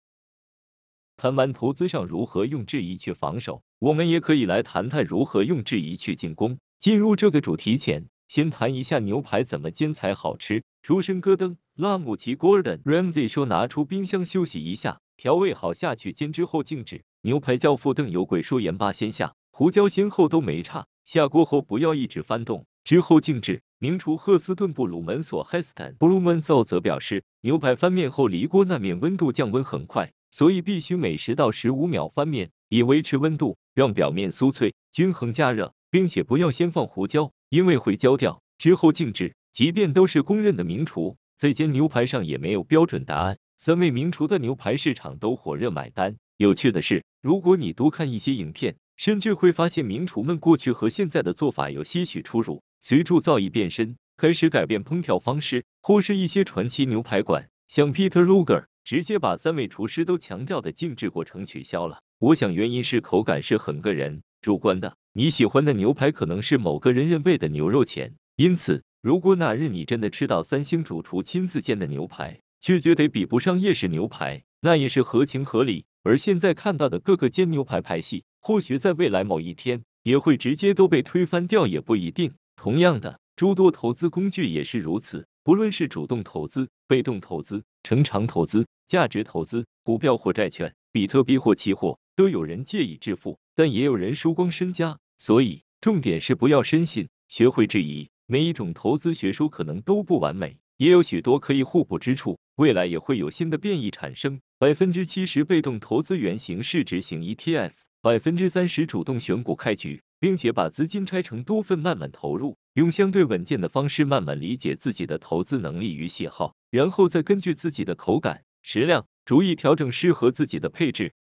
谈完投资上如何用质疑去防守？我们也可以来谈谈如何用质疑去进攻。进入这个主题前，先谈一下牛排怎么煎才好吃。出身戈登拉姆齐 （Gordon Ramsay） 说：“拿出冰箱休息一下，调味好下去煎之后静止，牛排教父邓有鬼说：“盐巴先下，胡椒先后都没差。下锅后不要一直翻动，之后静置。”名厨赫斯顿·布鲁门索 （Heston Blumenthal） 则表示，牛排翻面后离锅那面温度降温很快，所以必须每十到十五秒翻面，以维持温度，让表面酥脆，均衡加热，并且不要先放胡椒，因为会焦掉。之后静置。即便都是公认的名厨，在煎牛排上也没有标准答案。三位名厨的牛排市场都火热买单。有趣的是，如果你多看一些影片，甚至会发现名厨们过去和现在的做法有些许出入。随着造诣变身，开始改变烹调方式，或是一些传奇牛排馆，像 Peter Luger，直接把三位厨师都强调的静置过程取消了。我想原因是口感是很个人主观的，你喜欢的牛排可能是某个人认为的牛肉钱。因此，如果哪日你真的吃到三星主厨亲自煎的牛排，却觉得比不上夜市牛排，那也是合情合理。而现在看到的各个煎牛排派系，或许在未来某一天也会直接都被推翻掉，也不一定。同样的，诸多投资工具也是如此，不论是主动投资、被动投资、成长投资、价值投资、股票或债券、比特币或期货，都有人借以致富，但也有人输光身家。所以，重点是不要深信，学会质疑。每一种投资学说可能都不完美，也有许多可以互补之处，未来也会有新的变异产生。百分之七十被动投资原型市值型 ETF，百分之三十主动选股开局，并且把资金拆成多份慢慢投入，用相对稳健的方式慢慢理解自己的投资能力与喜好，然后再根据自己的口感、食量，逐一调整适合自己的配置。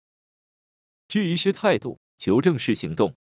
质疑是态度，求证是行动。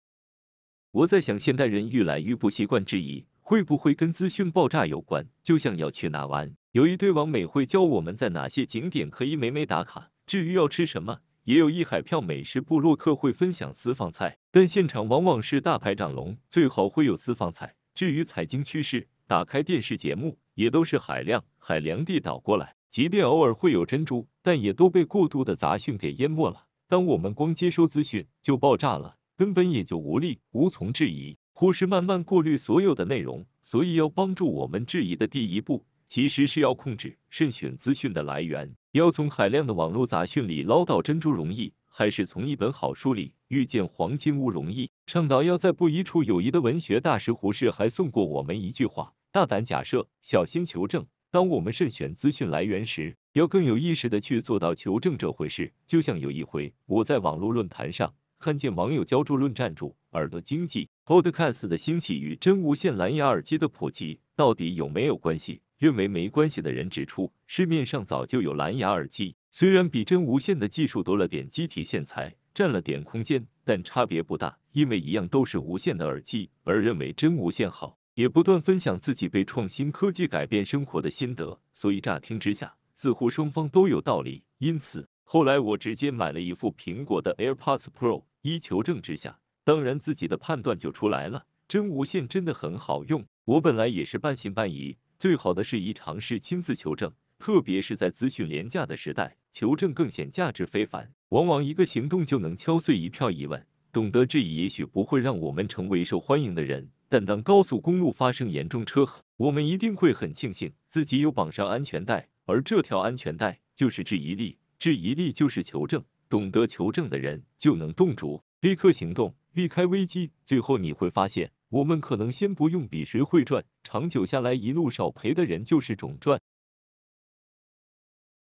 我在想，现代人愈来愈不习惯质疑，会不会跟资讯爆炸有关？就像要去哪玩？有一堆网美会教我们在哪些景点可以美美打卡，至于要吃什么，也有一海票美食部落客会分享私房菜，但现场往往是大排长龙，最好会有私房菜。至于财经趋势，打开电视节目也都是海量海量地倒过来，即便偶尔会有珍珠，但也都被过度的杂讯给淹没了。当我们光接收资讯就爆炸了，根本也就无力无从质疑，或是慢慢过滤所有的内容，所以要帮助我们质疑的第一步。其实是要控制慎选资讯的来源，要从海量的网络杂讯里捞到珍珠容易，还是从一本好书里遇见黄金屋容易？倡导要在不一处友谊的文学大师胡适还送过我们一句话：大胆假设，小心求证。当我们慎选资讯来源时，要更有意识的去做到求证这回事。就像有一回我在网络论坛上看见网友浇筑论站主耳朵经济，Podcast 的兴起与真无线蓝牙耳机的普及到底有没有关系？认为没关系的人指出，市面上早就有蓝牙耳机，虽然比真无线的技术多了点机体线材，占了点空间，但差别不大，因为一样都是无线的耳机。而认为真无线好，也不断分享自己被创新科技改变生活的心得。所以乍听之下，似乎双方都有道理。因此，后来我直接买了一副苹果的 AirPods Pro，一求证之下，当然自己的判断就出来了，真无线真的很好用。我本来也是半信半疑。最好的是，宜尝试亲自求证，特别是在资讯廉价的时代，求证更显价值非凡。往往一个行动就能敲碎一票疑问。懂得质疑，也许不会让我们成为受欢迎的人，但当高速公路发生严重车祸，我们一定会很庆幸自己有绑上安全带，而这条安全带就是质疑力。质疑力就是求证，懂得求证的人就能动主，立刻行动，避开危机。最后你会发现。我们可能先不用比谁会赚，长久下来，一路少赔的人就是总赚。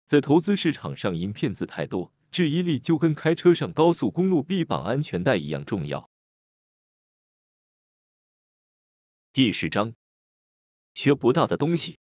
在投资市场上，因骗子太多，注意力就跟开车上高速公路必绑安全带一样重要。第十章，学不到的东西。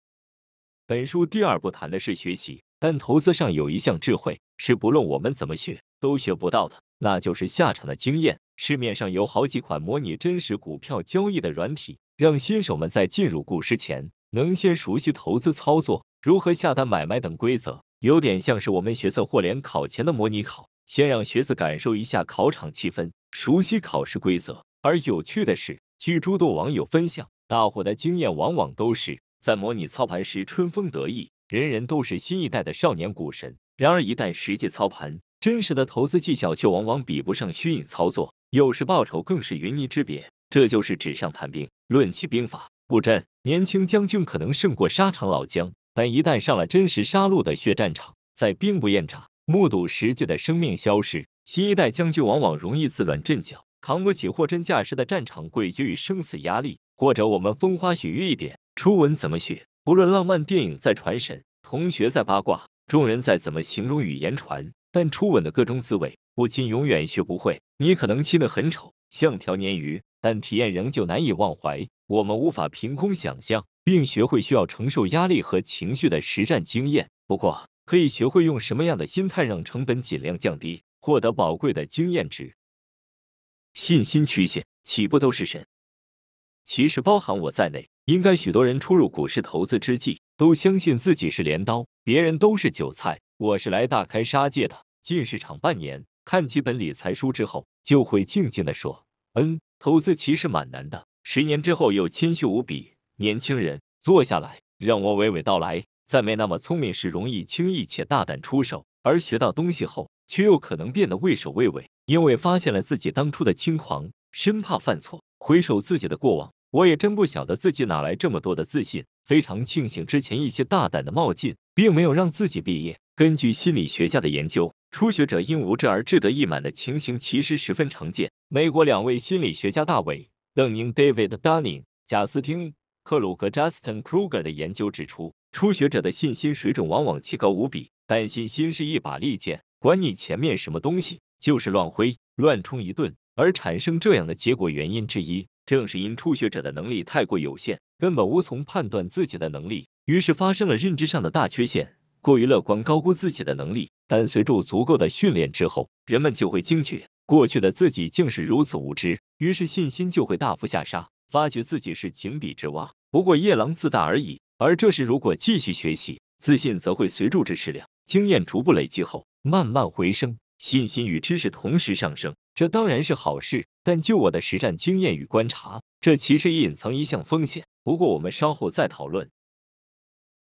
本书第二部谈的是学习，但投资上有一项智慧是不论我们怎么学都学不到的，那就是下场的经验。市面上有好几款模拟真实股票交易的软体，让新手们在进入股市前能先熟悉投资操作、如何下单买卖等规则，有点像是我们学测或联考前的模拟考，先让学子感受一下考场气氛，熟悉考试规则。而有趣的是，据诸多网友分享，大伙的经验往往都是在模拟操盘时春风得意，人人都是新一代的少年股神。然而，一旦实际操盘，真实的投资技巧却往往比不上虚影操作，有时报酬更是云泥之别。这就是纸上谈兵。论起兵法布阵，年轻将军可能胜过沙场老将，但一旦上了真实杀戮的血战场，在兵不厌诈，目睹实际的生命消逝，新一代将军往往容易自乱阵脚，扛不起货真价实的战场诡谲与生死压力。或者我们风花雪月一点，初闻怎么学？不论浪漫电影再传神，同学在八卦，众人再怎么形容语言传。但初吻的各种滋味，我亲永远学不会。你可能亲得很丑，像条鲶鱼，但体验仍旧难以忘怀。我们无法凭空想象，并学会需要承受压力和情绪的实战经验。不过，可以学会用什么样的心态，让成本尽量降低，获得宝贵的经验值。信心曲线岂不都是神？其实，包含我在内，应该许多人初入股市投资之际，都相信自己是镰刀。别人都是韭菜，我是来大开杀戒的。进市场半年，看几本理财书之后，就会静静地说：“嗯，投资其实蛮难的。”十年之后又谦虚无比。年轻人，坐下来，让我娓娓道来。在没那么聪明时，容易轻易且大胆出手；而学到东西后，却又可能变得畏首畏尾，因为发现了自己当初的轻狂，生怕犯错。回首自己的过往，我也真不晓得自己哪来这么多的自信。非常庆幸之前一些大胆的冒进并没有让自己毕业。根据心理学家的研究，初学者因无知而志得意满的情形其实十分常见。美国两位心理学家大卫邓宁 （David Dunning） 贾斯汀克鲁格 （Justin Kruger） 的研究指出，初学者的信心水准往往奇高无比，但信心是一把利剑，管你前面什么东西，就是乱挥乱冲一顿。而产生这样的结果原因之一，正是因初学者的能力太过有限。根本无从判断自己的能力，于是发生了认知上的大缺陷，过于乐观，高估自己的能力。但随着足够的训练之后，人们就会惊觉过去的自己竟是如此无知，于是信心就会大幅下杀，发觉自己是井底之蛙。不过夜郎自大而已。而这时，如果继续学习，自信则会随着知识量、经验逐步累积后，慢慢回升，信心与知识同时上升，这当然是好事。但就我的实战经验与观察，这其实隐藏一项风险。不过，我们稍后再讨论。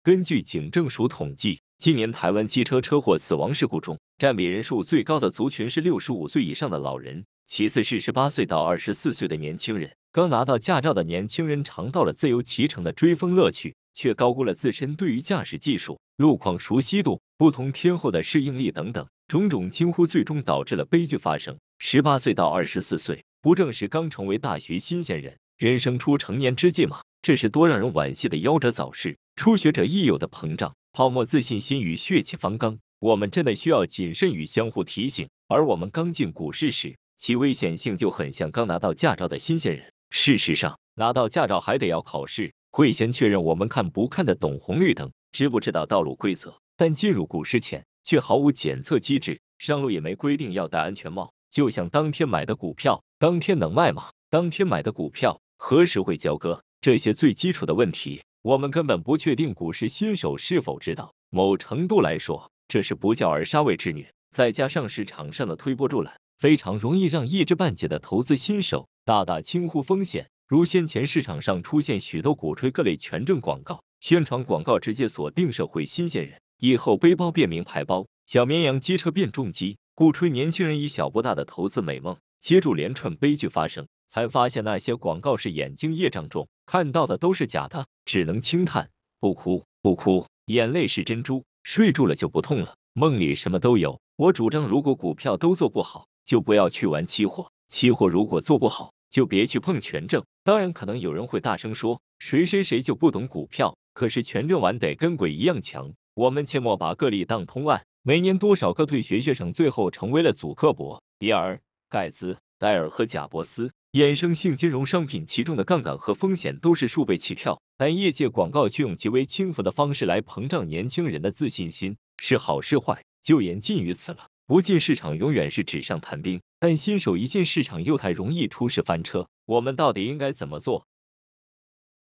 根据警政署统计，今年台湾机车车祸死亡事故中，占比人数最高的族群是六十五岁以上的老人，其次是十八岁到二十四岁的年轻人。刚拿到驾照的年轻人尝到了自由骑乘的追风乐趣，却高估了自身对于驾驶技术、路况熟悉度、不同天候的适应力等等种种轻忽，最终导致了悲剧发生。十八岁到二十四岁，不正是刚成为大学新鲜人？人生初成年之际嘛，这是多让人惋惜的夭折早逝。初学者亦有的膨胀泡沫自信心与血气方刚，我们真的需要谨慎与相互提醒。而我们刚进股市时，其危险性就很像刚拿到驾照的新鲜人。事实上，拿到驾照还得要考试，会先确认我们看不看得懂红绿灯，知不知道道路规则。但进入股市前，却毫无检测机制，上路也没规定要戴安全帽。就像当天买的股票，当天能卖吗？当天买的股票。何时会交割？这些最基础的问题，我们根本不确定。股市新手是否知道？某程度来说，这是不教而杀为之女。再加上市场上的推波助澜，非常容易让一知半解的投资新手大大轻忽风险。如先前市场上出现许多鼓吹各类权证广告，宣传广告直接锁定社会新鲜人，以后背包变名牌包，小绵羊机车变重机，鼓吹年轻人以小博大的投资美梦，接住连串悲剧发生。才发现那些广告是眼睛业障重看到的都是假的，只能轻叹不哭不哭，眼泪是珍珠，睡住了就不痛了。梦里什么都有。我主张，如果股票都做不好，就不要去玩期货；期货如果做不好，就别去碰权证。当然，可能有人会大声说：“谁谁谁就不懂股票。”可是权证玩得跟鬼一样强。我们切莫把个例当通案。每年多少个退学学生最后成为了祖克伯、比尔·盖茨、戴尔和贾伯斯。衍生性金融商品，其中的杠杆和风险都是数倍起跳，但业界广告却用极为轻浮的方式来膨胀年轻人的自信心，是好是坏，就言尽于此了。不进市场永远是纸上谈兵，但新手一进市场又太容易出事翻车。我们到底应该怎么做？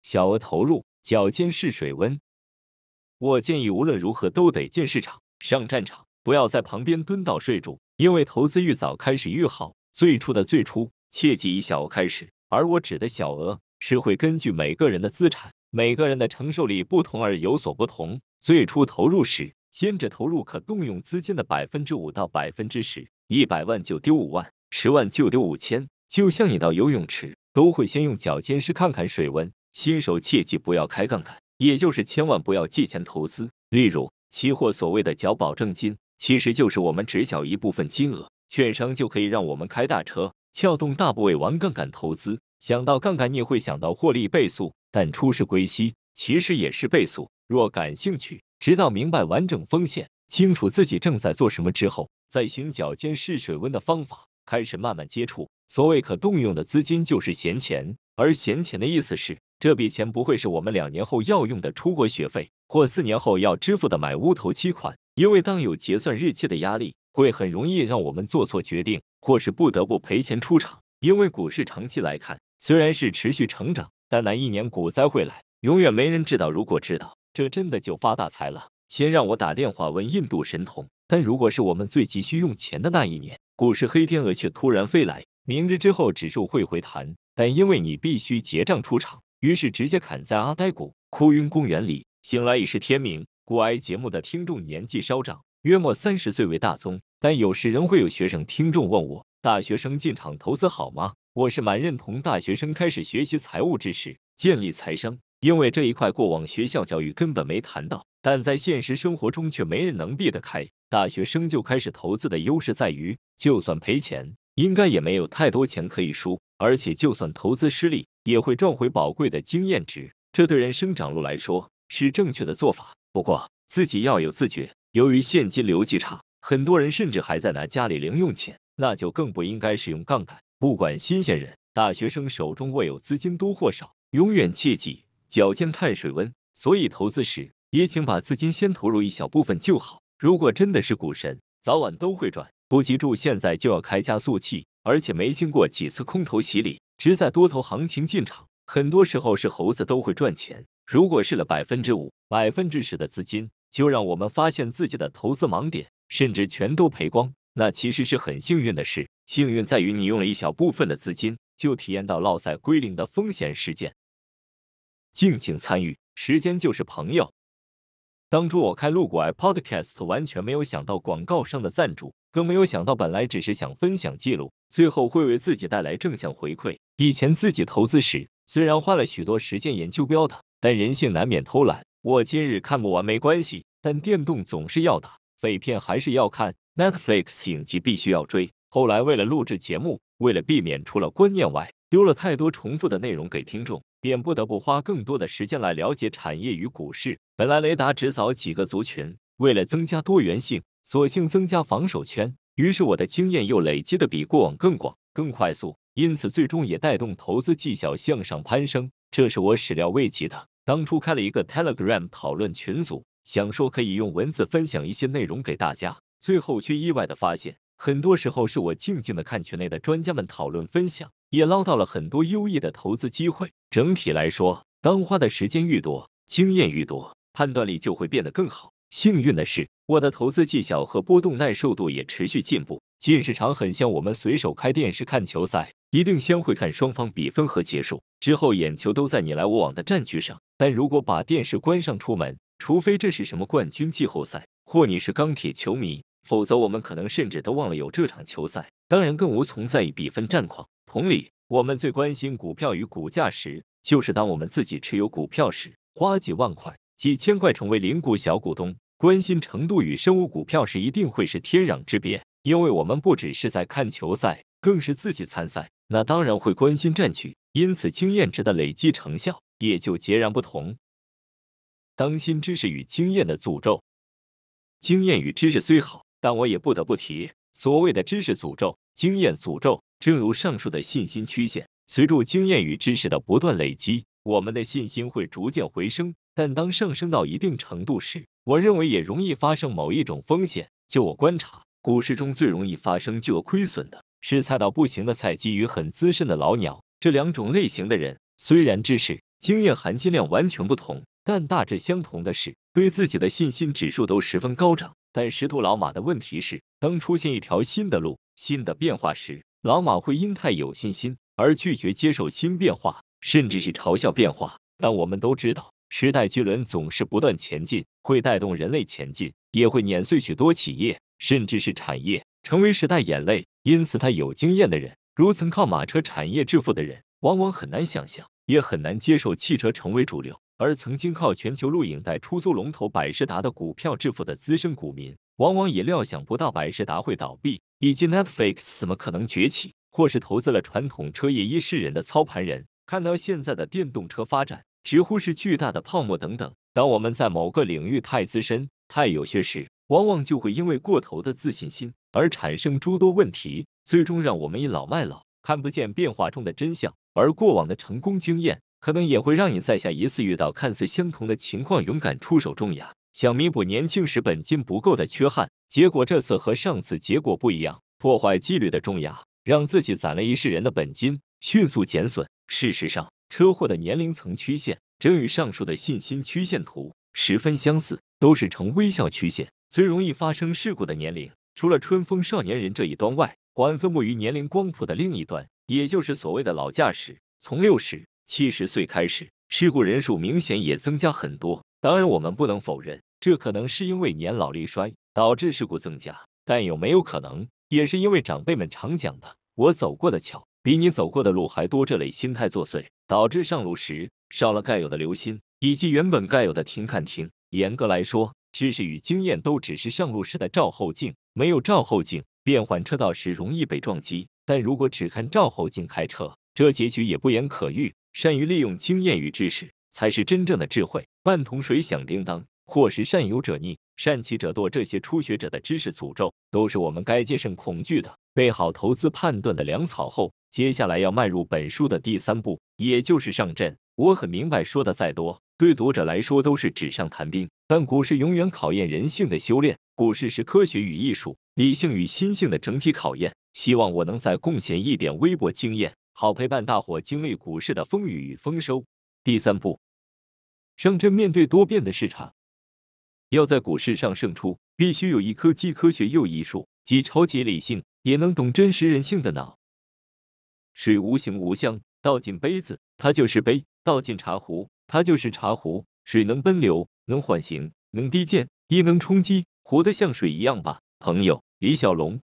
小额投入，脚尖试水温。我建议无论如何都得进市场，上战场，不要在旁边蹲到睡住，因为投资越早开始越好，最初的最初。切记以小开始，而我指的小额是会根据每个人的资产、每个人的承受力不同而有所不同。最初投入时，先只投入可动用资金的百分之五到百分之十，一百万就丢五万，十万就丢五千。就像你到游泳池，都会先用脚尖试看看水温。新手切记不要开杠杆，也就是千万不要借钱投资。例如期货所谓的缴保证金，其实就是我们只缴一部分金额，券商就可以让我们开大车。撬动大部位玩杠杆投资，想到杠杆，你会想到获利倍速，但出事归息其实也是倍速。若感兴趣，直到明白完整风险，清楚自己正在做什么之后，再寻脚尖试水温的方法，开始慢慢接触。所谓可动用的资金，就是闲钱，而闲钱的意思是，这笔钱不会是我们两年后要用的出国学费，或四年后要支付的买屋头期款。因为当有结算日期的压力，会很容易让我们做错决定。或是不得不赔钱出场，因为股市长期来看虽然是持续成长，但那一年股灾会来，永远没人知道。如果知道，这真的就发大财了。先让我打电话问印度神童，但如果是我们最急需用钱的那一年，股市黑天鹅却突然飞来，明日之后指数会回弹，但因为你必须结账出场，于是直接砍在阿呆股，哭晕公园里，醒来已是天明。埃及节目的听众年纪稍长。约莫三十岁为大宗，但有时仍会有学生、听众问我：大学生进场投资好吗？我是蛮认同大学生开始学习财务知识、建立财商，因为这一块过往学校教育根本没谈到，但在现实生活中却没人能避得开。大学生就开始投资的优势在于，就算赔钱，应该也没有太多钱可以输，而且就算投资失利，也会赚回宝贵的经验值，这对人生长路来说是正确的做法。不过自己要有自觉。由于现金流极差，很多人甚至还在拿家里零用钱，那就更不应该使用杠杆。不管新鲜人、大学生，手中握有资金多或少，永远切记脚尖探水温。所以投资时也请把资金先投入一小部分就好。如果真的是股神，早晚都会赚。不急住，现在就要开加速器，而且没经过几次空头洗礼，只在多头行情进场，很多时候是猴子都会赚钱。如果是了百分之五、百分之十的资金。就让我们发现自己的投资盲点，甚至全都赔光，那其实是很幸运的事。幸运在于你用了一小部分的资金，就体验到落在归零的风险事件。敬请参与，时间就是朋友。当初我开路过 iPodcast，完全没有想到广告商的赞助，更没有想到本来只是想分享记录，最后会为自己带来正向回馈。以前自己投资时，虽然花了许多时间研究标的，但人性难免偷懒。我今日看不完没关系，但电动总是要打，废片还是要看，Netflix 影集必须要追。后来为了录制节目，为了避免除了观念外，丢了太多重复的内容给听众，便不得不花更多的时间来了解产业与股市。本来雷达只扫几个族群，为了增加多元性，索性增加防守圈。于是我的经验又累积的比过往更广、更快速，因此最终也带动投资技巧向上攀升，这是我始料未及的。当初开了一个 Telegram 讨论群组，想说可以用文字分享一些内容给大家，最后却意外的发现，很多时候是我静静的看群内的专家们讨论分享，也捞到了很多优异的投资机会。整体来说，当花的时间愈多，经验愈多，判断力就会变得更好。幸运的是，我的投资技巧和波动耐受度也持续进步。进市场很像我们随手开电视看球赛。一定先会看双方比分和结束之后，眼球都在你来我往的战局上。但如果把电视关上出门，除非这是什么冠军季后赛，或你是钢铁球迷，否则我们可能甚至都忘了有这场球赛。当然，更无从在意比分战况。同理，我们最关心股票与股价时，就是当我们自己持有股票时，花几万块、几千块成为零股小股东，关心程度与生物股票时一定会是天壤之别，因为我们不只是在看球赛，更是自己参赛。那当然会关心战局，因此经验值的累积成效也就截然不同。当心知识与经验的诅咒。经验与知识虽好，但我也不得不提所谓的知识诅咒、经验诅咒。正如上述的信心曲线，随着经验与知识的不断累积，我们的信心会逐渐回升。但当上升到一定程度时，我认为也容易发生某一种风险。就我观察，股市中最容易发生巨额亏损的。是菜到不行的菜鸡与很资深的老鸟，这两种类型的人虽然知识、经验、含金量完全不同，但大致相同的是，对自己的信心指数都十分高涨。但石兔老马的问题是，当出现一条新的路、新的变化时，老马会因太有信心而拒绝接受新变化，甚至是嘲笑变化。但我们都知道，时代巨轮总是不断前进，会带动人类前进，也会碾碎许多企业，甚至是产业。成为时代眼泪，因此，他有经验的人，如曾靠马车产业致富的人，往往很难想象，也很难接受汽车成为主流；而曾经靠全球录影带出租龙头百事达的股票致富的资深股民，往往也料想不到百事达会倒闭，以及 Netflix 怎么可能崛起；或是投资了传统车业一世人的操盘人，看到现在的电动车发展，直呼是巨大的泡沫等等。当我们在某个领域太资深、太有学识，往往就会因为过头的自信心。而产生诸多问题，最终让我们倚老卖老，看不见变化中的真相。而过往的成功经验，可能也会让你在下一次遇到看似相同的情况，勇敢出手重牙，想弥补年轻时本金不够的缺憾。结果这次和上次结果不一样，破坏纪律的重牙，让自己攒了一世人的本金迅速减损。事实上，车祸的年龄层曲线正与上述的信心曲线图十分相似，都是呈微笑曲线，最容易发生事故的年龄。除了春风少年人这一端外，还分布于年龄光谱的另一端，也就是所谓的老驾驶。从六十、七十岁开始，事故人数明显也增加很多。当然，我们不能否认，这可能是因为年老力衰导致事故增加。但有没有可能，也是因为长辈们常讲的“我走过的桥比你走过的路还多”这类心态作祟，导致上路时少了该有的留心，以及原本该有的听看听。严格来说，知识与经验都只是上路时的照后镜，没有照后镜，变换车道时容易被撞击。但如果只看照后镜开车，这结局也不言可喻。善于利用经验与知识，才是真正的智慧。半桶水响叮当，或是善游者逆，善骑者堕，这些初学者的知识诅咒，都是我们该战胜恐惧的。备好投资判断的粮草后，接下来要迈入本书的第三步，也就是上阵。我很明白，说的再多。对读者来说都是纸上谈兵，但股市永远考验人性的修炼。股市是科学与艺术、理性与心性的整体考验。希望我能再贡献一点微薄经验，好陪伴大伙经历股市的风雨与丰收。第三步，上阵面对多变的市场，要在股市上胜出，必须有一颗既科学又艺术、既超级理性也能懂真实人性的脑。水无形无相，倒进杯子，它就是杯；倒进茶壶。他就是茶壶，水能奔流，能缓行，能低溅，亦能冲击，活得像水一样吧，朋友。李小龙，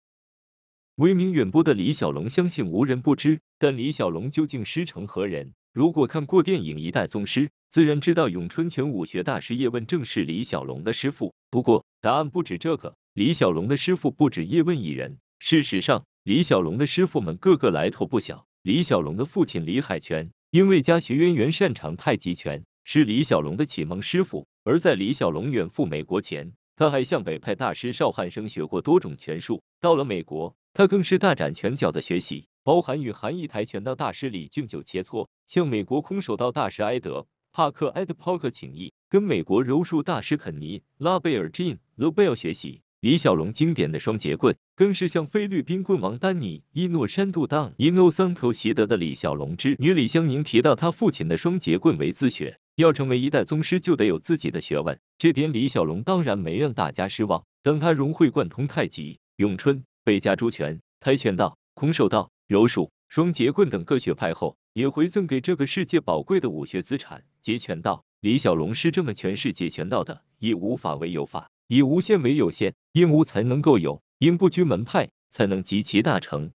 威名远播的李小龙，相信无人不知。但李小龙究竟师承何人？如果看过电影《一代宗师》，自然知道咏春拳武学大师叶问正是李小龙的师傅。不过，答案不止这个。李小龙的师傅不止叶问一人。事实上，李小龙的师傅们个个来头不小。李小龙的父亲李海泉。因为家学渊源，擅长太极拳，是李小龙的启蒙师傅。而在李小龙远赴美国前，他还向北派大师邵汉生学过多种拳术。到了美国，他更是大展拳脚的学习，包含与韩裔跆拳道大师李俊九切磋，向美国空手道大师埃德·帕克 （Ed Parker） 请益，跟美国柔术大师肯尼·拉贝尔 g e n 尔 l b e l 学习。李小龙经典的双截棍，更是向菲律宾棍王丹尼·伊诺山度当·伊诺桑头习得的。李小龙之女李香凝提到，他父亲的双截棍为自学，要成为一代宗师，就得有自己的学问。这点李小龙当然没让大家失望。等他融会贯通太极、咏春、北家朱拳、跆拳道、空手道、柔术、双截棍等各学派后，也回赠给这个世界宝贵的武学资产——截拳道。李小龙是这么诠释截拳道的：以无法为有法。以无限为有限，因无才能够有；因不拘门派，才能集其大成。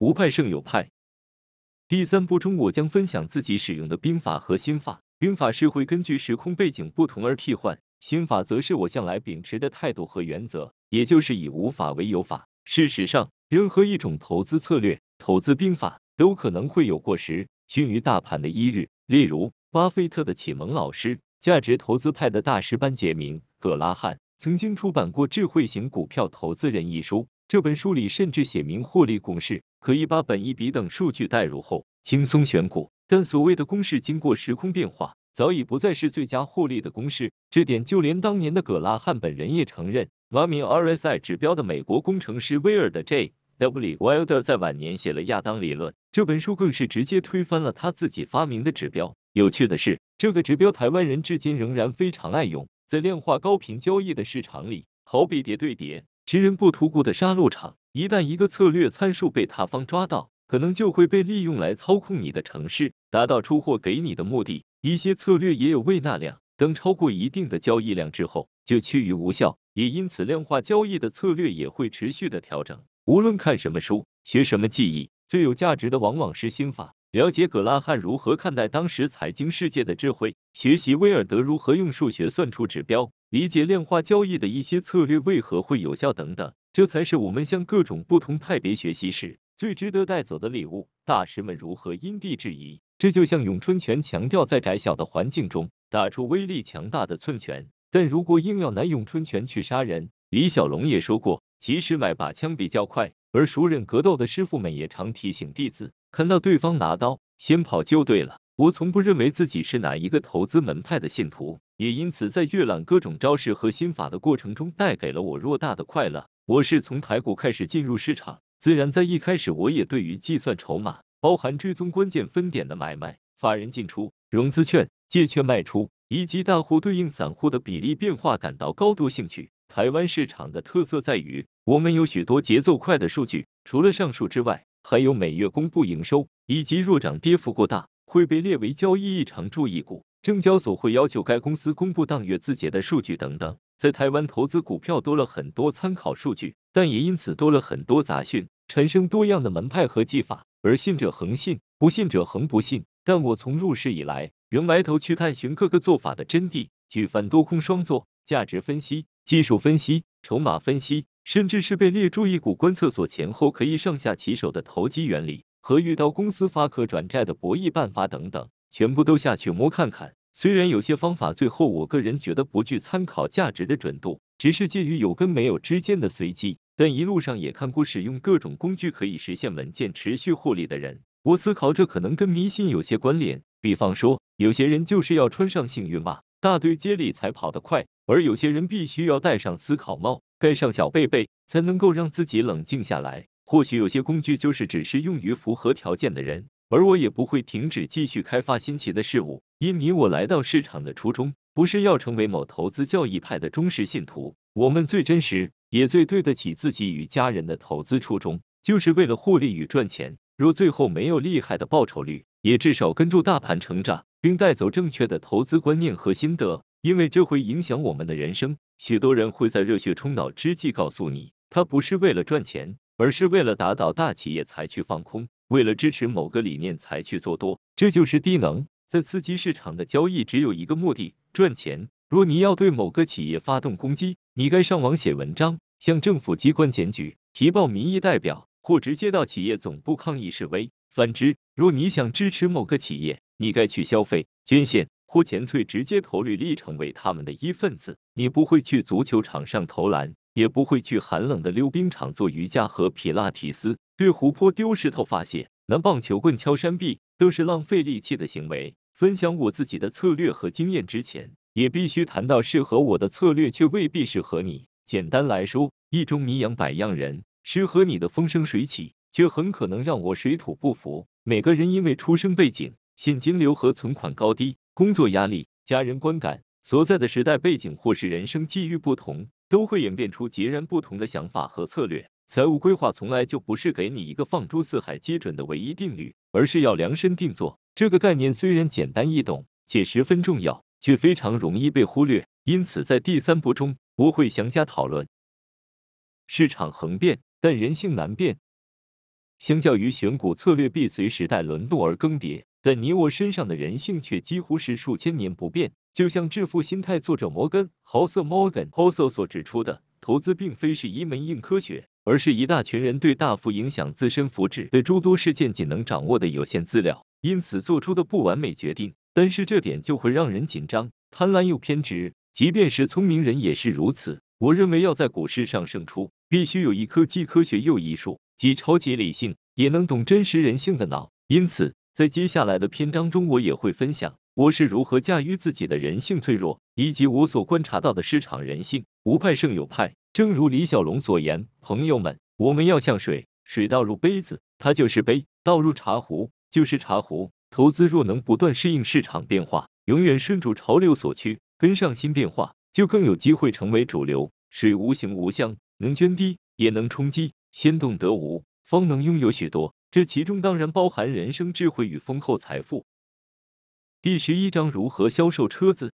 无派胜有派。第三步中，我将分享自己使用的兵法和心法。兵法是会根据时空背景不同而替换，心法则是我向来秉持的态度和原则，也就是以无法为有法。事实上，任何一种投资策略、投资兵法都可能会有过时、逊于大盘的一日。例如，巴菲特的启蒙老师。价值投资派的大师班杰明·葛拉汉曾经出版过《智慧型股票投资人》一书，这本书里甚至写明获利公式，可以把本、一比等数据代入后轻松选股。但所谓的公式经过时空变化，早已不再是最佳获利的公式，这点就连当年的葛拉汉本人也承认。发明 RSI 指标的美国工程师威尔的 J.W. Wilder 在晚年写了《亚当理论》这本书，更是直接推翻了他自己发明的指标。有趣的是，这个指标台湾人至今仍然非常爱用。在量化高频交易的市场里，好比叠对叠，吃人不吐骨的杀戮场。一旦一个策略参数被他方抓到，可能就会被利用来操控你的城市，达到出货给你的目的。一些策略也有未纳量，等超过一定的交易量之后，就趋于无效。也因此，量化交易的策略也会持续的调整。无论看什么书，学什么技艺，最有价值的往往是心法。了解葛拉汉如何看待当时财经世界的智慧，学习威尔德如何用数学算出指标，理解量化交易的一些策略为何会有效等等，这才是我们向各种不同派别学习时最值得带走的礼物。大师们如何因地制宜？这就像咏春拳强调在窄小的环境中打出威力强大的寸拳，但如果硬要拿咏春拳去杀人，李小龙也说过，其实买把枪比较快。而熟人格斗的师傅们也常提醒弟子。看到对方拿刀，先跑就对了。我从不认为自己是哪一个投资门派的信徒，也因此在阅览各种招式和心法的过程中，带给了我偌大的快乐。我是从台股开始进入市场，自然在一开始我也对于计算筹码、包含追踪关键分点的买卖、法人进出、融资券借券卖出，以及大户对应散户的比例变化感到高度兴趣。台湾市场的特色在于，我们有许多节奏快的数据。除了上述之外，还有每月公布营收，以及若涨跌幅过大会被列为交易异常注意股，证交所会要求该公司公布当月自节的数据等等。在台湾投资股票多了很多参考数据，但也因此多了很多杂讯，产生多样的门派和技法。而信者恒信，不信者恒不信。但我从入市以来，仍埋头去探寻各个做法的真谛，举凡多空双做、价值分析、技术分析、筹码分析。甚至是被列注一股观测所前后可以上下其手的投机原理和遇到公司发可转债的博弈办法等等，全部都下去摸看看。虽然有些方法最后我个人觉得不具参考价值的准度，只是介于有跟没有之间的随机，但一路上也看过使用各种工具可以实现稳健持续获利的人。我思考这可能跟迷信有些关联，比方说有些人就是要穿上幸运袜大堆接力才跑得快，而有些人必须要戴上思考帽。盖上小被被，才能够让自己冷静下来。或许有些工具就是只是用于符合条件的人，而我也不会停止继续开发新奇的事物。因你我来到市场的初衷，不是要成为某投资教义派的忠实信徒。我们最真实，也最对得起自己与家人的投资初衷，就是为了获利与赚钱。若最后没有厉害的报酬率，也至少跟住大盘成长，并带走正确的投资观念和心得。因为这会影响我们的人生，许多人会在热血冲脑之际告诉你，他不是为了赚钱，而是为了打倒大企业才去放空，为了支持某个理念才去做多，这就是低能。在刺激市场的交易只有一个目的，赚钱。若你要对某个企业发动攻击，你该上网写文章，向政府机关检举、提报民意代表，或直接到企业总部抗议示威。反之，若你想支持某个企业，你该去消费、捐献。或前翠直接投履历成为他们的一份子。你不会去足球场上投篮，也不会去寒冷的溜冰场做瑜伽和皮拉提斯，对湖泊丢石头发泄，拿棒球棍敲山壁，都是浪费力气的行为。分享我自己的策略和经验之前，也必须谈到适合我的策略，却未必适合你。简单来说，一中名养百样人，适合你的风生水起，却很可能让我水土不服。每个人因为出生背景、现金流和存款高低。工作压力、家人观感、所在的时代背景或是人生际遇不同，都会演变出截然不同的想法和策略。财务规划从来就不是给你一个放诸四海皆准的唯一定律，而是要量身定做。这个概念虽然简单易懂且十分重要，却非常容易被忽略。因此，在第三步中，我会详加讨论。市场恒变，但人性难变。相较于选股策略，必随时代轮动而更迭。但你我身上的人性却几乎是数千年不变，就像《致富心态》作者摩根豪瑟 （Morgan h o s e 所指出的，投资并非是一门硬科学，而是一大群人对大幅影响自身福祉的诸多事件仅能掌握的有限资料，因此做出的不完美决定。但是这点就会让人紧张、贪婪又偏执，即便是聪明人也是如此。我认为要在股市上胜出，必须有一颗既科学又艺术，既超级理性，也能懂真实人性的脑。因此。在接下来的篇章中，我也会分享我是如何驾驭自己的人性脆弱，以及我所观察到的市场人性。无派胜有派，正如李小龙所言：“朋友们，我们要像水，水倒入杯子，它就是杯；倒入茶壶，就是茶壶。投资若能不断适应市场变化，永远顺住潮流所趋，跟上新变化，就更有机会成为主流。水无形无相，能涓滴也能冲击，先动得无，方能拥有许多。”这其中当然包含人生智慧与丰厚财富。第十一章：如何销售车子？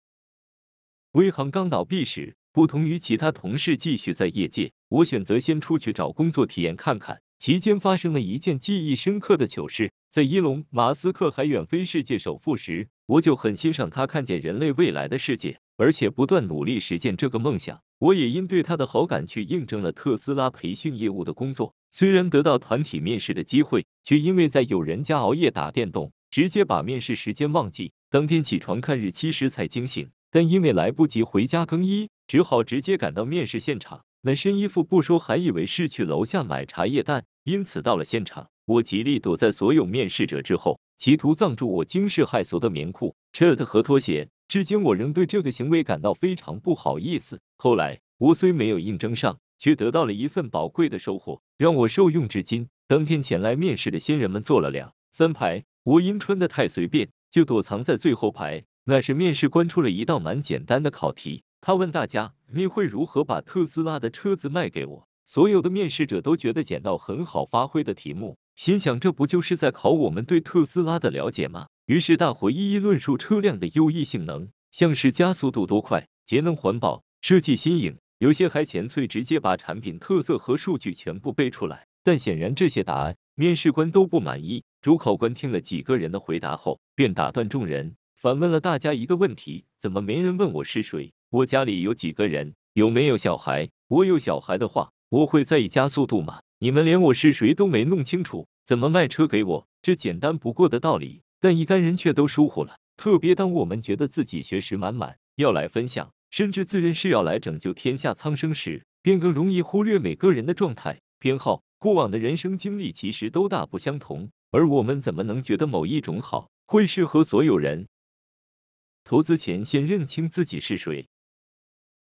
威航刚倒闭时，不同于其他同事继续在业界，我选择先出去找工作体验看看。期间发生了一件记忆深刻的糗事：在伊隆·马斯克还远非世界首富时，我就很欣赏他看见人类未来的世界，而且不断努力实践这个梦想。我也因对他的好感去应征了特斯拉培训业务的工作。虽然得到团体面试的机会，却因为在有人家熬夜打电动，直接把面试时间忘记。当天起床看日期时才惊醒，但因为来不及回家更衣，只好直接赶到面试现场。那身衣服不说，还以为是去楼下买茶叶蛋，因此到了现场，我极力躲在所有面试者之后，企图藏住我惊世骇俗的棉裤、r 的和拖鞋。至今我仍对这个行为感到非常不好意思。后来我虽没有应征上。却得到了一份宝贵的收获，让我受用至今。当天前来面试的新人们坐了两三排，我因穿的太随便，就躲藏在最后排。那是面试官出了一道蛮简单的考题，他问大家：“你会如何把特斯拉的车子卖给我？”所有的面试者都觉得捡到很好发挥的题目，心想这不就是在考我们对特斯拉的了解吗？于是大伙一一论述车辆的优异性能，像是加速度多快、节能环保、设计新颖。有些还干脆直接把产品特色和数据全部背出来，但显然这些答案面试官都不满意。主考官听了几个人的回答后，便打断众人，反问了大家一个问题：怎么没人问我是谁？我家里有几个人？有没有小孩？我有小孩的话，我会在意加速度吗？你们连我是谁都没弄清楚，怎么卖车给我？这简单不过的道理，但一干人却都疏忽了。特别当我们觉得自己学识满满，要来分享。甚至自认是要来拯救天下苍生时，便更容易忽略每个人的状态、偏好、过往的人生经历，其实都大不相同。而我们怎么能觉得某一种好会适合所有人？投资前先认清自己是谁，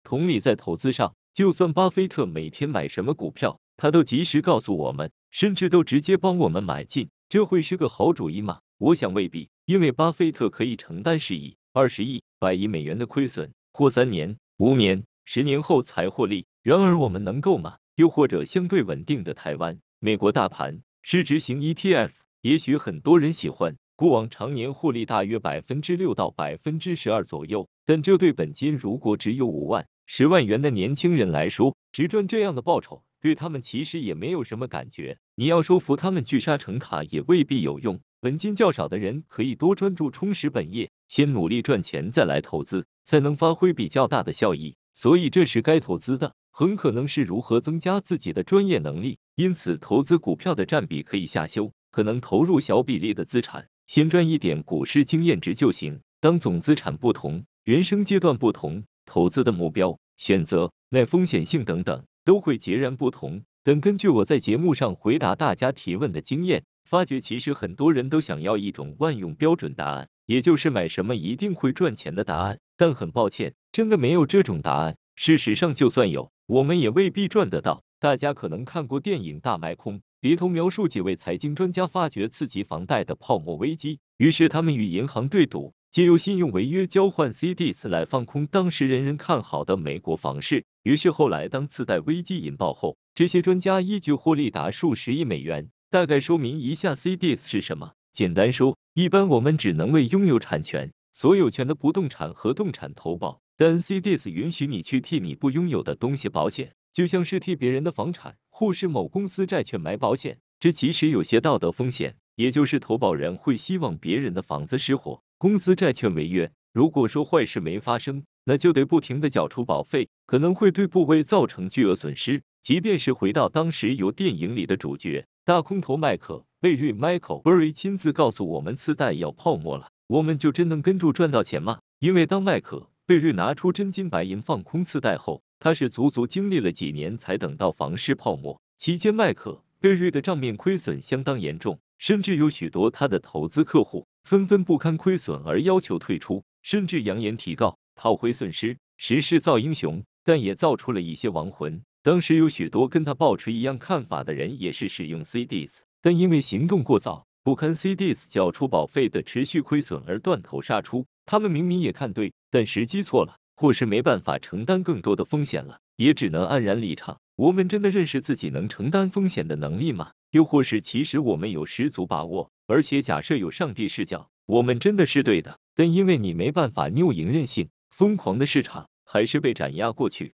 同理在投资上，就算巴菲特每天买什么股票，他都及时告诉我们，甚至都直接帮我们买进，这会是个好主意吗？我想未必，因为巴菲特可以承担十亿、二十亿、百亿美元的亏损。过三年五年、十年后才获利。然而我们能够吗？又或者相对稳定的台湾、美国大盘市值型 ETF，也许很多人喜欢。过往常年获利大约百分之六到百分之十二左右，但这对本金如果只有五万、十万元的年轻人来说，只赚这样的报酬，对他们其实也没有什么感觉。你要说服他们聚沙成卡，也未必有用。本金较少的人可以多专注充实本业，先努力赚钱再来投资，才能发挥比较大的效益。所以这时该投资的很可能是如何增加自己的专业能力。因此，投资股票的占比可以下修，可能投入小比例的资产，先赚一点股市经验值就行。当总资产不同、人生阶段不同、投资的目标选择、耐风险性等等，都会截然不同。等根据我在节目上回答大家提问的经验。发觉其实很多人都想要一种万用标准答案，也就是买什么一定会赚钱的答案。但很抱歉，真的没有这种答案。事实上，就算有，我们也未必赚得到。大家可能看过电影《大卖空》，里头描述几位财经专家发觉次级房贷的泡沫危机，于是他们与银行对赌，借由信用违约交换 CDS 来放空当时人人看好的美国房市。于是后来，当次贷危机引爆后，这些专家一举获利达数十亿美元。大概说明一下 CDS 是什么。简单说，一般我们只能为拥有产权、所有权的不动产和动产投保，但 CDS 允许你去替你不拥有的东西保险，就像是替别人的房产或是某公司债券买保险。这其实有些道德风险，也就是投保人会希望别人的房子失火、公司债券违约。如果说坏事没发生，那就得不停的缴出保费。可能会对部位造成巨额损失。即便是回到当时由电影里的主角大空头麦克贝瑞 Michael b e r r y 亲自告诉我们，次贷要泡沫了，我们就真能跟住赚到钱吗？因为当麦克贝瑞拿出真金白银放空次贷后，他是足足经历了几年才等到房市泡沫。期间，麦克贝瑞的账面亏损相当严重，甚至有许多他的投资客户纷纷不堪亏损而要求退出，甚至扬言提告讨回损失。时势造英雄。但也造出了一些亡魂。当时有许多跟他保持一样看法的人，也是使用 CDs，但因为行动过早，不堪 CDs 交出保费的持续亏损而断头杀出。他们明明也看对，但时机错了，或是没办法承担更多的风险了，也只能黯然离场。我们真的认识自己能承担风险的能力吗？又或是其实我们有十足把握，而且假设有上帝视角，我们真的是对的？但因为你没办法拗赢任性疯狂的市场。还是被斩压过去，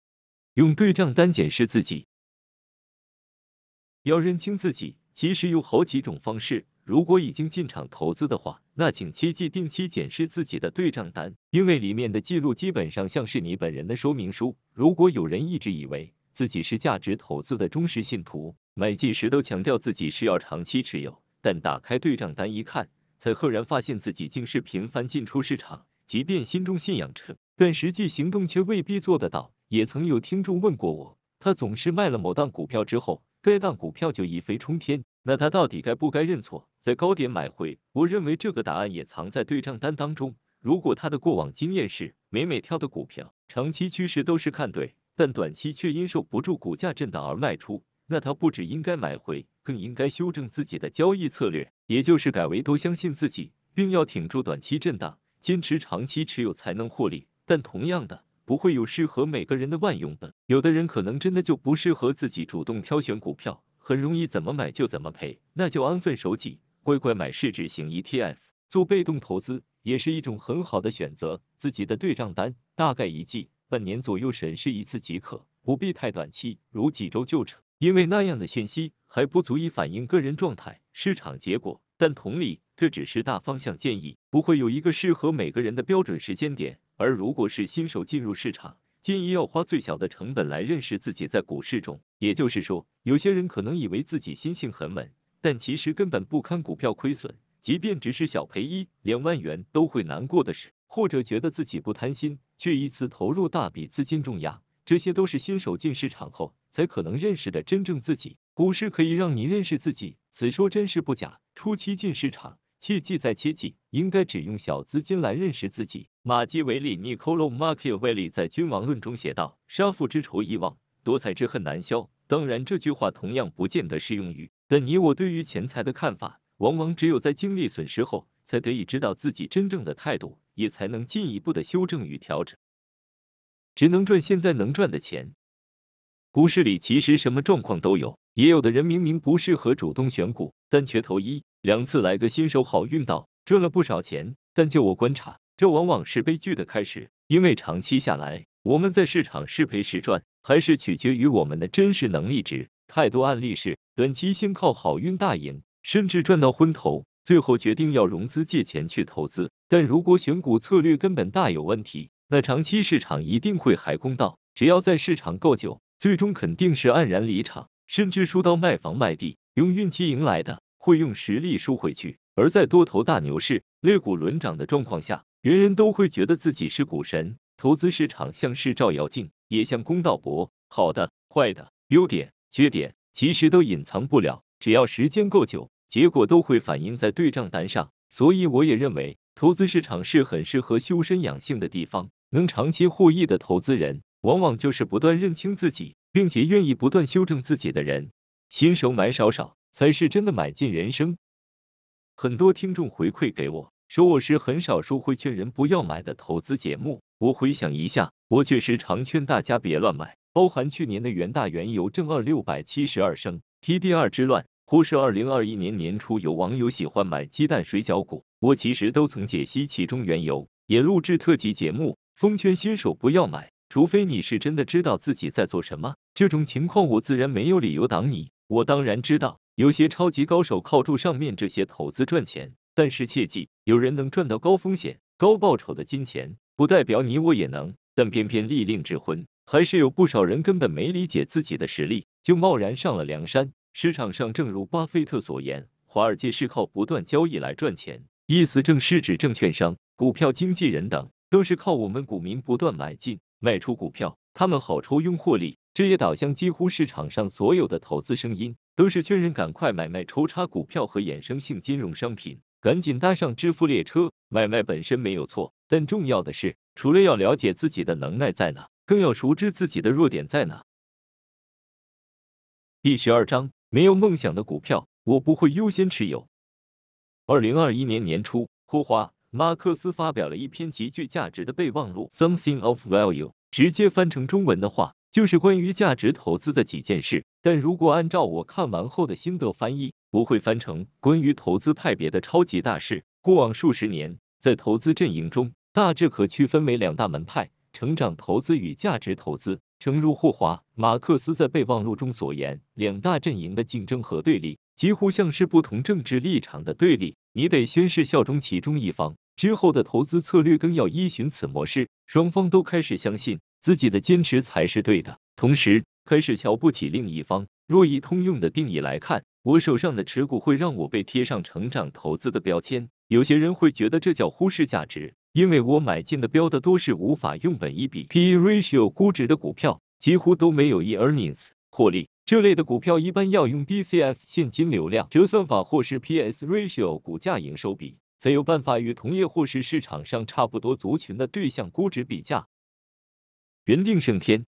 用对账单检视自己。要认清自己，其实有好几种方式。如果已经进场投资的话，那请切记定期检视自己的对账单，因为里面的记录基本上像是你本人的说明书。如果有人一直以为自己是价值投资的忠实信徒，买进时都强调自己是要长期持有，但打开对账单一看，才赫然发现自己竟是频繁进出市场，即便心中信仰称。但实际行动却未必做得到。也曾有听众问过我，他总是卖了某档股票之后，该档股票就一飞冲天，那他到底该不该认错，在高点买回？我认为这个答案也藏在对账单当中。如果他的过往经验是每每挑的股票，长期趋势都是看对，但短期却因受不住股价震荡而卖出，那他不止应该买回，更应该修正自己的交易策略，也就是改为多相信自己，并要挺住短期震荡，坚持长期持有才能获利。但同样的，不会有适合每个人的万用本。有的人可能真的就不适合自己主动挑选股票，很容易怎么买就怎么赔。那就安分守己，乖乖买市值型 ETF 做被动投资，也是一种很好的选择。自己的对账单大概一季、半年左右审视一次即可，不必太短期，如几周就成，因为那样的信息还不足以反映个人状态、市场结果。但同理，这只是大方向建议，不会有一个适合每个人的标准时间点。而如果是新手进入市场，建议要花最小的成本来认识自己在股市中。也就是说，有些人可能以为自己心性很稳，但其实根本不堪股票亏损，即便只是小赔一两万元都会难过的事；或者觉得自己不贪心，却一次投入大笔资金重压，这些都是新手进市场后才可能认识的真正自己。股市可以让你认识自己，此说真是不假。初期进市场。切记再切记，应该只用小资金来认识自己。马基维利 Niccolo Machiavelli 在《君王论》中写道：“杀父之仇已忘，夺财之恨难消。”当然，这句话同样不见得适用于。但你我对于钱财的看法，往往只有在经历损失后，才得以知道自己真正的态度，也才能进一步的修正与调整。只能赚现在能赚的钱。股市里其实什么状况都有。也有的人明明不适合主动选股，但却投一两次来个新手好运到，赚了不少钱。但就我观察，这往往是悲剧的开始。因为长期下来，我们在市场是赔是赚，还是取决于我们的真实能力值。太多案例是短期先靠好运大赢，甚至赚到昏头，最后决定要融资借钱去投资。但如果选股策略根本大有问题，那长期市场一定会还公道。只要在市场够久，最终肯定是黯然离场。甚至输到卖房卖地，用运气赢来的会用实力输回去。而在多头大牛市、肋骨轮涨的状况下，人人都会觉得自己是股神。投资市场像是照妖镜，也像公道博，好的、坏的、优点、缺点，其实都隐藏不了。只要时间够久，结果都会反映在对账单上。所以，我也认为投资市场是很适合修身养性的地方。能长期获益的投资人，往往就是不断认清自己。并且愿意不断修正自己的人，新手买少少才是真的买进人生。很多听众回馈给我说我是很少说会劝人不要买的投资节目。我回想一下，我确实常劝大家别乱买，包含去年的元大原油正二六百七十二升 t D 二之乱，或是二零二一年年初有网友喜欢买鸡蛋水饺股，我其实都曾解析其中缘由，也录制特辑节目，封圈新手不要买，除非你是真的知道自己在做什么。这种情况，我自然没有理由挡你。我当然知道，有些超级高手靠住上面这些投资赚钱，但是切记，有人能赚到高风险、高报酬的金钱，不代表你我也能。但偏偏利令智昏，还是有不少人根本没理解自己的实力，就贸然上了梁山。市场上，正如巴菲特所言，华尔街是靠不断交易来赚钱，意思正是指证券商、股票经纪人等都是靠我们股民不断买进卖出股票。他们好抽佣获利，这也导向几乎市场上所有的投资声音，都是劝人赶快买卖抽插股票和衍生性金融商品，赶紧搭上致富列车。买卖本身没有错，但重要的是，除了要了解自己的能耐在哪，更要熟知自己的弱点在哪。第十二章，没有梦想的股票，我不会优先持有。二零二一年年初，霍华·马克思发表了一篇极具价值的备忘录，Something of Value。直接翻成中文的话，就是关于价值投资的几件事。但如果按照我看完后的心得翻译，不会翻成关于投资派别的超级大事。过往数十年，在投资阵营中，大致可区分为两大门派：成长投资与价值投资。诚如霍华·马克思在备忘录中所言，两大阵营的竞争和对立，几乎像是不同政治立场的对立，你得宣誓效忠其中一方。之后的投资策略更要依循此模式。双方都开始相信自己的坚持才是对的，同时开始瞧不起另一方。若以通用的定义来看，我手上的持股会让我被贴上成长投资的标签。有些人会觉得这叫忽视价值，因为我买进的标的多是无法用本一比 P/E ratio 估值的股票，几乎都没有 E earnings 获利这类的股票，一般要用 DCF 现金流量折算法或是 P/S ratio 股价营收比。才有办法与同业或是市场上差不多族群的对象估值比价。人定胜天，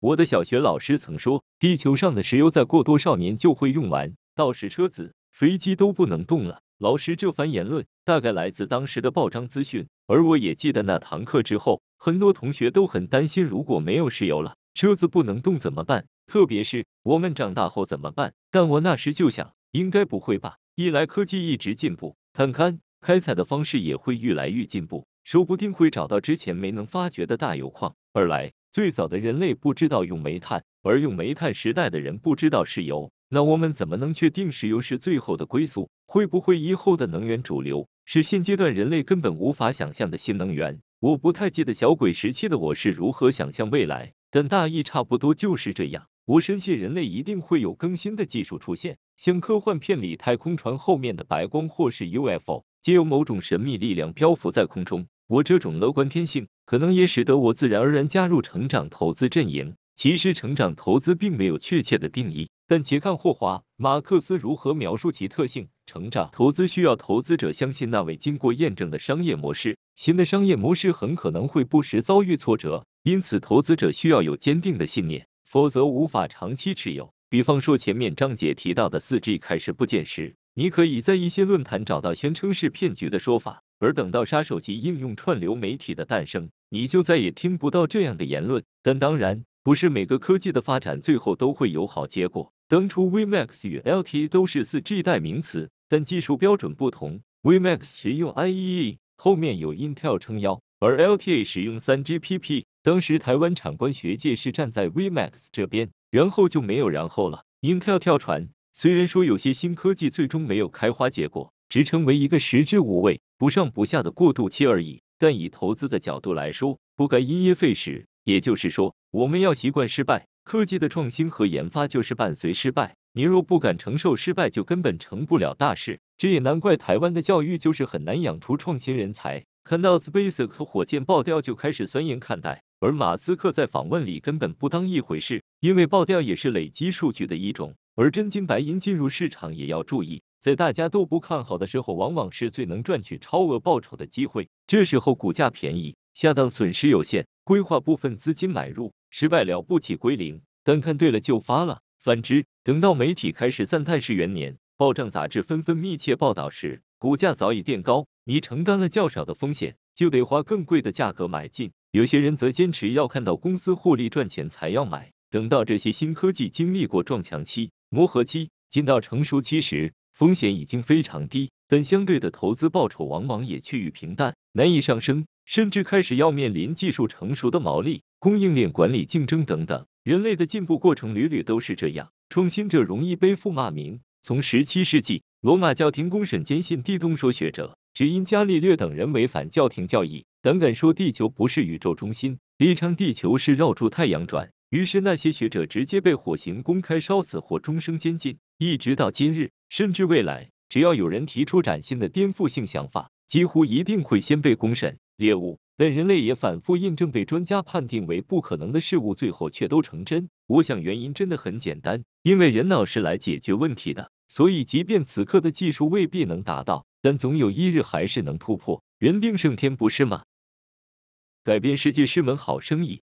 我的小学老师曾说，地球上的石油再过多少年就会用完，到时车子、飞机都不能动了。老师这番言论大概来自当时的报章资讯，而我也记得那堂课之后，很多同学都很担心，如果没有石油了，车子不能动怎么办？特别是我们长大后怎么办？但我那时就想，应该不会吧，一来科技一直进步。看看，开采的方式也会越来越进步，说不定会找到之前没能发掘的大油矿。二来，最早的人类不知道用煤炭，而用煤炭时代的人不知道石油，那我们怎么能确定石油是最后的归宿？会不会以后的能源主流是现阶段人类根本无法想象的新能源？我不太记得小鬼时期的我是如何想象未来，但大意差不多就是这样。我深信人类一定会有更新的技术出现，像科幻片里太空船后面的白光，或是 UFO，皆由某种神秘力量漂浮在空中。我这种乐观天性，可能也使得我自然而然加入成长投资阵营。其实，成长投资并没有确切的定义，但且看霍华·马克思如何描述其特性：成长投资需要投资者相信那位经过验证的商业模式，新的商业模式很可能会不时遭遇挫折，因此投资者需要有坚定的信念。否则无法长期持有。比方说前面张姐提到的 4G 开始不现实，你可以在一些论坛找到宣称是骗局的说法。而等到杀手级应用串流媒体的诞生，你就再也听不到这样的言论。但当然，不是每个科技的发展最后都会有好结果。当初 V max 与 L T 都是 4G 代名词，但技术标准不同。V max 使用 I E E，后面有 Intel 撑腰，而 L T A 使用 3G P P。当时台湾产官学界是站在 Vmax 这边，然后就没有然后了。因跳跳船。虽然说有些新科技最终没有开花结果，只成为一个食之无味、不上不下的过渡期而已。但以投资的角度来说，不该因噎废食。也就是说，我们要习惯失败。科技的创新和研发就是伴随失败。你若不敢承受失败，就根本成不了大事。这也难怪台湾的教育就是很难养出创新人才。看到 SpaceX 火箭爆掉，就开始酸言看待。而马斯克在访问里根本不当一回事，因为爆掉也是累积数据的一种，而真金白银进入市场也要注意，在大家都不看好的时候，往往是最能赚取超额报酬的机会。这时候股价便宜，下档损失有限，规划部分资金买入，失败了不起归零，但看对了就发了。反之，等到媒体开始赞叹是元年，报账杂志纷纷密切报道时，股价早已垫高，你承担了较少的风险，就得花更贵的价格买进。有些人则坚持要看到公司获利赚钱才要买。等到这些新科技经历过撞墙期、磨合期，进到成熟期时，风险已经非常低，但相对的投资报酬往往也趋于平淡，难以上升，甚至开始要面临技术成熟的毛利、供应链管理竞争等等。人类的进步过程屡屡都是这样，创新者容易背负骂名。从17世纪，罗马教廷公审坚信地动说学者。只因伽利略等人违反教廷教义，胆敢说地球不是宇宙中心，力称地球是绕住太阳转。于是那些学者直接被火刑公开烧死，或终生监禁。一直到今日，甚至未来，只要有人提出崭新的颠覆性想法，几乎一定会先被公审猎物。但人类也反复印证，被专家判定为不可能的事物，最后却都成真。我想原因真的很简单，因为人脑是来解决问题的，所以即便此刻的技术未必能达到。但总有一日还是能突破，人定胜天，不是吗？改变世界是门好生意。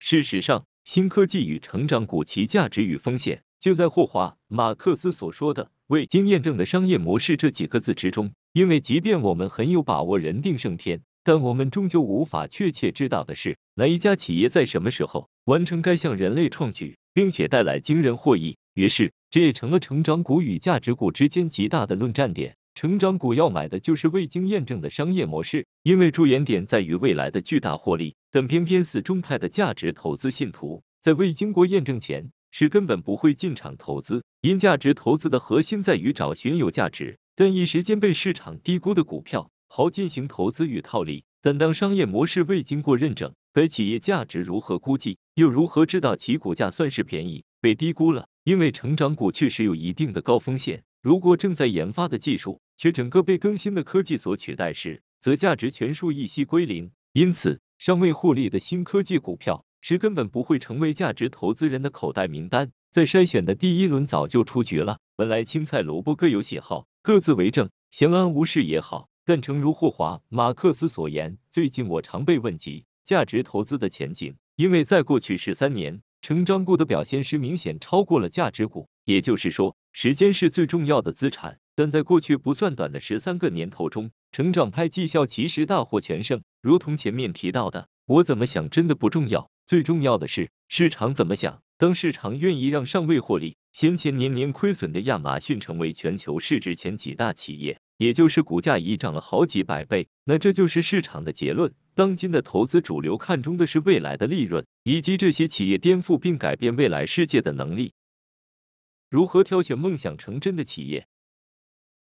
事实上，新科技与成长股其价值与风险就在霍华·马克思所说的“未经验证的商业模式”这几个字之中。因为即便我们很有把握人定胜天，但我们终究无法确切知道的是，哪一家企业在什么时候完成该项人类创举，并且带来惊人获益。于是，这也成了成长股与价值股之间极大的论战点。成长股要买的就是未经验证的商业模式，因为着眼点在于未来的巨大获利。但偏偏死忠派的价值投资信徒，在未经过验证前是根本不会进场投资，因价值投资的核心在于找寻有价值但一时间被市场低估的股票，好进行投资与套利。但当商业模式未经过认证，该企业价值如何估计，又如何知道其股价算是便宜被低估了？因为成长股确实有一定的高风险，如果正在研发的技术，却整个被更新的科技所取代时，则价值权数一息归零。因此，尚未获利的新科技股票是根本不会成为价值投资人的口袋名单，在筛选的第一轮早就出局了。本来青菜萝卜各有喜好，各自为政，相安无事也好。但诚如霍华·马克思所言，最近我常被问及价值投资的前景，因为在过去十三年，成长股的表现是明显超过了价值股。也就是说，时间是最重要的资产。但在过去不算短的十三个年头中，成长派绩效其实大获全胜。如同前面提到的，我怎么想真的不重要，最重要的是市场怎么想。当市场愿意让尚未获利、先前年年亏损的亚马逊成为全球市值前几大企业，也就是股价已涨了好几百倍，那这就是市场的结论。当今的投资主流看中的是未来的利润，以及这些企业颠覆并改变未来世界的能力。如何挑选梦想成真的企业？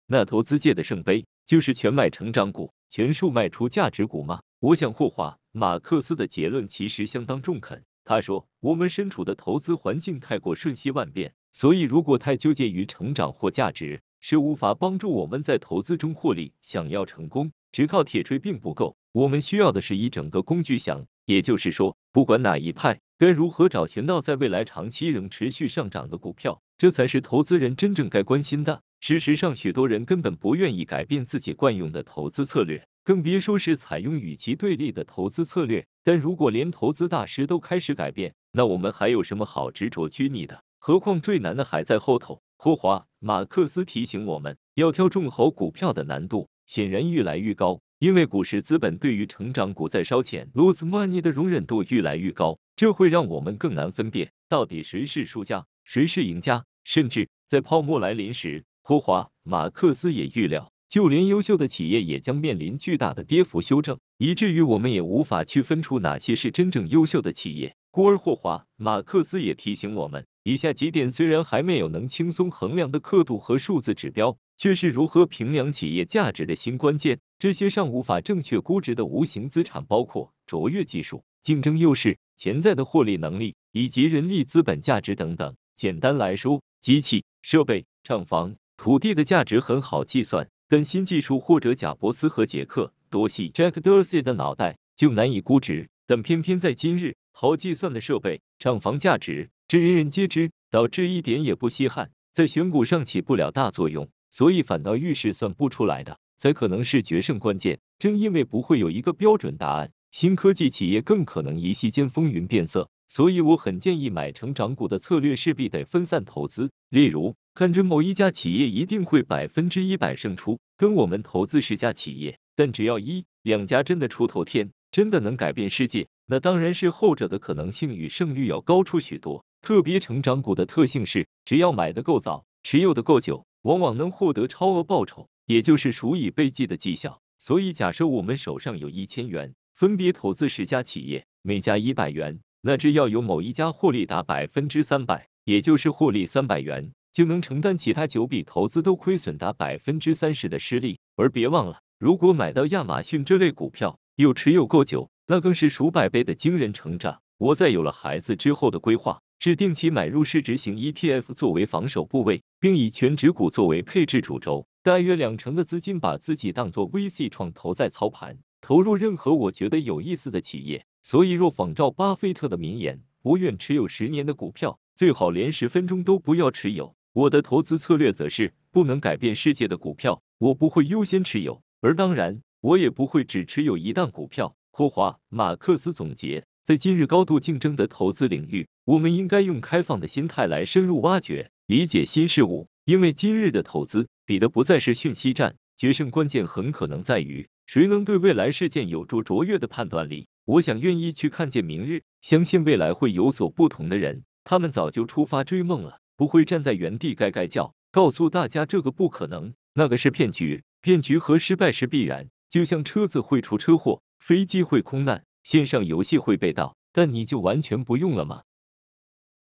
那投资界的圣杯就是全买成长股，全数卖出价值股吗？我想霍华·马克思的结论其实相当中肯。他说：“我们身处的投资环境太过瞬息万变，所以如果太纠结于成长或价值，是无法帮助我们在投资中获利。想要成功，只靠铁锤并不够，我们需要的是以整个工具箱。也就是说，不管哪一派，该如何找寻到在未来长期仍持续上涨的股票？”这才是投资人真正该关心的。事实上，许多人根本不愿意改变自己惯用的投资策略，更别说是采用与其对立的投资策略。但如果连投资大师都开始改变，那我们还有什么好执着拘泥的？何况最难的还在后头。霍华·马克思提醒我们，要挑中好股票的难度显然愈来愈高，因为股市资本对于成长股在烧钱、lose money 的容忍度愈来愈高，这会让我们更难分辨到底谁是输家，谁是赢家。甚至在泡沫来临时，霍华·马克思也预料，就连优秀的企业也将面临巨大的跌幅修正，以至于我们也无法区分出哪些是真正优秀的企业。故而，霍华·马克思也提醒我们，以下几点虽然还没有能轻松衡量的刻度和数字指标，却是如何衡量企业价值的新关键。这些尚无法正确估值的无形资产，包括卓越技术、竞争优势、潜在的获利能力以及人力资本价值等等。简单来说，机器设备、厂房、土地的价值很好计算，但新技术或者贾伯斯和杰克多西、Dorsey） 的脑袋就难以估值。但偏偏在今日，好计算的设备、厂房价值，这人人皆知，导致一点也不稀罕，在选股上起不了大作用，所以反倒预示算不出来的，才可能是决胜关键。正因为不会有一个标准答案，新科技企业更可能一夕间风云变色。所以，我很建议买成长股的策略势必得分散投资。例如，看准某一家企业一定会百分之一百胜出，跟我们投资十家企业，但只要一两家真的出头天，真的能改变世界，那当然是后者的可能性与胜率要高出许多。特别，成长股的特性是，只要买的够早，持有的够久，往往能获得超额报酬，也就是数以倍计的绩效。所以，假设我们手上有一千元，分别投资十家企业，每家一百元。那只要有某一家获利达百分之三百，也就是获利三百元，就能承担其他九笔投资都亏损达百分之三十的失利。而别忘了，如果买到亚马逊这类股票，又持有够久，那更是数百倍的惊人成长。我在有了孩子之后的规划是定期买入市值型 ETF 作为防守部位，并以全值股作为配置主轴，大约两成的资金把自己当做 VC 创投在操盘，投入任何我觉得有意思的企业。所以，若仿照巴菲特的名言，不愿持有十年的股票，最好连十分钟都不要持有。我的投资策略则是，不能改变世界的股票，我不会优先持有。而当然，我也不会只持有一档股票。霍华·马克思总结，在今日高度竞争的投资领域，我们应该用开放的心态来深入挖掘、理解新事物，因为今日的投资比的不再是讯息战，决胜关键很可能在于谁能对未来事件有着卓越的判断力。我想，愿意去看见明日，相信未来会有所不同的人，他们早就出发追梦了，不会站在原地盖盖叫，告诉大家这个不可能，那个是骗局，骗局和失败是必然。就像车子会出车祸，飞机会空难，线上游戏会被盗，但你就完全不用了吗？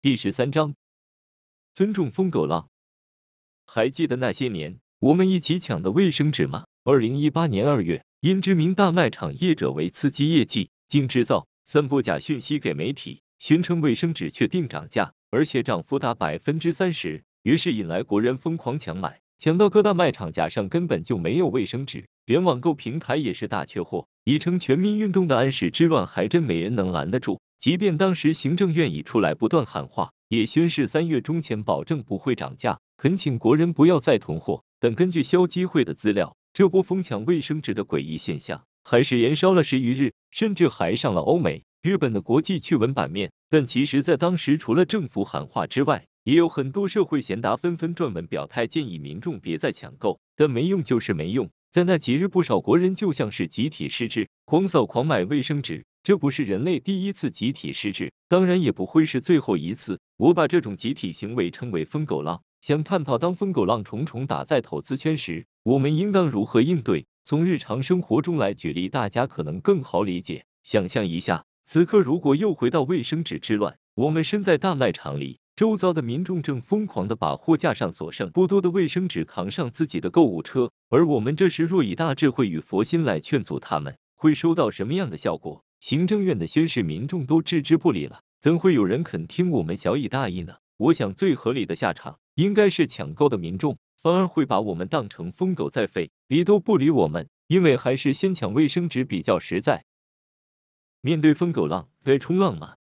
第十三章，尊重疯狗浪。还记得那些年我们一起抢的卫生纸吗？二零一八年二月，因知名大卖场业者为刺激业绩。经制造三波假讯息给媒体，宣称卫生纸确定涨价，而且涨幅达百分之三十，于是引来国人疯狂抢买，抢到各大卖场架上根本就没有卫生纸，连网购平台也是大缺货。已成全民运动的安史之乱还真没人能拦得住，即便当时行政院已出来不断喊话，也宣誓三月中前保证不会涨价，恳请国人不要再囤货。但根据消基会的资料，这波疯抢卫生纸的诡异现象。还是燃烧了十余日，甚至还上了欧美、日本的国际趣闻版面。但其实，在当时，除了政府喊话之外，也有很多社会贤达纷纷撰文表态，建议民众别再抢购。但没用，就是没用。在那几日，不少国人就像是集体失智，狂扫狂买卫生纸。这不是人类第一次集体失智，当然也不会是最后一次。我把这种集体行为称为“疯狗浪”。想探讨，当疯狗浪重重打在投资圈时，我们应当如何应对？从日常生活中来举例，大家可能更好理解。想象一下，此刻如果又回到卫生纸之乱，我们身在大卖场里，周遭的民众正疯狂地把货架上所剩不多的卫生纸扛上自己的购物车，而我们这时若以大智慧与佛心来劝阻他们，会收到什么样的效果？行政院的宣誓，民众都置之不理了，怎会有人肯听我们小以大义呢？我想最合理的下场，应该是抢购的民众。反而会把我们当成疯狗在吠，理都不理我们，因为还是先抢卫生纸比较实在。面对疯狗浪，该冲浪吗？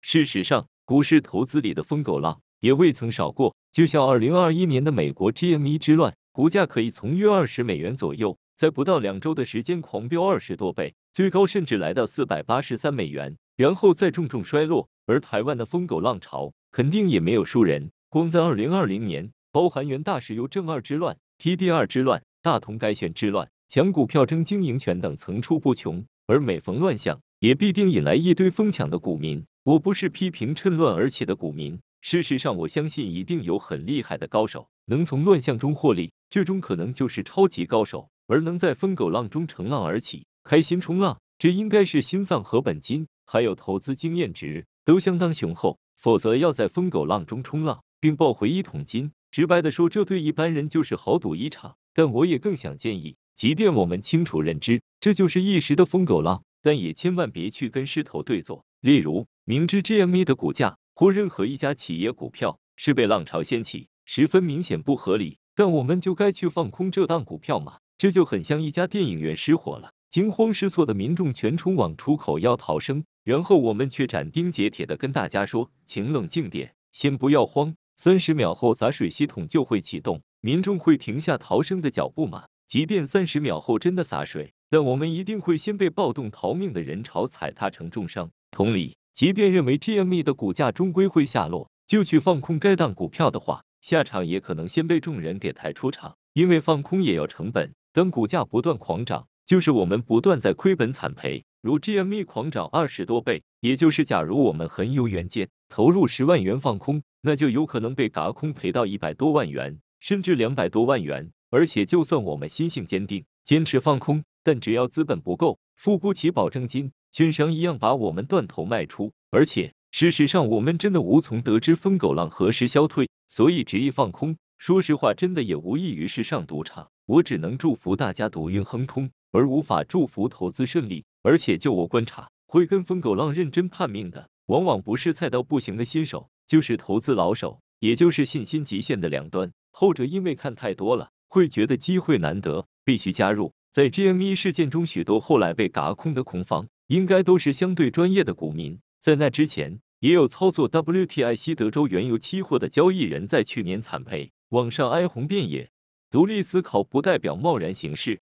事实上，股市投资里的疯狗浪也未曾少过，就像二零二一年的美国 GME 之乱，股价可以从约二十美元左右，在不到两周的时间狂飙二十多倍，最高甚至来到四百八十三美元，然后再重重衰落。而台湾的疯狗浪潮肯定也没有输人，光在二零二零年。包含元大石油正二之乱、TD 二之乱、大同改选之乱、抢股票争经营权等层出不穷，而每逢乱象，也必定引来一堆疯抢的股民。我不是批评趁乱而起的股民，事实上，我相信一定有很厉害的高手能从乱象中获利，这种可能就是超级高手。而能在疯狗浪中乘浪而起、开心冲浪，这应该是心脏和本金，还有投资经验值都相当雄厚，否则要在疯狗浪中冲浪并抱回一桶金。直白地说，这对一般人就是豪赌一场。但我也更想建议，即便我们清楚认知这就是一时的疯狗浪，但也千万别去跟狮头对坐。例如，明知 GME 的股价或任何一家企业股票是被浪潮掀起，十分明显不合理，但我们就该去放空这档股票吗？这就很像一家电影院失火了，惊慌失措的民众全冲往出口要逃生，然后我们却斩钉截铁的跟大家说：“请冷静点，先不要慌。”三十秒后洒水系统就会启动，民众会停下逃生的脚步吗？即便三十秒后真的洒水，但我们一定会先被暴动逃命的人潮踩踏成重伤。同理，即便认为 GME 的股价终归会下落，就去放空该档股票的话，下场也可能先被众人给抬出场，因为放空也要成本。等股价不断狂涨，就是我们不断在亏本惨赔。如 GME 狂涨二十多倍，也就是假如我们很有远见，投入十万元放空。那就有可能被嘎空赔到一百多万元，甚至两百多万元。而且，就算我们心性坚定，坚持放空，但只要资本不够，付不起保证金，券商一样把我们断头卖出。而且，事实上，我们真的无从得知疯狗浪何时消退，所以执意放空，说实话，真的也无异于是上赌场。我只能祝福大家赌运亨通，而无法祝福投资顺利。而且，就我观察，会跟疯狗浪认真判命的，往往不是菜到不行的新手。就是投资老手，也就是信心极限的两端。后者因为看太多了，会觉得机会难得，必须加入。在 GME 事件中，许多后来被嘎空的空方，应该都是相对专业的股民。在那之前，也有操作 WTI 西德州原油期货的交易人在去年惨赔，网上哀鸿遍野。独立思考不代表贸然行事。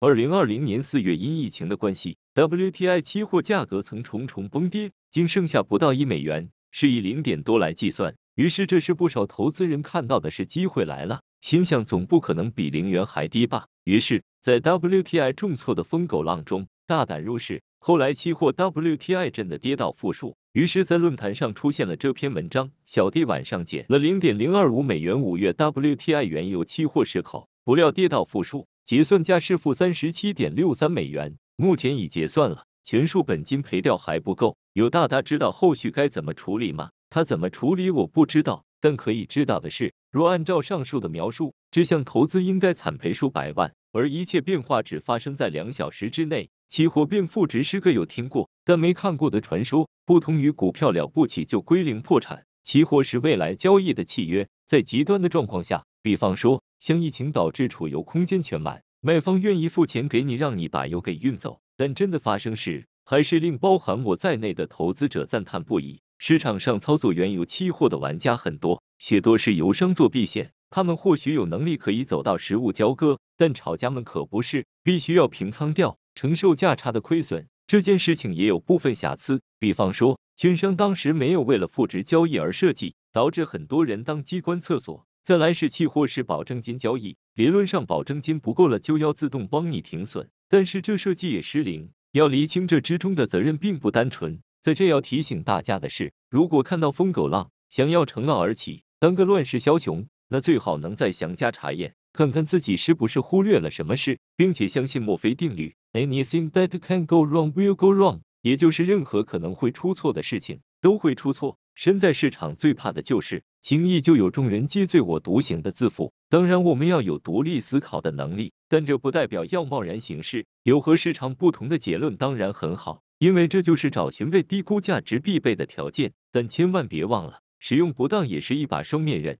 二零二零年四月，因疫情的关系，WTI 期货价格曾重重崩跌，仅剩下不到一美元。是以零点多来计算，于是这是不少投资人看到的是机会来了，心想总不可能比零元还低吧。于是，在 WTI 重挫的疯狗浪中大胆入市。后来，期货 WTI 真的跌到负数，于是，在论坛上出现了这篇文章：小弟晚上减了零点零二五美元，五月 WTI 原油期货市口，不料跌到负数，结算价是负三十七点六三美元，目前已结算了。全数本金赔掉还不够，有大大知道后续该怎么处理吗？他怎么处理我不知道，但可以知道的是，若按照上述的描述，这项投资应该惨赔数百万。而一切变化只发生在两小时之内，期货变负值是个有听过但没看过的传说。不同于股票，了不起就归零破产，期货是未来交易的契约。在极端的状况下，比方说，像疫情导致储油空间全满，卖方愿意付钱给你，让你把油给运走。但真的发生时，还是令包含我在内的投资者赞叹不已。市场上操作原油期货的玩家很多，许多是油商做避险，他们或许有能力可以走到实物交割，但炒家们可不是，必须要平仓掉，承受价差的亏损。这件事情也有部分瑕疵，比方说，券商当时没有为了复值交易而设计，导致很多人当机关厕所，再来是期货是保证金交易，理论上保证金不够了就要自动帮你停损。但是这设计也失灵，要厘清这之中的责任并不单纯。在这要提醒大家的是，如果看到疯狗浪，想要乘浪而起，当个乱世枭雄，那最好能再详加查验，看看自己是不是忽略了什么事，并且相信墨菲定律：Anything that can go wrong will go wrong，也就是任何可能会出错的事情都会出错。身在市场最怕的就是轻易就有众人皆醉我独醒的自负。当然我们要有独立思考的能力，但这不代表要贸然行事。有和市场不同的结论当然很好，因为这就是找寻被低估价值必备的条件。但千万别忘了，使用不当也是一把双面刃。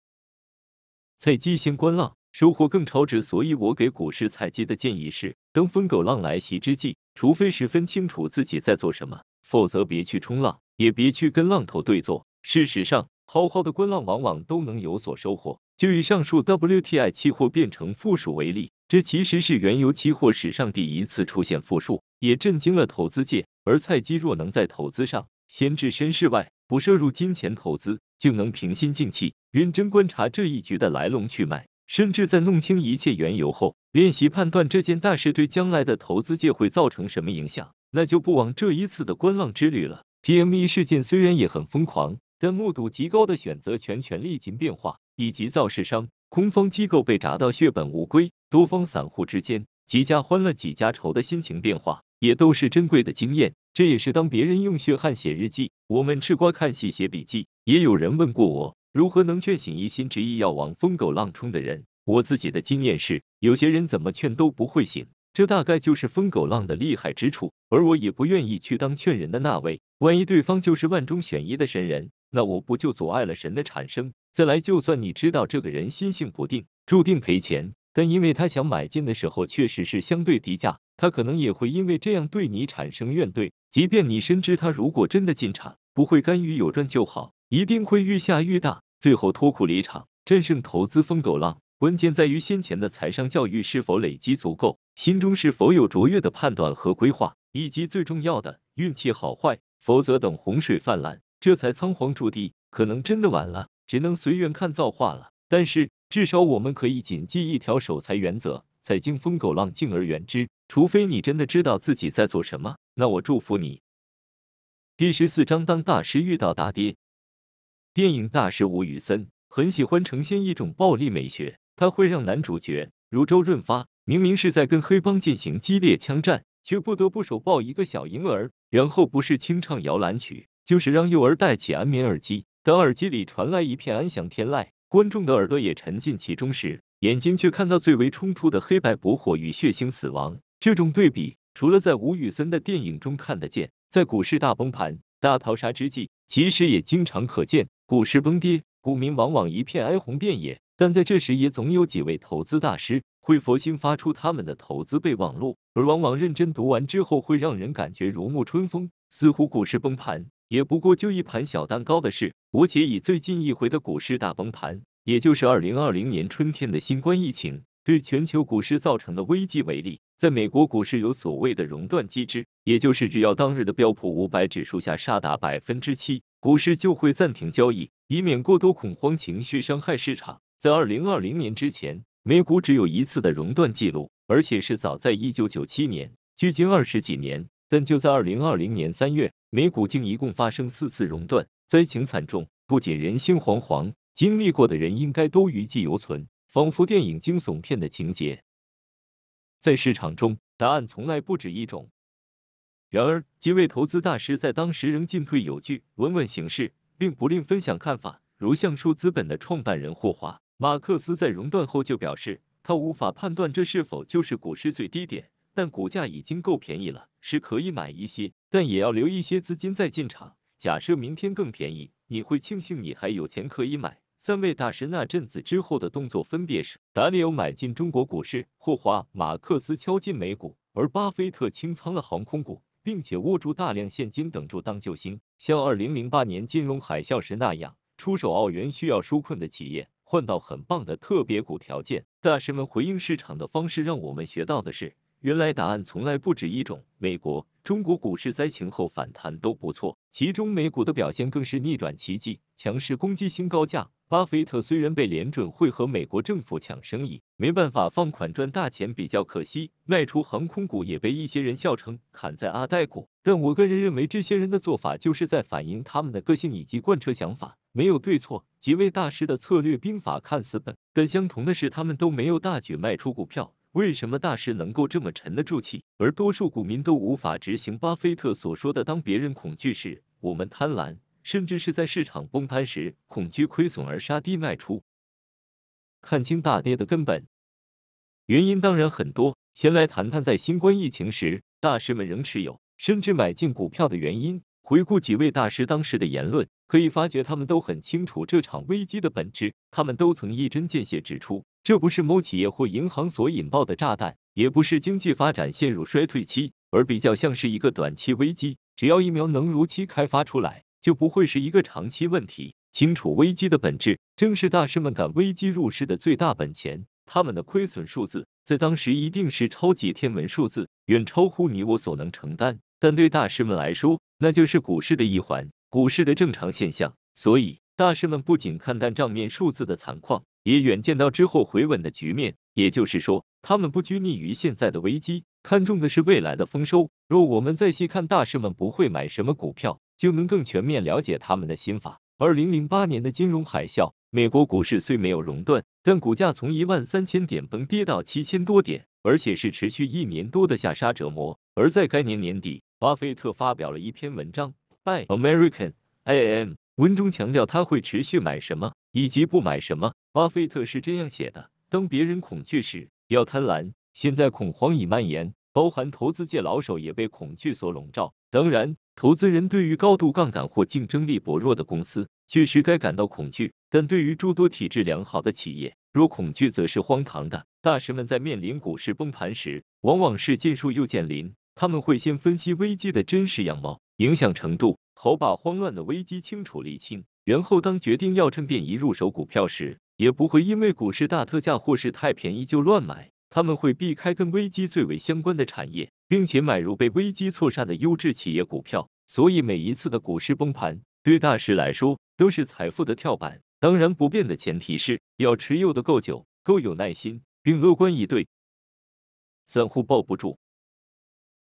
踩机先观浪，收获更超值。所以我给股市采集的建议是：当疯狗浪来袭之际，除非十分清楚自己在做什么，否则别去冲浪，也别去跟浪头对坐。事实上，好好的观浪往往都能有所收获。就以上述 WTI 期货变成负数为例，这其实是原油期货史上第一次出现负数，也震惊了投资界。而蔡基若能在投资上先置身事外，不涉入金钱投资，就能平心静气，认真观察这一局的来龙去脉，甚至在弄清一切缘由后，练习判断这件大事对将来的投资界会造成什么影响，那就不枉这一次的观浪之旅了。g m e 事件虽然也很疯狂。但目睹极高的选择权权利金变化，以及造势商、空方机构被砸到血本无归，多方散户之间几家欢了几家愁的心情变化，也都是珍贵的经验。这也是当别人用血汗写日记，我们吃瓜看戏写笔记。也有人问过我，如何能劝醒一心执意要往疯狗浪冲的人？我自己的经验是，有些人怎么劝都不会醒，这大概就是疯狗浪的厉害之处。而我也不愿意去当劝人的那位，万一对方就是万中选一的神人。那我不就阻碍了神的产生？再来，就算你知道这个人心性不定，注定赔钱，但因为他想买进的时候确实是相对低价，他可能也会因为这样对你产生怨怼。即便你深知他如果真的进场，不会甘于有赚就好，一定会越下越大，最后脱裤离场，战胜投资风狗浪。关键在于先前的财商教育是否累积足够，心中是否有卓越的判断和规划，以及最重要的运气好坏。否则，等洪水泛滥。这才仓皇驻地，可能真的晚了，只能随缘看造化了。但是至少我们可以谨记一条守财原则：，踩惊风狗浪，敬而远之。除非你真的知道自己在做什么，那我祝福你。第十四章：当大师遇到大跌。电影大师吴宇森很喜欢呈现一种暴力美学，他会让男主角如周润发，明明是在跟黑帮进行激烈枪战，却不得不手抱一个小婴儿，然后不是清唱摇篮曲。就是让幼儿戴起安眠耳机，当耳机里传来一片安详天籁，观众的耳朵也沉浸其中时，眼睛却看到最为冲突的黑白搏火与血腥死亡。这种对比，除了在吴宇森的电影中看得见，在股市大崩盘、大逃杀之际，其实也经常可见。股市崩跌，股民往往一片哀鸿遍野，但在这时，也总有几位投资大师会佛心发出他们的投资备忘录，而往往认真读完之后，会让人感觉如沐春风，似乎股市崩盘。也不过就一盘小蛋糕的事。我且以最近一回的股市大崩盘，也就是二零二零年春天的新冠疫情对全球股市造成的危机为例。在美国股市有所谓的熔断机制，也就是只要当日的标普五百指数下杀达百分之七，股市就会暂停交易，以免过多恐慌情绪伤害市场。在二零二零年之前，美股只有一次的熔断记录，而且是早在一九九七年，距今二十几年。但就在二零二零年三月。美股竟一共发生四次熔断，灾情惨重，不仅人心惶惶，经历过的人应该都余悸犹存，仿佛电影惊悚片的情节。在市场中，答案从来不止一种。然而，几位投资大师在当时仍进退有据，稳稳行事，并不吝分享看法。如橡树资本的创办人霍华·马克思在熔断后就表示，他无法判断这是否就是股市最低点，但股价已经够便宜了。是可以买一些，但也要留一些资金再进场。假设明天更便宜，你会庆幸你还有钱可以买。三位大师那阵子之后的动作分别是：达利欧买进中国股市，霍华马克思敲进美股，而巴菲特清仓了航空股，并且握住大量现金等住当救星，像二零零八年金融海啸时那样，出手澳元需要纾困的企业，换到很棒的特别股条件。大师们回应市场的方式，让我们学到的是。原来答案从来不止一种。美国、中国股市灾情后反弹都不错，其中美股的表现更是逆转奇迹，强势攻击新高价。巴菲特虽然被联准会和美国政府抢生意，没办法放款赚大钱，比较可惜。卖出航空股也被一些人笑称砍在阿呆股，但我个人认为这些人的做法就是在反映他们的个性以及贯彻想法，没有对错。几位大师的策略兵法看似笨，但相同的是，他们都没有大举卖出股票。为什么大师能够这么沉得住气，而多数股民都无法执行巴菲特所说的“当别人恐惧时，我们贪婪”，甚至是在市场崩盘时恐惧亏损而杀低卖出？看清大跌的根本原因当然很多，先来谈谈在新冠疫情时大师们仍持有甚至买进股票的原因。回顾几位大师当时的言论。可以发觉，他们都很清楚这场危机的本质。他们都曾一针见血指出，这不是某企业或银行所引爆的炸弹，也不是经济发展陷入衰退期，而比较像是一个短期危机。只要疫苗能如期开发出来，就不会是一个长期问题。清楚危机的本质，正是大师们敢危机入市的最大本钱。他们的亏损数字，在当时一定是超级天文数字，远超乎你我所能承担。但对大师们来说，那就是股市的一环。股市的正常现象，所以大师们不仅看淡账面数字的惨况，也远见到之后回稳的局面。也就是说，他们不拘泥于现在的危机，看重的是未来的丰收。若我们再细看大师们不会买什么股票，就能更全面了解他们的心法。二零零八年的金融海啸，美国股市虽没有熔断，但股价从一万三千点崩跌到七千多点，而且是持续一年多的下杀折磨。而在该年年底，巴菲特发表了一篇文章。b y American, I am。文中强调他会持续买什么，以及不买什么。巴菲特是这样写的：当别人恐惧时，要贪婪。现在恐慌已蔓延，包含投资界老手也被恐惧所笼罩。当然，投资人对于高度杠杆或竞争力薄弱的公司确实该感到恐惧，但对于诸多体质良好的企业，若恐惧则是荒唐的。大师们在面临股市崩盘时，往往是见树又见林。他们会先分析危机的真实样貌、影响程度，好把慌乱的危机清楚理清。然后，当决定要趁便宜入手股票时，也不会因为股市大特价或是太便宜就乱买。他们会避开跟危机最为相关的产业，并且买入被危机错杀的优质企业股票。所以，每一次的股市崩盘，对大师来说都是财富的跳板。当然，不变的前提是要持有的够久、够有耐心，并乐观以对。散户抱不住。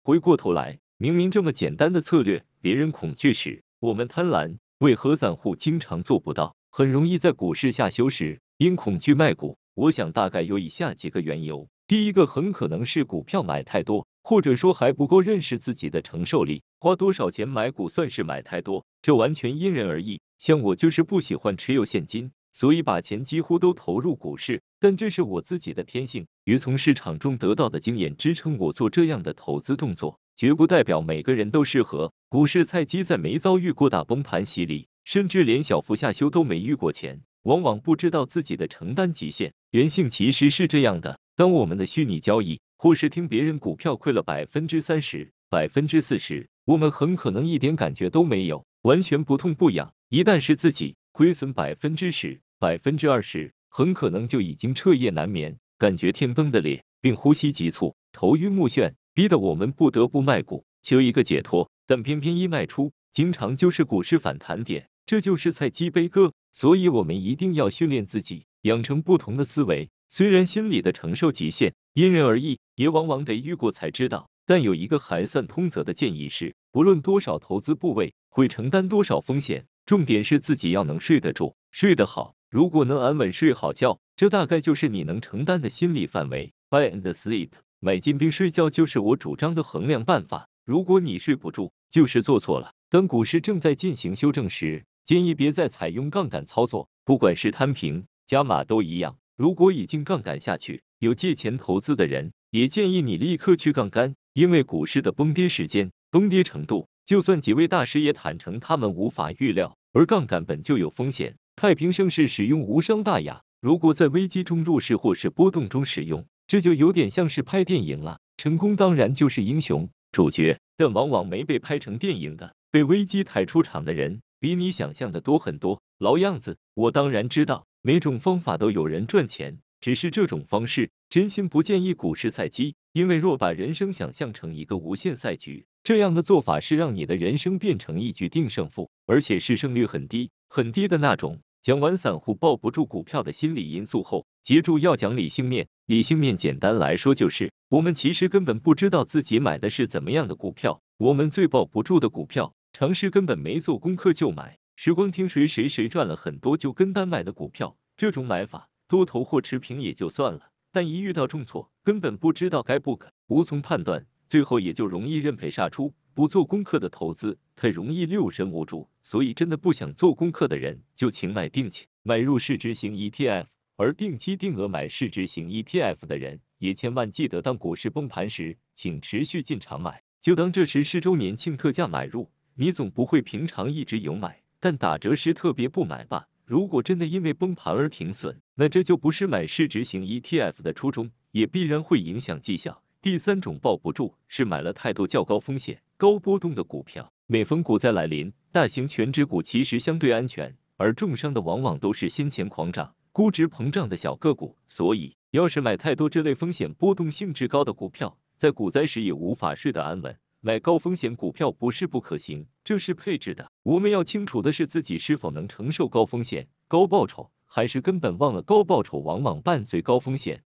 回过头来，明明这么简单的策略，别人恐惧时我们贪婪，为何散户经常做不到？很容易在股市下修时因恐惧卖股。我想大概有以下几个缘由：第一个很可能是股票买太多，或者说还不够认识自己的承受力。花多少钱买股算是买太多？这完全因人而异。像我就是不喜欢持有现金，所以把钱几乎都投入股市，但这是我自己的天性。于从市场中得到的经验支撑我做这样的投资动作，绝不代表每个人都适合。股市菜鸡在没遭遇过大崩盘洗礼，甚至连小幅下修都没遇过前，往往不知道自己的承担极限。人性其实是这样的：当我们的虚拟交易，或是听别人股票亏了百分之三十、百分之四十，我们很可能一点感觉都没有，完全不痛不痒；一旦是自己亏损百分之十、百分之二十，很可能就已经彻夜难眠。感觉天崩的裂，并呼吸急促，头晕目眩，逼得我们不得不卖股求一个解脱，但偏偏一卖出，经常就是股市反弹点，这就是菜鸡悲歌。所以我们一定要训练自己，养成不同的思维。虽然心理的承受极限因人而异，也往往得遇过才知道，但有一个还算通则的建议是：不论多少投资部位，会承担多少风险，重点是自己要能睡得住，睡得好。如果能安稳睡好觉，这大概就是你能承担的心理范围。Buy and sleep，买进并睡觉就是我主张的衡量办法。如果你睡不住，就是做错了。当股市正在进行修正时，建议别再采用杠杆操作，不管是摊平、加码都一样。如果已经杠杆下去，有借钱投资的人，也建议你立刻去杠杆，因为股市的崩跌时间、崩跌程度，就算几位大师也坦诚他们无法预料，而杠杆本就有风险。太平盛世使用无伤大雅，如果在危机中入市或是波动中使用，这就有点像是拍电影了。成功当然就是英雄主角，但往往没被拍成电影的，被危机抬出场的人，比你想象的多很多。老样子，我当然知道每种方法都有人赚钱，只是这种方式真心不建议股市赛鸡，因为若把人生想象成一个无限赛局，这样的做法是让你的人生变成一局定胜负，而且是胜率很低、很低的那种。讲完散户抱不住股票的心理因素后，杰住要讲理性面。理性面简单来说就是，我们其实根本不知道自己买的是怎么样的股票。我们最抱不住的股票，尝试根本没做功课就买，时光听谁谁谁赚了很多就跟单买的股票。这种买法，多头或持平也就算了，但一遇到重挫，根本不知道该不该，无从判断，最后也就容易认赔杀出。不做功课的投资很容易六神无主，所以真的不想做功课的人就请买定期买入市值型 ETF，而定期定额买市值型 ETF 的人也千万记得，当股市崩盘时，请持续进场买，就当这时是周年庆特价买入。你总不会平常一直有买，但打折时特别不买吧？如果真的因为崩盘而停损，那这就不是买市值型 ETF 的初衷，也必然会影响绩效。第三种抱不住是买了太多较高风险。高波动的股票，每逢股灾来临，大型全指股其实相对安全，而重伤的往往都是先前狂涨、估值膨胀的小个股。所以，要是买太多这类风险、波动性质高的股票，在股灾时也无法睡得安稳。买高风险股票不是不可行，这是配置的。我们要清楚的是自己是否能承受高风险、高报酬，还是根本忘了高报酬往往伴随高风险。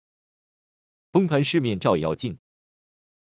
崩盘市面照妖镜。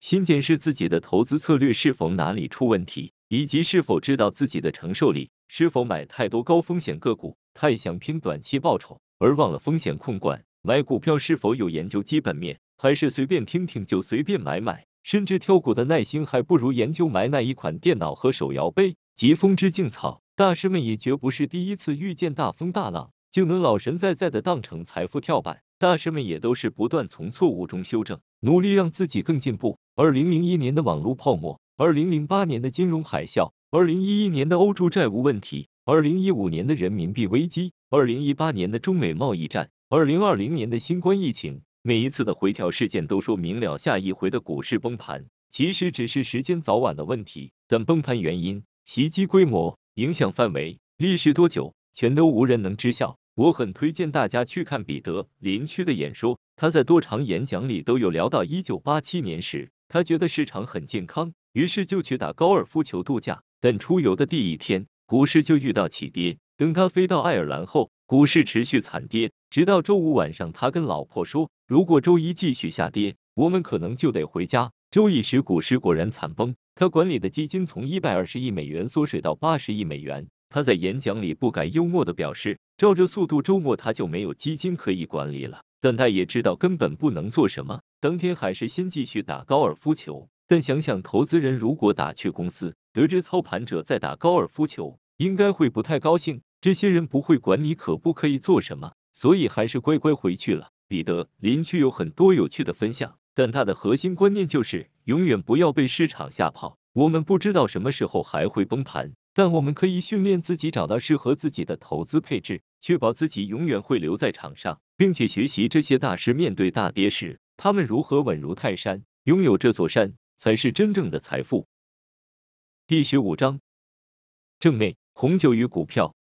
先检视自己的投资策略是否哪里出问题，以及是否知道自己的承受力，是否买太多高风险个股，太想拼短期报酬而忘了风险控管，买股票是否有研究基本面，还是随便听听就随便买买，甚至挑股的耐心还不如研究买那一款电脑和手摇杯。疾风知劲草，大师们也绝不是第一次遇见大风大浪。就能老神在在的当成财富跳板，大师们也都是不断从错误中修正，努力让自己更进步。二零零一年的网络泡沫，二零零八年的金融海啸，二零一一年的欧洲债务问题，二零一五年的人民币危机，二零一八年的中美贸易战，二零二零年的新冠疫情，每一次的回调事件都说明了下一回的股市崩盘其实只是时间早晚的问题，但崩盘原因、袭击规模、影响范围、历时多久，全都无人能知晓。我很推荐大家去看彼得林区的演说，他在多场演讲里都有聊到。1987年时，他觉得市场很健康，于是就去打高尔夫球度假。但出游的第一天，股市就遇到起跌。等他飞到爱尔兰后，股市持续惨跌，直到周五晚上，他跟老婆说：“如果周一继续下跌，我们可能就得回家。”周一时，股市果然惨崩，他管理的基金从120亿美元缩水到80亿美元。他在演讲里不敢幽默的表示：“照这速度，周末他就没有基金可以管理了。但他也知道根本不能做什么，当天还是先继续打高尔夫球。但想想投资人如果打去公司，得知操盘者在打高尔夫球，应该会不太高兴。这些人不会管你可不可以做什么，所以还是乖乖回去了。”彼得林区有很多有趣的分享，但他的核心观念就是永远不要被市场吓跑。我们不知道什么时候还会崩盘。但我们可以训练自己，找到适合自己的投资配置，确保自己永远会留在场上，并且学习这些大师面对大跌时，他们如何稳如泰山。拥有这座山才是真正的财富。第十五章：正妹、红酒与股票。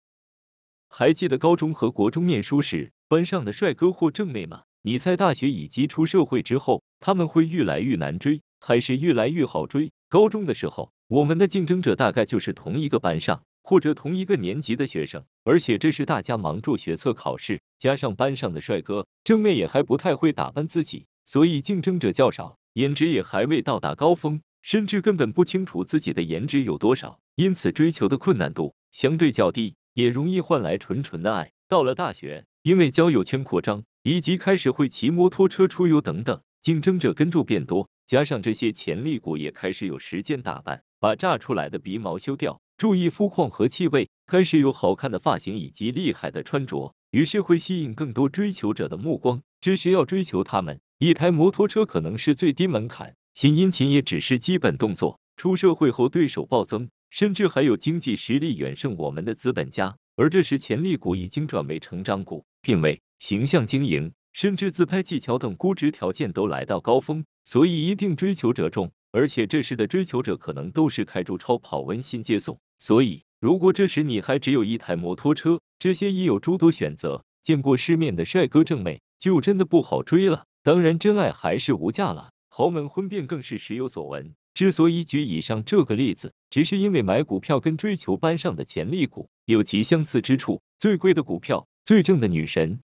还记得高中和国中念书时班上的帅哥或正妹吗？你猜大学以及出社会之后，他们会越来越难追，还是越来越好追？高中的时候。我们的竞争者大概就是同一个班上或者同一个年级的学生，而且这是大家忙住学测考试，加上班上的帅哥正面也还不太会打扮自己，所以竞争者较少，颜值也还未到达高峰，甚至根本不清楚自己的颜值有多少，因此追求的困难度相对较低，也容易换来纯纯的爱。到了大学，因为交友圈扩张以及开始会骑摩托车出游等等，竞争者跟注变多，加上这些潜力股也开始有时间打扮。把炸出来的鼻毛修掉，注意肤况和气味，开始有好看的发型以及厉害的穿着，于是会吸引更多追求者的目光。只需要追求他们，一台摩托车可能是最低门槛，行殷勤也只是基本动作。出社会后，对手暴增，甚至还有经济实力远胜我们的资本家。而这时，潜力股已经转为成长股，并为形象经营，甚至自拍技巧等估值条件都来到高峰，所以一定追求者众。而且这时的追求者可能都是开住超跑、温馨接送，所以如果这时你还只有一台摩托车，这些已有诸多选择、见过世面的帅哥正妹就真的不好追了。当然，真爱还是无价了，豪门婚变更是时有所闻。之所以举以上这个例子，只是因为买股票跟追求班上的潜力股有其相似之处：最贵的股票，最正的女神。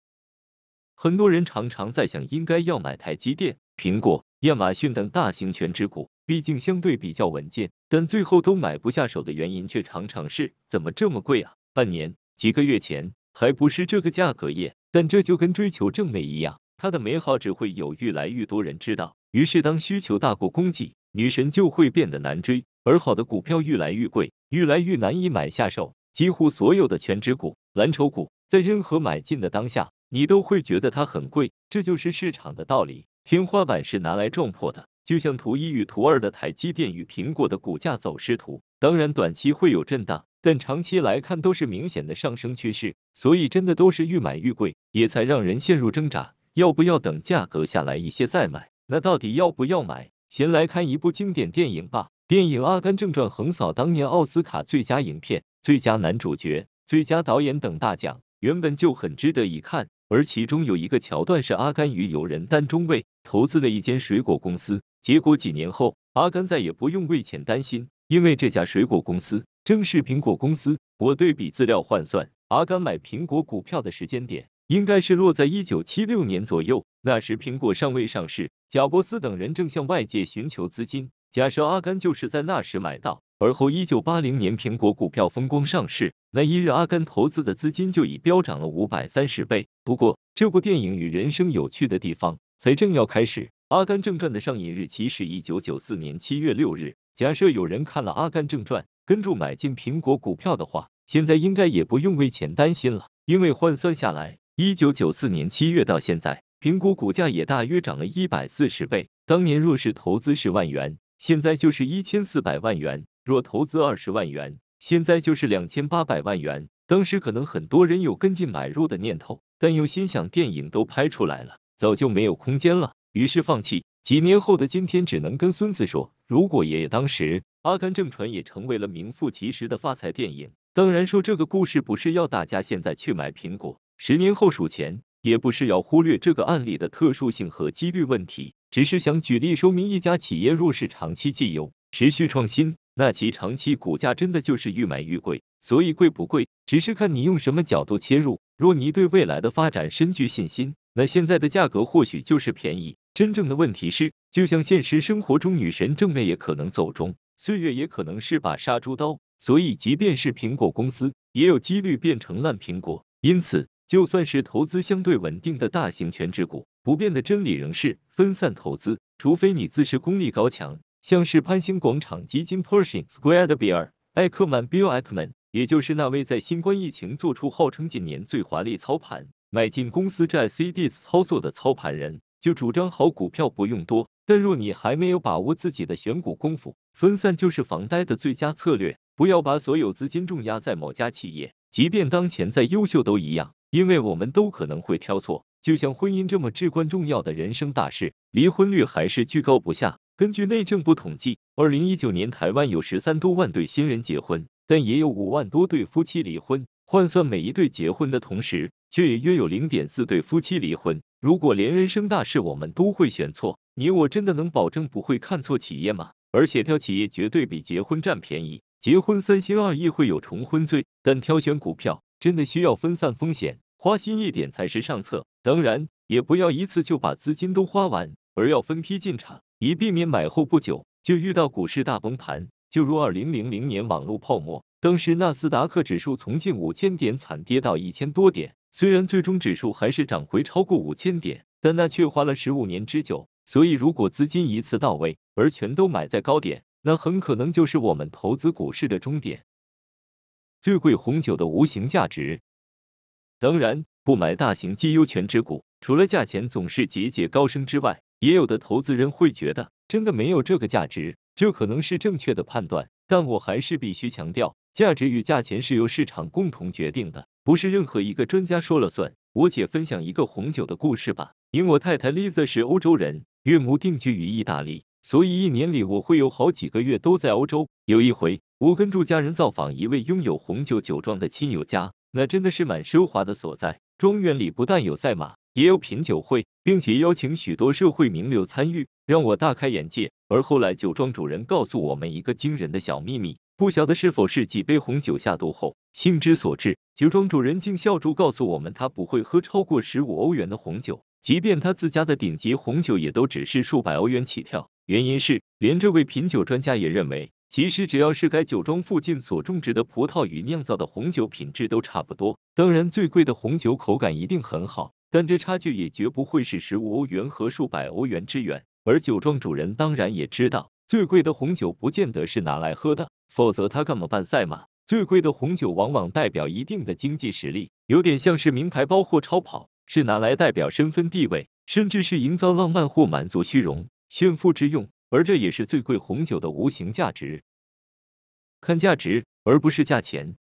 很多人常常在想，应该要买台积电、苹果、亚马逊等大型全职股。毕竟相对比较稳健，但最后都买不下手的原因，却常常是：怎么这么贵啊？半年、几个月前还不是这个价格耶？但这就跟追求正位一样，它的美好只会有愈来愈多人知道。于是，当需求大过供给，女神就会变得难追，而好的股票愈来愈贵，愈来愈难以买下手。几乎所有的全职股、蓝筹股，在任何买进的当下，你都会觉得它很贵。这就是市场的道理，天花板是拿来撞破的。就像图一与图二的台积电与苹果的股价走势图，当然短期会有震荡，但长期来看都是明显的上升趋势，所以真的都是愈买愈贵，也才让人陷入挣扎，要不要等价格下来一些再买？那到底要不要买？先来看一部经典电影吧。电影《阿甘正传》横扫当年奥斯卡最佳影片、最佳男主角、最佳导演等大奖，原本就很值得一看。而其中有一个桥段是阿甘与友人丹中尉投资了一间水果公司，结果几年后阿甘再也不用为钱担心，因为这家水果公司正是苹果公司。我对比资料换算，阿甘买苹果股票的时间点应该是落在一九七六年左右，那时苹果尚未上市，贾伯斯等人正向外界寻求资金。假设阿甘就是在那时买到。而后，一九八零年，苹果股票风光上市那一日，阿甘投资的资金就已飙涨了五百三十倍。不过，这部电影与人生有趣的地方才正要开始。《阿甘正传》的上映日期是一九九四年七月六日。假设有人看了《阿甘正传》，跟住买进苹果股票的话，现在应该也不用为钱担心了，因为换算下来，一九九四年七月到现在，苹果股价也大约涨了一百四十倍。当年若是投资十万元，现在就是一千四百万元。若投资二十万元，现在就是两千八百万元。当时可能很多人有跟进买入的念头，但又心想电影都拍出来了，早就没有空间了，于是放弃。几年后的今天，只能跟孙子说：如果爷爷当时，《阿甘正传》也成为了名副其实的发财电影。当然，说这个故事不是要大家现在去买苹果，十年后数钱，也不是要忽略这个案例的特殊性和几率问题，只是想举例说明一家企业若是长期绩优、持续创新。那其长期股价真的就是愈买愈贵，所以贵不贵，只是看你用什么角度切入。若你对未来的发展深具信心，那现在的价格或许就是便宜。真正的问题是，就像现实生活中女神正面也可能走中，岁月也可能是把杀猪刀。所以，即便是苹果公司，也有几率变成烂苹果。因此，就算是投资相对稳定的大型全职股，不变的真理仍是分散投资，除非你自恃功力高强。像是潘兴广场基金 （Pershing Square） 的比尔·艾克曼 （Bill Ackman），也就是那位在新冠疫情做出号称近年最华丽操盘、买进公司债 （CDS） 操作的操盘人，就主张好股票不用多，但若你还没有把握自己的选股功夫，分散就是防呆的最佳策略。不要把所有资金重压在某家企业，即便当前再优秀都一样，因为我们都可能会挑错。就像婚姻这么至关重要的人生大事，离婚率还是居高不下。根据内政部统计，二零一九年台湾有十三多万对新人结婚，但也有五万多对夫妻离婚。换算每一对结婚的同时，却也约有零点四对夫妻离婚。如果连人生大事我们都会选错，你我真的能保证不会看错企业吗？而且挑企业绝对比结婚占便宜。结婚三心二意会有重婚罪，但挑选股票真的需要分散风险，花心一点才是上策。当然，也不要一次就把资金都花完，而要分批进场。以避免买后不久就遇到股市大崩盘，就如二零零零年网络泡沫，当时纳斯达克指数从近五千点惨跌到一千多点，虽然最终指数还是涨回超过五千点，但那却花了十五年之久。所以，如果资金一次到位而全都买在高点，那很可能就是我们投资股市的终点。最贵红酒的无形价值，当然不买大型绩优权值股，除了价钱总是节节高升之外。也有的投资人会觉得真的没有这个价值，这可能是正确的判断。但我还是必须强调，价值与价钱是由市场共同决定的，不是任何一个专家说了算。我且分享一个红酒的故事吧。因我太太 Lisa 是欧洲人，岳母定居于意大利，所以一年里我会有好几个月都在欧洲。有一回，我跟住家人造访一位拥有红酒酒庄的亲友家，那真的是蛮奢华的所在。庄园里不但有赛马，也有品酒会，并且邀请许多社会名流参与，让我大开眼界。而后来酒庄主人告诉我们一个惊人的小秘密，不晓得是否是几杯红酒下肚后，性之所至，酒庄主人竟笑住告诉我们，他不会喝超过十五欧元的红酒，即便他自家的顶级红酒也都只是数百欧元起跳。原因是，连这位品酒专家也认为。其实，只要是该酒庄附近所种植的葡萄与酿造的红酒品质都差不多。当然，最贵的红酒口感一定很好，但这差距也绝不会是十五欧元和数百欧元之远。而酒庄主人当然也知道，最贵的红酒不见得是拿来喝的，否则他干嘛办赛马？最贵的红酒往往代表一定的经济实力，有点像是名牌包或超跑，是拿来代表身份地位，甚至是营造浪漫或满足虚荣、炫富之用。而这也是最贵红酒的无形价值。看价值，而不是价钱。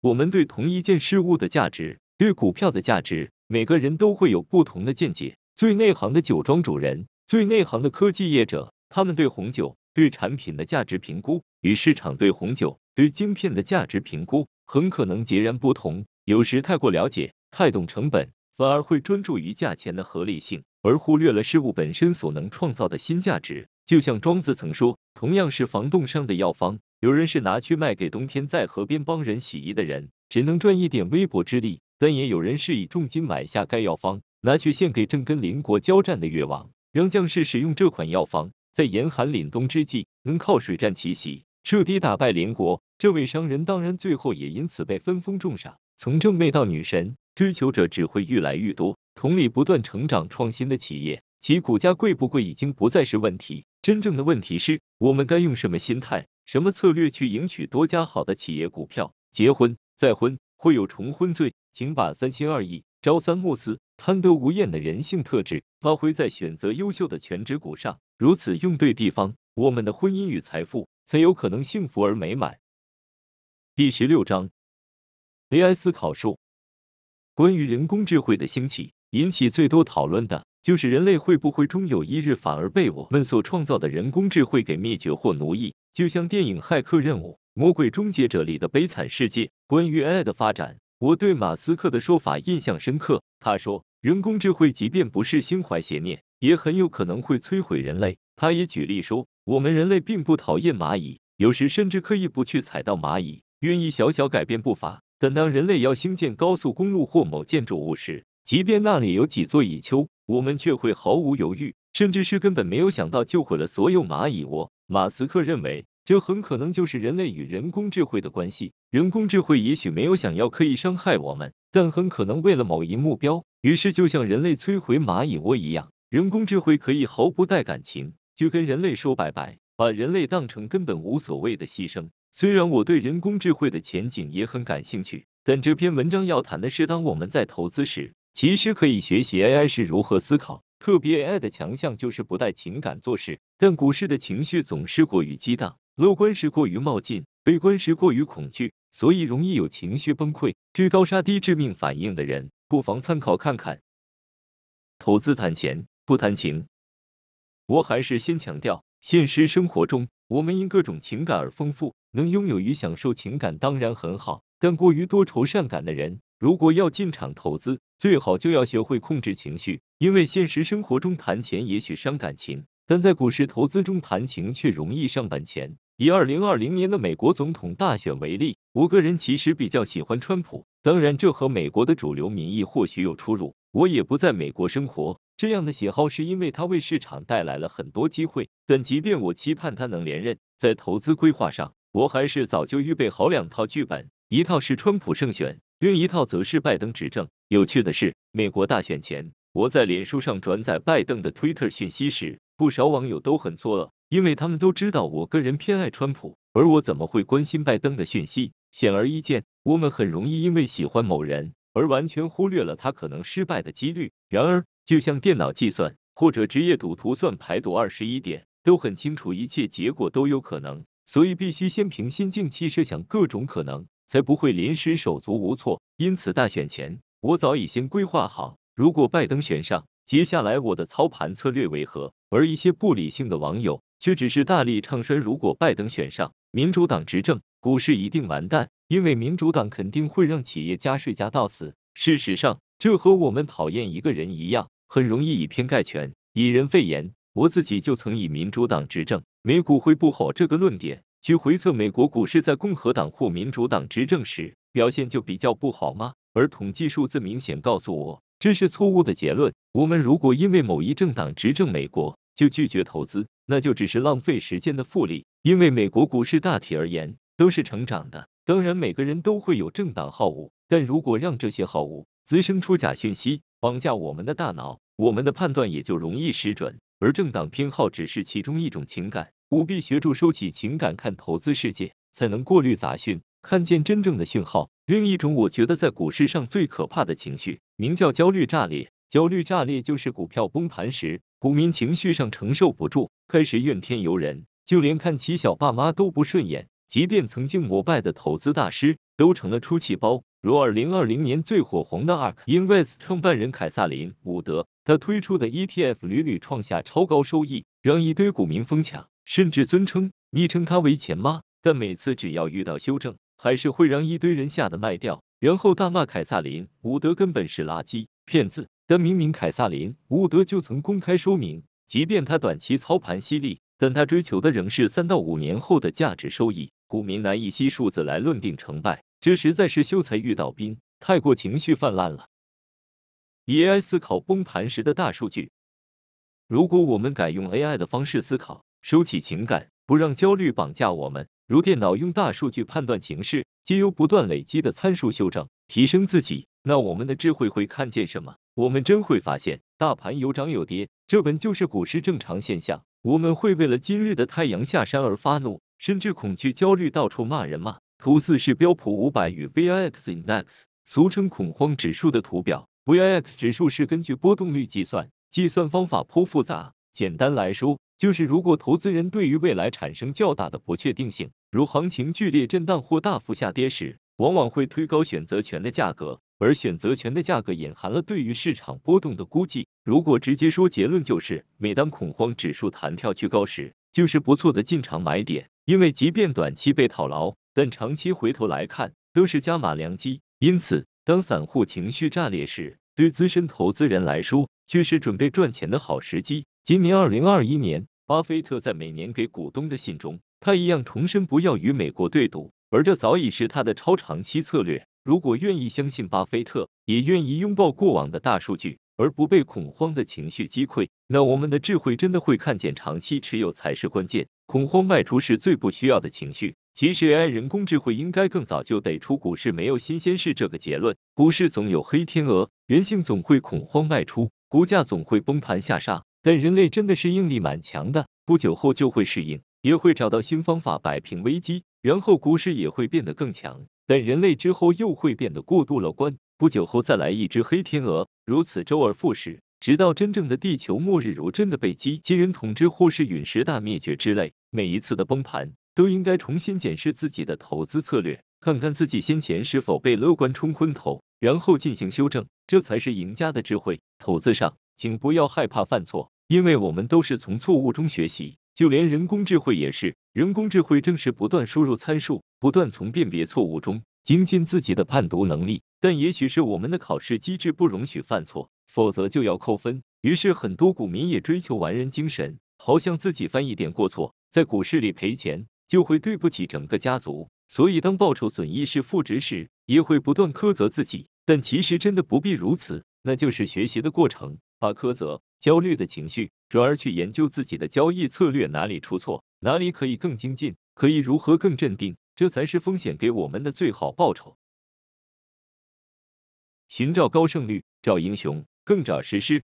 我们对同一件事物的价值，对股票的价值，每个人都会有不同的见解。最内行的酒庄主人，最内行的科技业者，他们对红酒、对产品的价值评估，与市场对红酒、对晶片的价值评估，很可能截然不同。有时太过了解、太懂成本，反而会专注于价钱的合理性。而忽略了事物本身所能创造的新价值。就像庄子曾说：“同样是防冻伤的药方，有人是拿去卖给冬天在河边帮人洗衣的人，只能赚一点微薄之力；但也有人是以重金买下该药方，拿去献给正跟邻国交战的越王，让将士使用这款药方，在严寒凛冬之际能靠水战奇袭彻底打败邻国。这位商人当然最后也因此被分封重赏，从正妹到女神。”追求者只会愈来愈多。同理，不断成长创新的企业，其股价贵不贵已经不再是问题。真正的问题是我们该用什么心态、什么策略去赢取多家好的企业股票？结婚、再婚会有重婚罪，请把三心二意、朝三暮四、贪得无厌的人性特质发挥在选择优秀的全职股上。如此用对地方，我们的婚姻与财富才有可能幸福而美满。第十六章：a i 思考术。关于人工智慧的兴起，引起最多讨论的就是人类会不会终有一日反而被我们所创造的人工智慧给灭绝或奴役？就像电影《骇客任务》《魔鬼终结者》里的悲惨世界。关于 AI 的发展，我对马斯克的说法印象深刻。他说，人工智慧即便不是心怀邪念，也很有可能会摧毁人类。他也举例说，我们人类并不讨厌蚂蚁，有时甚至刻意不去踩到蚂蚁，愿意小小改变步伐。但当人类要兴建高速公路或某建筑物时，即便那里有几座蚁丘，我们却会毫无犹豫，甚至是根本没有想到，就毁了所有蚂蚁窝。马斯克认为，这很可能就是人类与人工智慧的关系。人工智慧也许没有想要刻意伤害我们，但很可能为了某一目标，于是就像人类摧毁蚂蚁窝一样，人工智慧可以毫不带感情，就跟人类说拜拜，把人类当成根本无所谓的牺牲。虽然我对人工智慧的前景也很感兴趣，但这篇文章要谈的是，当我们在投资时，其实可以学习 AI 是如何思考。特别 AI 的强项就是不带情感做事，但股市的情绪总是过于激荡，乐观时过于冒进，悲观时过于恐惧，所以容易有情绪崩溃、追高杀低、致命反应的人，不妨参考看看。投资谈钱不谈情，我还是先强调，现实生活中。我们因各种情感而丰富，能拥有与享受情感当然很好。但过于多愁善感的人，如果要进场投资，最好就要学会控制情绪，因为现实生活中谈钱也许伤感情，但在股市投资中谈情却容易上本钱。以二零二零年的美国总统大选为例，我个人其实比较喜欢川普，当然这和美国的主流民意或许有出入，我也不在美国生活。这样的喜好是因为他为市场带来了很多机会，但即便我期盼他能连任，在投资规划上，我还是早就预备好两套剧本，一套是川普胜选，另一套则是拜登执政。有趣的是，美国大选前，我在脸书上转载拜登的推特讯息时，不少网友都很作恶，因为他们都知道我个人偏爱川普，而我怎么会关心拜登的讯息？显而易见，我们很容易因为喜欢某人而完全忽略了他可能失败的几率。然而，就像电脑计算或者职业赌徒算牌赌二十一点，都很清楚一切结果都有可能，所以必须先平心静气设想各种可能，才不会临时手足无措。因此，大选前我早已先规划好，如果拜登选上，接下来我的操盘策略为何。而一些不理性的网友却只是大力唱衰，如果拜登选上，民主党执政，股市一定完蛋，因为民主党肯定会让企业加税加到死。事实上，这和我们讨厌一个人一样。很容易以偏概全、以人废言。我自己就曾以民主党执政美股会不好这个论点，去回测美国股市在共和党或民主党执政时表现就比较不好吗？而统计数字明显告诉我，这是错误的结论。我们如果因为某一政党执政美国就拒绝投资，那就只是浪费时间的复利。因为美国股市大体而言都是成长的。当然，每个人都会有政党好恶，但如果让这些好恶，滋生出假讯息，绑架我们的大脑，我们的判断也就容易失准。而政党偏好只是其中一种情感，务必学著收起情感，看投资世界，才能过滤杂讯，看见真正的讯号。另一种，我觉得在股市上最可怕的情绪，名叫焦虑炸裂。焦虑炸裂就是股票崩盘时，股民情绪上承受不住，开始怨天尤人，就连看起小爸妈都不顺眼。即便曾经膜拜的投资大师，都成了出气包。如二零二零年最火红的 ARK Invest 创办人凯撒琳·伍德，他推出的 ETF 屡屡创下超高收益，让一堆股民疯抢，甚至尊称、昵称他为“钱妈”。但每次只要遇到修正，还是会让一堆人吓得卖掉，然后大骂凯撒琳·伍德根本是垃圾骗子。但明明凯撒琳·伍德就曾公开说明，即便他短期操盘犀利，但他追求的仍是三到五年后的价值收益，股民难以依数字来论定成败。这实在是秀才遇到兵，太过情绪泛滥了。AI 思考崩盘时的大数据，如果我们改用 AI 的方式思考，收起情感，不让焦虑绑架我们，如电脑用大数据判断情势，皆由不断累积的参数修正提升自己，那我们的智慧会看见什么？我们真会发现，大盘有涨有跌，这本就是股市正常现象。我们会为了今日的太阳下山而发怒，甚至恐惧、焦虑，到处骂人吗？图四是标普五百与 VIX index，俗称恐慌指数的图表。VIX 指数是根据波动率计算，计算方法颇复杂。简单来说，就是如果投资人对于未来产生较大的不确定性，如行情剧烈震荡或大幅下跌时，往往会推高选择权的价格，而选择权的价格隐含了对于市场波动的估计。如果直接说结论，就是每当恐慌指数弹跳居高时，就是不错的进场买点，因为即便短期被套牢。但长期回头来看，都是加码良机。因此，当散户情绪炸裂时，对资深投资人来说，却是准备赚钱的好时机。今年二零二一年，巴菲特在每年给股东的信中，他一样重申不要与美国对赌，而这早已是他的超长期策略。如果愿意相信巴菲特，也愿意拥抱过往的大数据，而不被恐慌的情绪击溃，那我们的智慧真的会看见，长期持有才是关键，恐慌卖出是最不需要的情绪。其实，AI 人工智慧应该更早就得出股市没有新鲜事这个结论。股市总有黑天鹅，人性总会恐慌卖出，股价总会崩盘下杀。但人类真的是应力蛮强的，不久后就会适应，也会找到新方法摆平危机，然后股市也会变得更强。但人类之后又会变得过度乐观，不久后再来一只黑天鹅，如此周而复始，直到真正的地球末日，如真的被机器人统治或是陨石大灭绝之类，每一次的崩盘。都应该重新检视自己的投资策略，看看自己先前是否被乐观冲昏头，然后进行修正，这才是赢家的智慧。投资上，请不要害怕犯错，因为我们都是从错误中学习，就连人工智慧也是。人工智慧正是不断输入参数，不断从辨别错误中精进自己的判读能力。但也许是我们的考试机制不容许犯错，否则就要扣分。于是，很多股民也追求完人精神，好像自己犯一点过错，在股市里赔钱。就会对不起整个家族，所以当报酬损益是负值时，也会不断苛责自己。但其实真的不必如此，那就是学习的过程，把苛责、焦虑的情绪转而去研究自己的交易策略哪里出错，哪里可以更精进，可以如何更镇定，这才是风险给我们的最好报酬。寻找高胜率，找英雄，更找实施。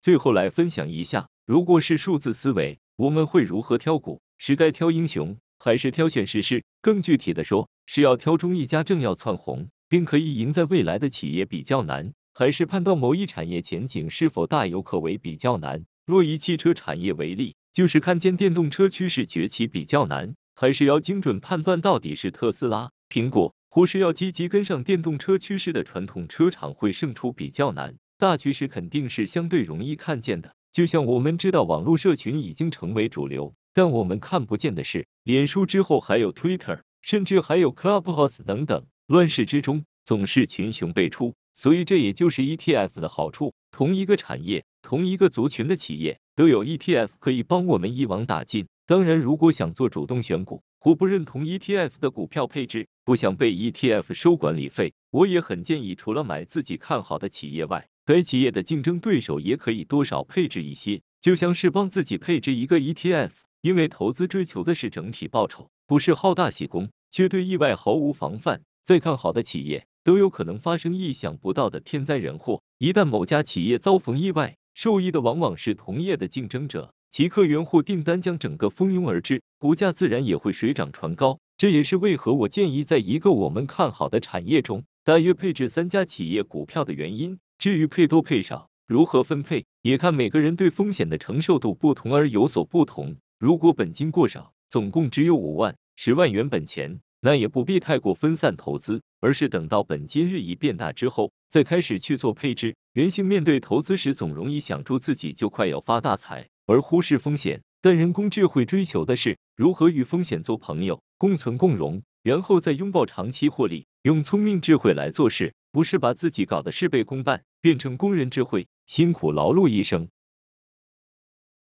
最后来分享一下，如果是数字思维，我们会如何挑股？是该挑英雄，还是挑选时势？更具体的说，是要挑中一家正要窜红，并可以赢在未来的企业比较难，还是判断某一产业前景是否大有可为比较难？若以汽车产业为例，就是看见电动车趋势崛起比较难，还是要精准判断到底是特斯拉、苹果，或是要积极跟上电动车趋势的传统车厂会胜出比较难。大趋势肯定是相对容易看见的，就像我们知道网络社群已经成为主流。但我们看不见的是，脸书之后还有 Twitter，甚至还有 Clubhouse 等等。乱世之中总是群雄辈出，所以这也就是 ETF 的好处。同一个产业、同一个族群的企业都有 ETF 可以帮我们一网打尽。当然，如果想做主动选股，或不认同 ETF 的股票配置，不想被 ETF 收管理费，我也很建议，除了买自己看好的企业外，该企业的竞争对手也可以多少配置一些，就像是帮自己配置一个 ETF。因为投资追求的是整体报酬，不是好大喜功，却对意外毫无防范。再看好的企业，都有可能发生意想不到的天灾人祸。一旦某家企业遭逢意外，受益的往往是同业的竞争者，其客源或订单将整个蜂拥而至，股价自然也会水涨船高。这也是为何我建议在一个我们看好的产业中，大约配置三家企业股票的原因。至于配多配少，如何分配，也看每个人对风险的承受度不同而有所不同。如果本金过少，总共只有五万、十万元本钱，那也不必太过分散投资，而是等到本金日益变大之后，再开始去做配置。人性面对投资时，总容易想出自己就快要发大财，而忽视风险。但人工智慧追求的是如何与风险做朋友，共存共荣，然后再拥抱长期获利。用聪明智慧来做事，不是把自己搞得事倍功半，变成工人智慧，辛苦劳碌一生。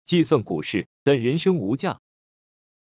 计算股市，但人生无价。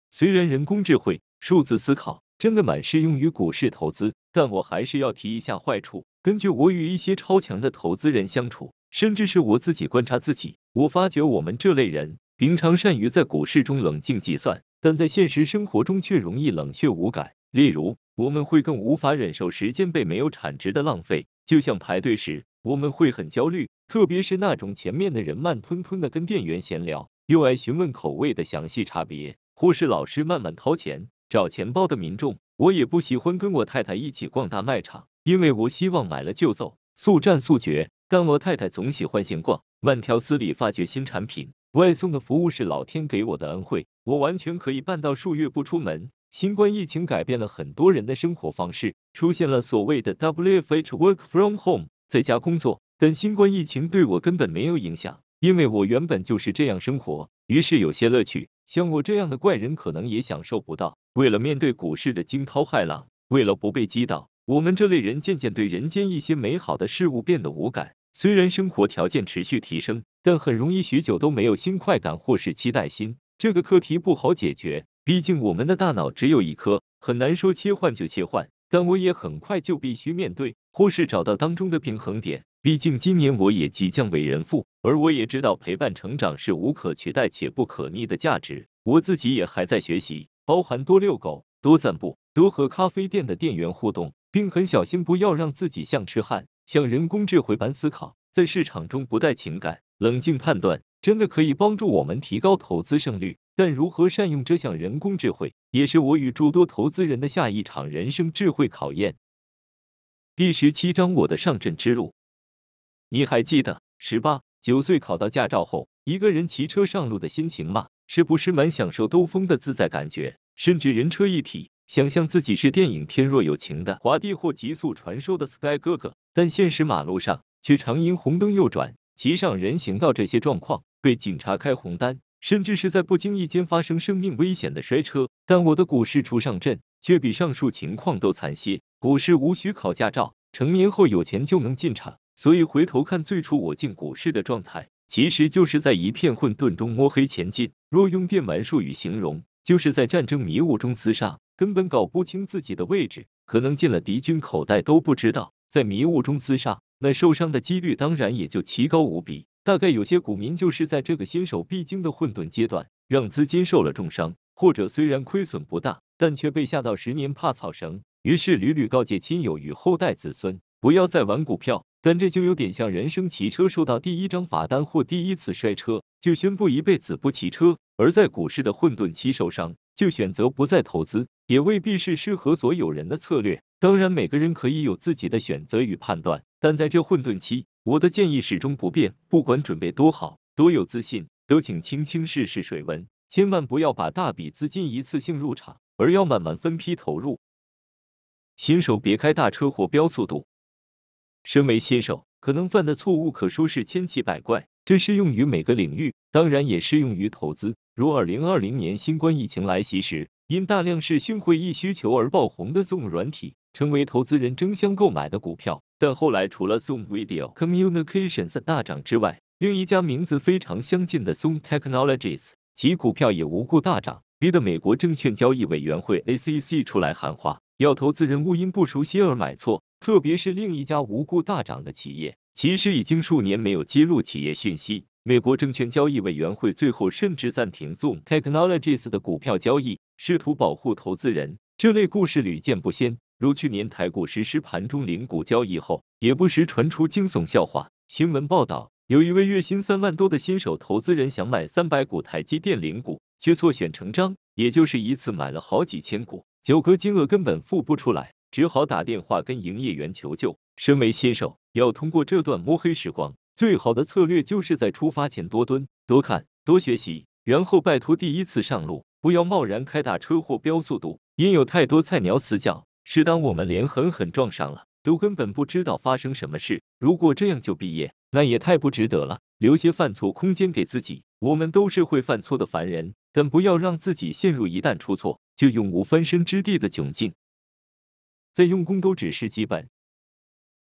虽然人工智慧、数字思考真的蛮适用于股市投资，但我还是要提一下坏处。根据我与一些超强的投资人相处，甚至是我自己观察自己，我发觉我们这类人平常善于在股市中冷静计算，但在现实生活中却容易冷血无感。例如，我们会更无法忍受时间被没有产值的浪费，就像排队时，我们会很焦虑。特别是那种前面的人慢吞吞的跟店员闲聊，又爱询问口味的详细差别，或是老师慢慢掏钱找钱包的民众，我也不喜欢跟我太太一起逛大卖场，因为我希望买了就走，速战速决。但我太太总喜欢闲逛，慢条斯理发掘新产品。外送的服务是老天给我的恩惠，我完全可以办到数月不出门。新冠疫情改变了很多人的生活方式，出现了所谓的 WFH（Work From Home，在家工作）。但新冠疫情对我根本没有影响，因为我原本就是这样生活。于是有些乐趣，像我这样的怪人可能也享受不到。为了面对股市的惊涛骇浪，为了不被击倒，我们这类人渐渐对人间一些美好的事物变得无感。虽然生活条件持续提升，但很容易许久都没有新快感或是期待心。这个课题不好解决，毕竟我们的大脑只有一颗，很难说切换就切换。但我也很快就必须面对，或是找到当中的平衡点。毕竟今年我也即将为人父，而我也知道陪伴成长是无可取代且不可逆的价值。我自己也还在学习，包含多遛狗、多散步、多和咖啡店的店员互动，并很小心不要让自己像痴汉、像人工智慧般思考，在市场中不带情感、冷静判断，真的可以帮助我们提高投资胜率。但如何善用这项人工智慧，也是我与诸多投资人的下一场人生智慧考验。第十七章：我的上阵之路。你还记得十八九岁考到驾照后，一个人骑车上路的心情吗？是不是蛮享受兜风的自在感觉，甚至人车一体，想象自己是电影《天若有情》的华帝或极速传说》的 Sky 哥哥？但现实马路上，却常因红灯右转、骑上人行道这些状况，被警察开红单。甚至是在不经意间发生生命危险的摔车，但我的股市初上阵却比上述情况都惨些。股市无需考驾照，成年后有钱就能进场，所以回头看最初我进股市的状态，其实就是在一片混沌中摸黑前进。若用电玩术语形容，就是在战争迷雾中厮杀，根本搞不清自己的位置，可能进了敌军口袋都不知道。在迷雾中厮杀，那受伤的几率当然也就奇高无比。大概有些股民就是在这个新手必经的混沌阶段，让资金受了重伤，或者虽然亏损不大，但却被吓到十年怕草绳，于是屡屡告诫亲友与后代子孙不要再玩股票。但这就有点像人生骑车受到第一张罚单或第一次摔车，就宣布一辈子不骑车；而在股市的混沌期受伤，就选择不再投资，也未必是适合所有人的策略。当然，每个人可以有自己的选择与判断。但在这混沌期，我的建议始终不变：不管准备多好、多有自信，都请轻轻试试水温，千万不要把大笔资金一次性入场，而要慢慢分批投入。新手别开大车或飙速度。身为新手，可能犯的错误可说是千奇百怪，这适用于每个领域，当然也适用于投资。如2020年新冠疫情来袭时，因大量视讯会议需求而爆红的 Zoom 软体。成为投资人争相购买的股票，但后来除了 Zoom Video Communications 大涨之外，另一家名字非常相近的 Zoom Technologies，其股票也无故大涨，逼得美国证券交易委员会 (SEC) 出来喊话，要投资人勿因不熟悉而买错，特别是另一家无故大涨的企业，其实已经数年没有披露企业讯息。美国证券交易委员会最后甚至暂停 Zoom Technologies 的股票交易，试图保护投资人。这类故事屡见不鲜。如去年台股实施盘中零股交易后，也不时传出惊悚笑话。新闻报道，有一位月薪三万多的新手投资人想买三百股台积电零股，却错选成章，也就是一次买了好几千股，九个金额根本付不出来，只好打电话跟营业员求救。身为新手，要通过这段摸黑时光，最好的策略就是在出发前多蹲、多看、多学习，然后拜托第一次上路不要贸然开大车或飙速度，因有太多菜鸟死角。是当我们连狠狠撞上了，都根本不知道发生什么事。如果这样就毕业，那也太不值得了。留些犯错空间给自己，我们都是会犯错的凡人。但不要让自己陷入一旦出错就永无翻身之地的窘境。再用功都只是基本。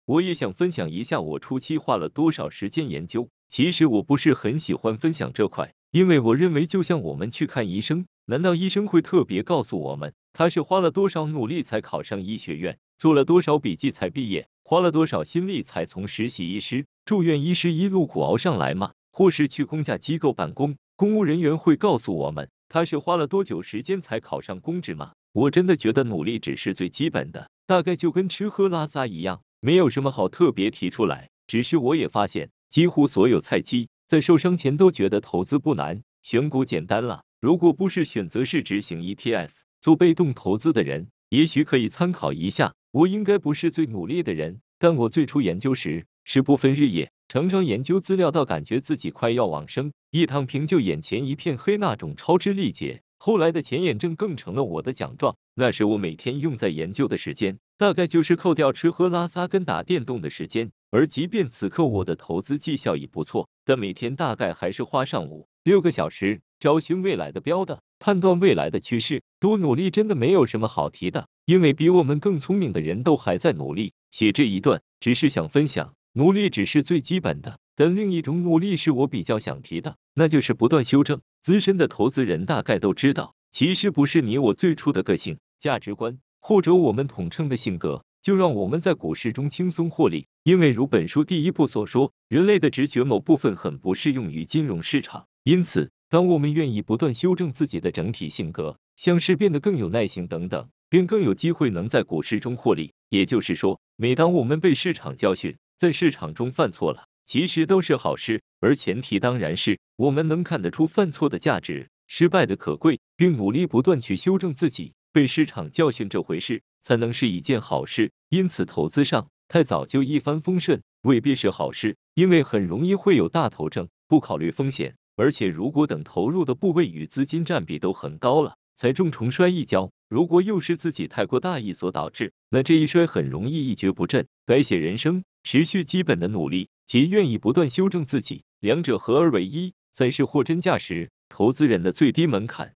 我也想分享一下我初期花了多少时间研究。其实我不是很喜欢分享这块，因为我认为就像我们去看医生，难道医生会特别告诉我们？他是花了多少努力才考上医学院，做了多少笔记才毕业，花了多少心力才从实习医师、住院医师一路苦熬上来吗？或是去公家机构办公，公务人员会告诉我们他是花了多久时间才考上公职吗？我真的觉得努力只是最基本的，大概就跟吃喝拉撒一样，没有什么好特别提出来。只是我也发现，几乎所有菜鸡在受伤前都觉得投资不难，选股简单了。如果不是选择是执行 ETF。做被动投资的人也许可以参考一下。我应该不是最努力的人，但我最初研究时是不分日夜，常常研究资料到感觉自己快要往生，一躺平就眼前一片黑那种超支力竭。后来的前眼症更成了我的奖状，那是我每天用在研究的时间，大概就是扣掉吃喝拉撒跟打电动的时间。而即便此刻我的投资绩效也不错，但每天大概还是花上五六个小时找寻未来的标的。判断未来的趋势，多努力真的没有什么好提的，因为比我们更聪明的人都还在努力。写这一段只是想分享，努力只是最基本的，但另一种努力是我比较想提的，那就是不断修正。资深的投资人大概都知道，其实不是你我最初的个性、价值观，或者我们统称的性格，就让我们在股市中轻松获利。因为如本书第一部所说，人类的直觉某部分很不适用于金融市场，因此。当我们愿意不断修正自己的整体性格，像是变得更有耐心等等，便更有机会能在股市中获利。也就是说，每当我们被市场教训，在市场中犯错了，其实都是好事。而前提当然是我们能看得出犯错的价值、失败的可贵，并努力不断去修正自己。被市场教训这回事，才能是一件好事。因此，投资上太早就一帆风顺，未必是好事，因为很容易会有大头症，不考虑风险。而且，如果等投入的部位与资金占比都很高了，才重重摔一跤；如果又是自己太过大意所导致，那这一摔很容易一蹶不振，改写人生。持续基本的努力及愿意不断修正自己，两者合而为一，才是货真价实投资人的最低门槛。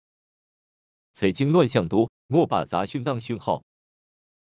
财经乱象多，莫把杂讯当讯号。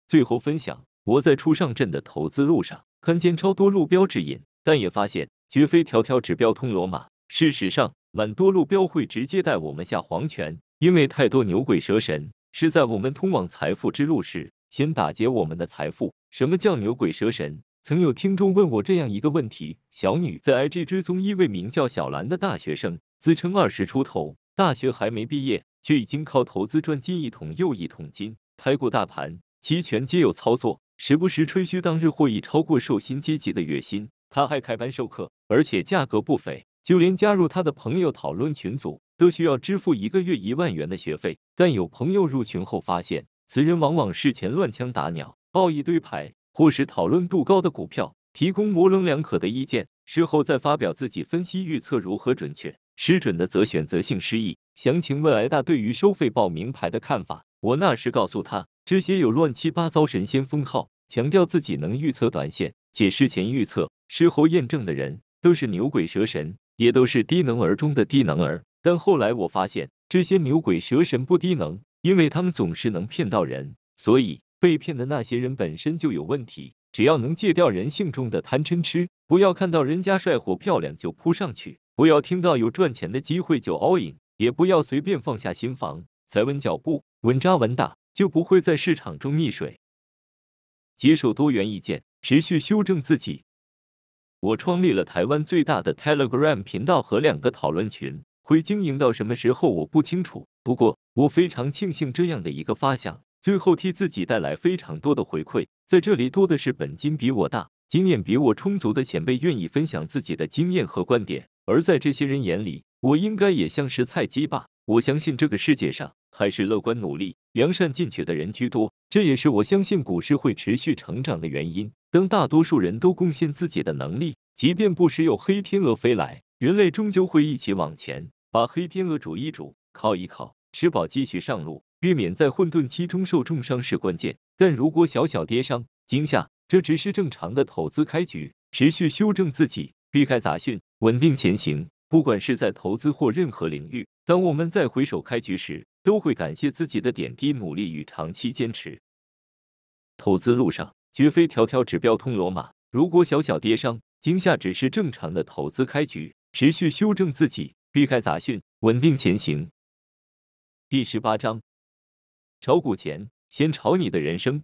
最后分享：我在初上阵的投资路上，看见超多路标指引，但也发现绝非条条指标通罗马。事实上，满多路标会直接带我们下黄泉，因为太多牛鬼蛇神是在我们通往财富之路时先打劫我们的财富。什么叫牛鬼蛇神？曾有听众问我这样一个问题：小女在 IG 追踪一位名叫小兰的大学生，自称二十出头，大学还没毕业，却已经靠投资赚进一桶又一桶金，拍过大盘、期权皆有操作，时不时吹嘘当日获益超过受薪阶级的月薪。他还开班授课，而且价格不菲。就连加入他的朋友讨论群组，都需要支付一个月一万元的学费。但有朋友入群后发现，此人往往事前乱枪打鸟，报一堆牌，或是讨论度高的股票，提供模棱两可的意见，事后再发表自己分析预测如何准确。失准的则选择性失忆。详情问挨大对于收费报名牌的看法。我那时告诉他，这些有乱七八糟神仙封号，强调自己能预测短线且事前预测，事后验证的人，都是牛鬼蛇神。也都是低能儿中的低能儿，但后来我发现这些牛鬼蛇神不低能，因为他们总是能骗到人，所以被骗的那些人本身就有问题。只要能戒掉人性中的贪嗔痴，不要看到人家帅火漂亮就扑上去，不要听到有赚钱的机会就 all in，也不要随便放下心防，才稳脚步，稳扎稳打，就不会在市场中溺水。接受多元意见，持续修正自己。我创立了台湾最大的 Telegram 频道和两个讨论群，会经营到什么时候我不清楚。不过我非常庆幸这样的一个发想，最后替自己带来非常多的回馈。在这里多的是本金比我大、经验比我充足的前辈愿意分享自己的经验和观点，而在这些人眼里，我应该也像是菜鸡吧。我相信这个世界上还是乐观、努力、良善、进取的人居多，这也是我相信股市会持续成长的原因。当大多数人都贡献自己的能力，即便不时有黑天鹅飞来，人类终究会一起往前。把黑天鹅煮一煮，烤一烤，吃饱继续上路，避免在混沌期中受重伤是关键。但如果小小跌伤、惊吓，这只是正常的投资开局。持续修正自己，避开杂讯，稳定前行。不管是在投资或任何领域，当我们再回首开局时，都会感谢自己的点滴努力与长期坚持。投资路上。绝非条条指标通罗马。如果小小跌伤惊吓，只是正常的投资开局，持续修正自己，避开杂讯，稳定前行。第十八章：炒股前先炒你的人生。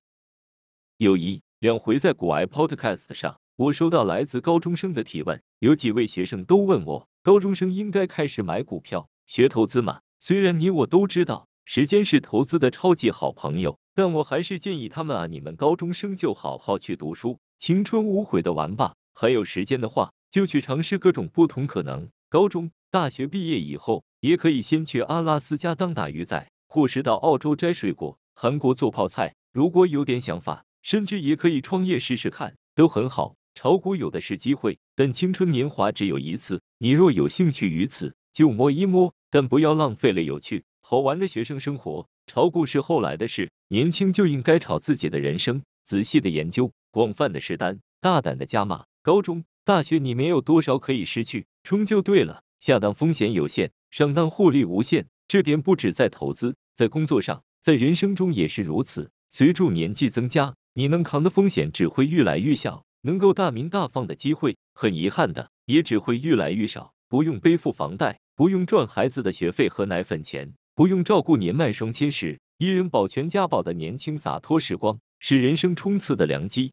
有一两回在股癌 Podcast 上，我收到来自高中生的提问，有几位学生都问我：高中生应该开始买股票学投资吗？虽然你我都知道。时间是投资的超级好朋友，但我还是建议他们啊，你们高中生就好好去读书，青春无悔的玩吧。还有时间的话，就去尝试各种不同可能。高中、大学毕业以后，也可以先去阿拉斯加当打鱼仔，或是到澳洲摘水果、韩国做泡菜。如果有点想法，甚至也可以创业试试看，都很好。炒股有的是机会，但青春年华只有一次。你若有兴趣于此，就摸一摸，但不要浪费了有趣。好玩的学生生活，炒股是后来的事。年轻就应该炒自己的人生，仔细的研究，广泛的试单，大胆的加码。高中、大学你没有多少可以失去，冲就对了。下当风险有限，上当获利无限。这点不止在投资，在工作上，在人生中也是如此。随着年纪增加，你能扛的风险只会越来越小，能够大鸣大放的机会很遗憾的也只会越来越少。不用背负房贷，不用赚孩子的学费和奶粉钱。不用照顾年迈双亲时，一人保全家宝的年轻洒脱时光，是人生冲刺的良机。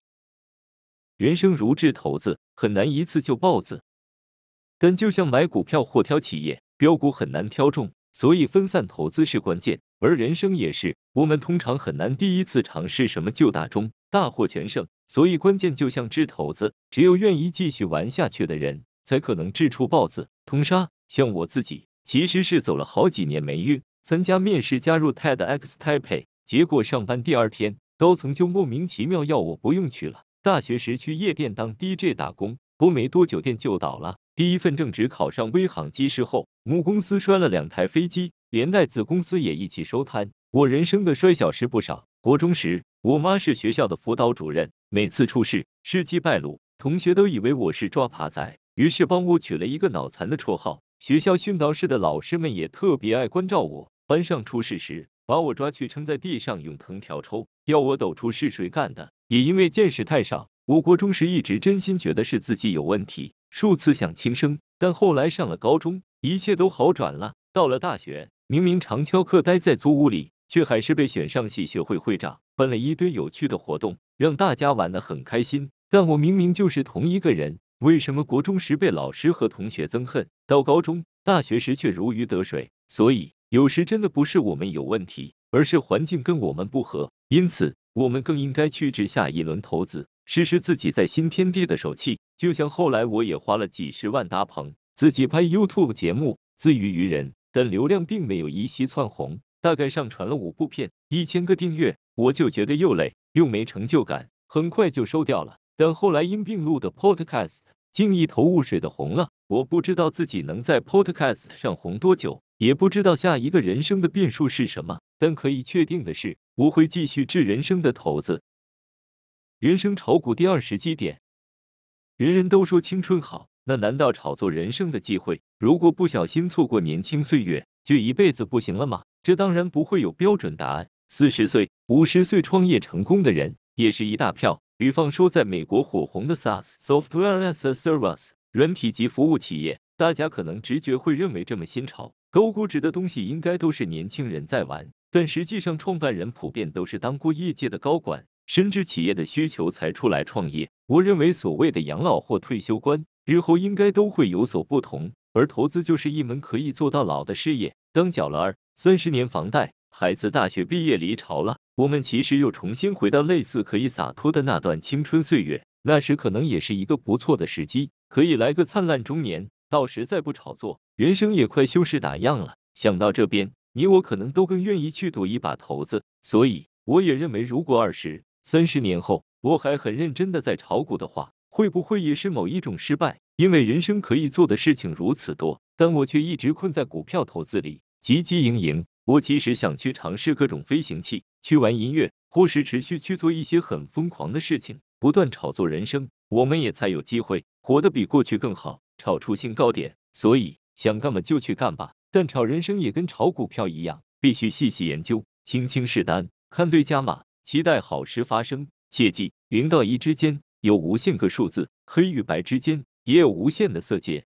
人生如掷骰子，很难一次就爆子。但就像买股票或挑企业标股，很难挑中，所以分散投资是关键。而人生也是，我们通常很难第一次尝试什么就大中大获全胜，所以关键就像掷骰子，只有愿意继续玩下去的人，才可能掷出豹子。通杀。像我自己，其实是走了好几年霉运。参加面试，加入 TEDx Taipei，结果上班第二天，高层就莫名其妙要我不用去了。大学时去夜店当 DJ 打工，不没多久店就倒了。第一份正职考上微航机师后，母公司摔了两台飞机，连带子公司也一起收摊。我人生的摔小事不少。国中时，我妈是学校的辅导主任，每次出事，事迹败露，同学都以为我是抓爬仔，于是帮我取了一个脑残的绰号。学校训导室的老师们也特别爱关照我。班上出事时，把我抓去撑在地上，用藤条抽，要我抖出是谁干的。也因为见识太少，我国中时一直真心觉得是自己有问题，数次想轻生。但后来上了高中，一切都好转了。到了大学，明明常翘课，待在租屋里，却还是被选上系学会会长，办了一堆有趣的活动，让大家玩得很开心。但我明明就是同一个人，为什么国中时被老师和同学憎恨，到高中、大学时却如鱼得水？所以。有时真的不是我们有问题，而是环境跟我们不合。因此，我们更应该去置下一轮投资，试试自己在新天地的手气。就像后来我也花了几十万搭棚，自己拍 YouTube 节目，自娱娱人，但流量并没有一夕窜红。大概上传了五部片，一千个订阅，我就觉得又累又没成就感，很快就收掉了。但后来因病录的 Podcast 竟一头雾水的红了，我不知道自己能在 Podcast 上红多久。也不知道下一个人生的变数是什么，但可以确定的是，我会继续掷人生的骰子。人生炒股第二时机点，人人都说青春好，那难道炒作人生的机会，如果不小心错过年轻岁月，就一辈子不行了吗？这当然不会有标准答案。四十岁、五十岁创业成功的人也是一大票。比方说，在美国火红的 SaaS（Software as a Service，软体及服务企业），大家可能直觉会认为这么新潮。高估值的东西应该都是年轻人在玩，但实际上创办人普遍都是当过业界的高管，深知企业的需求才出来创业。我认为所谓的养老或退休观，日后应该都会有所不同。而投资就是一门可以做到老的事业。当缴了二三十年房贷，孩子大学毕业离巢了，我们其实又重新回到类似可以洒脱的那段青春岁月，那时可能也是一个不错的时机，可以来个灿烂中年。到时再不炒作，人生也快休市打烊了。想到这边，你我可能都更愿意去赌一把骰子。所以，我也认为，如果二十三十年后我还很认真的在炒股的话，会不会也是某一种失败？因为人生可以做的事情如此多，但我却一直困在股票投资里，汲汲营营。我其实想去尝试各种飞行器，去玩音乐，或是持续去做一些很疯狂的事情，不断炒作人生，我们也才有机会活得比过去更好。炒出新高点，所以想干嘛就去干吧。但炒人生也跟炒股票一样，必须细细研究，轻轻试单，看对加码，期待好事发生。切记，零到一之间有无限个数字，黑与白之间也有无限的色界。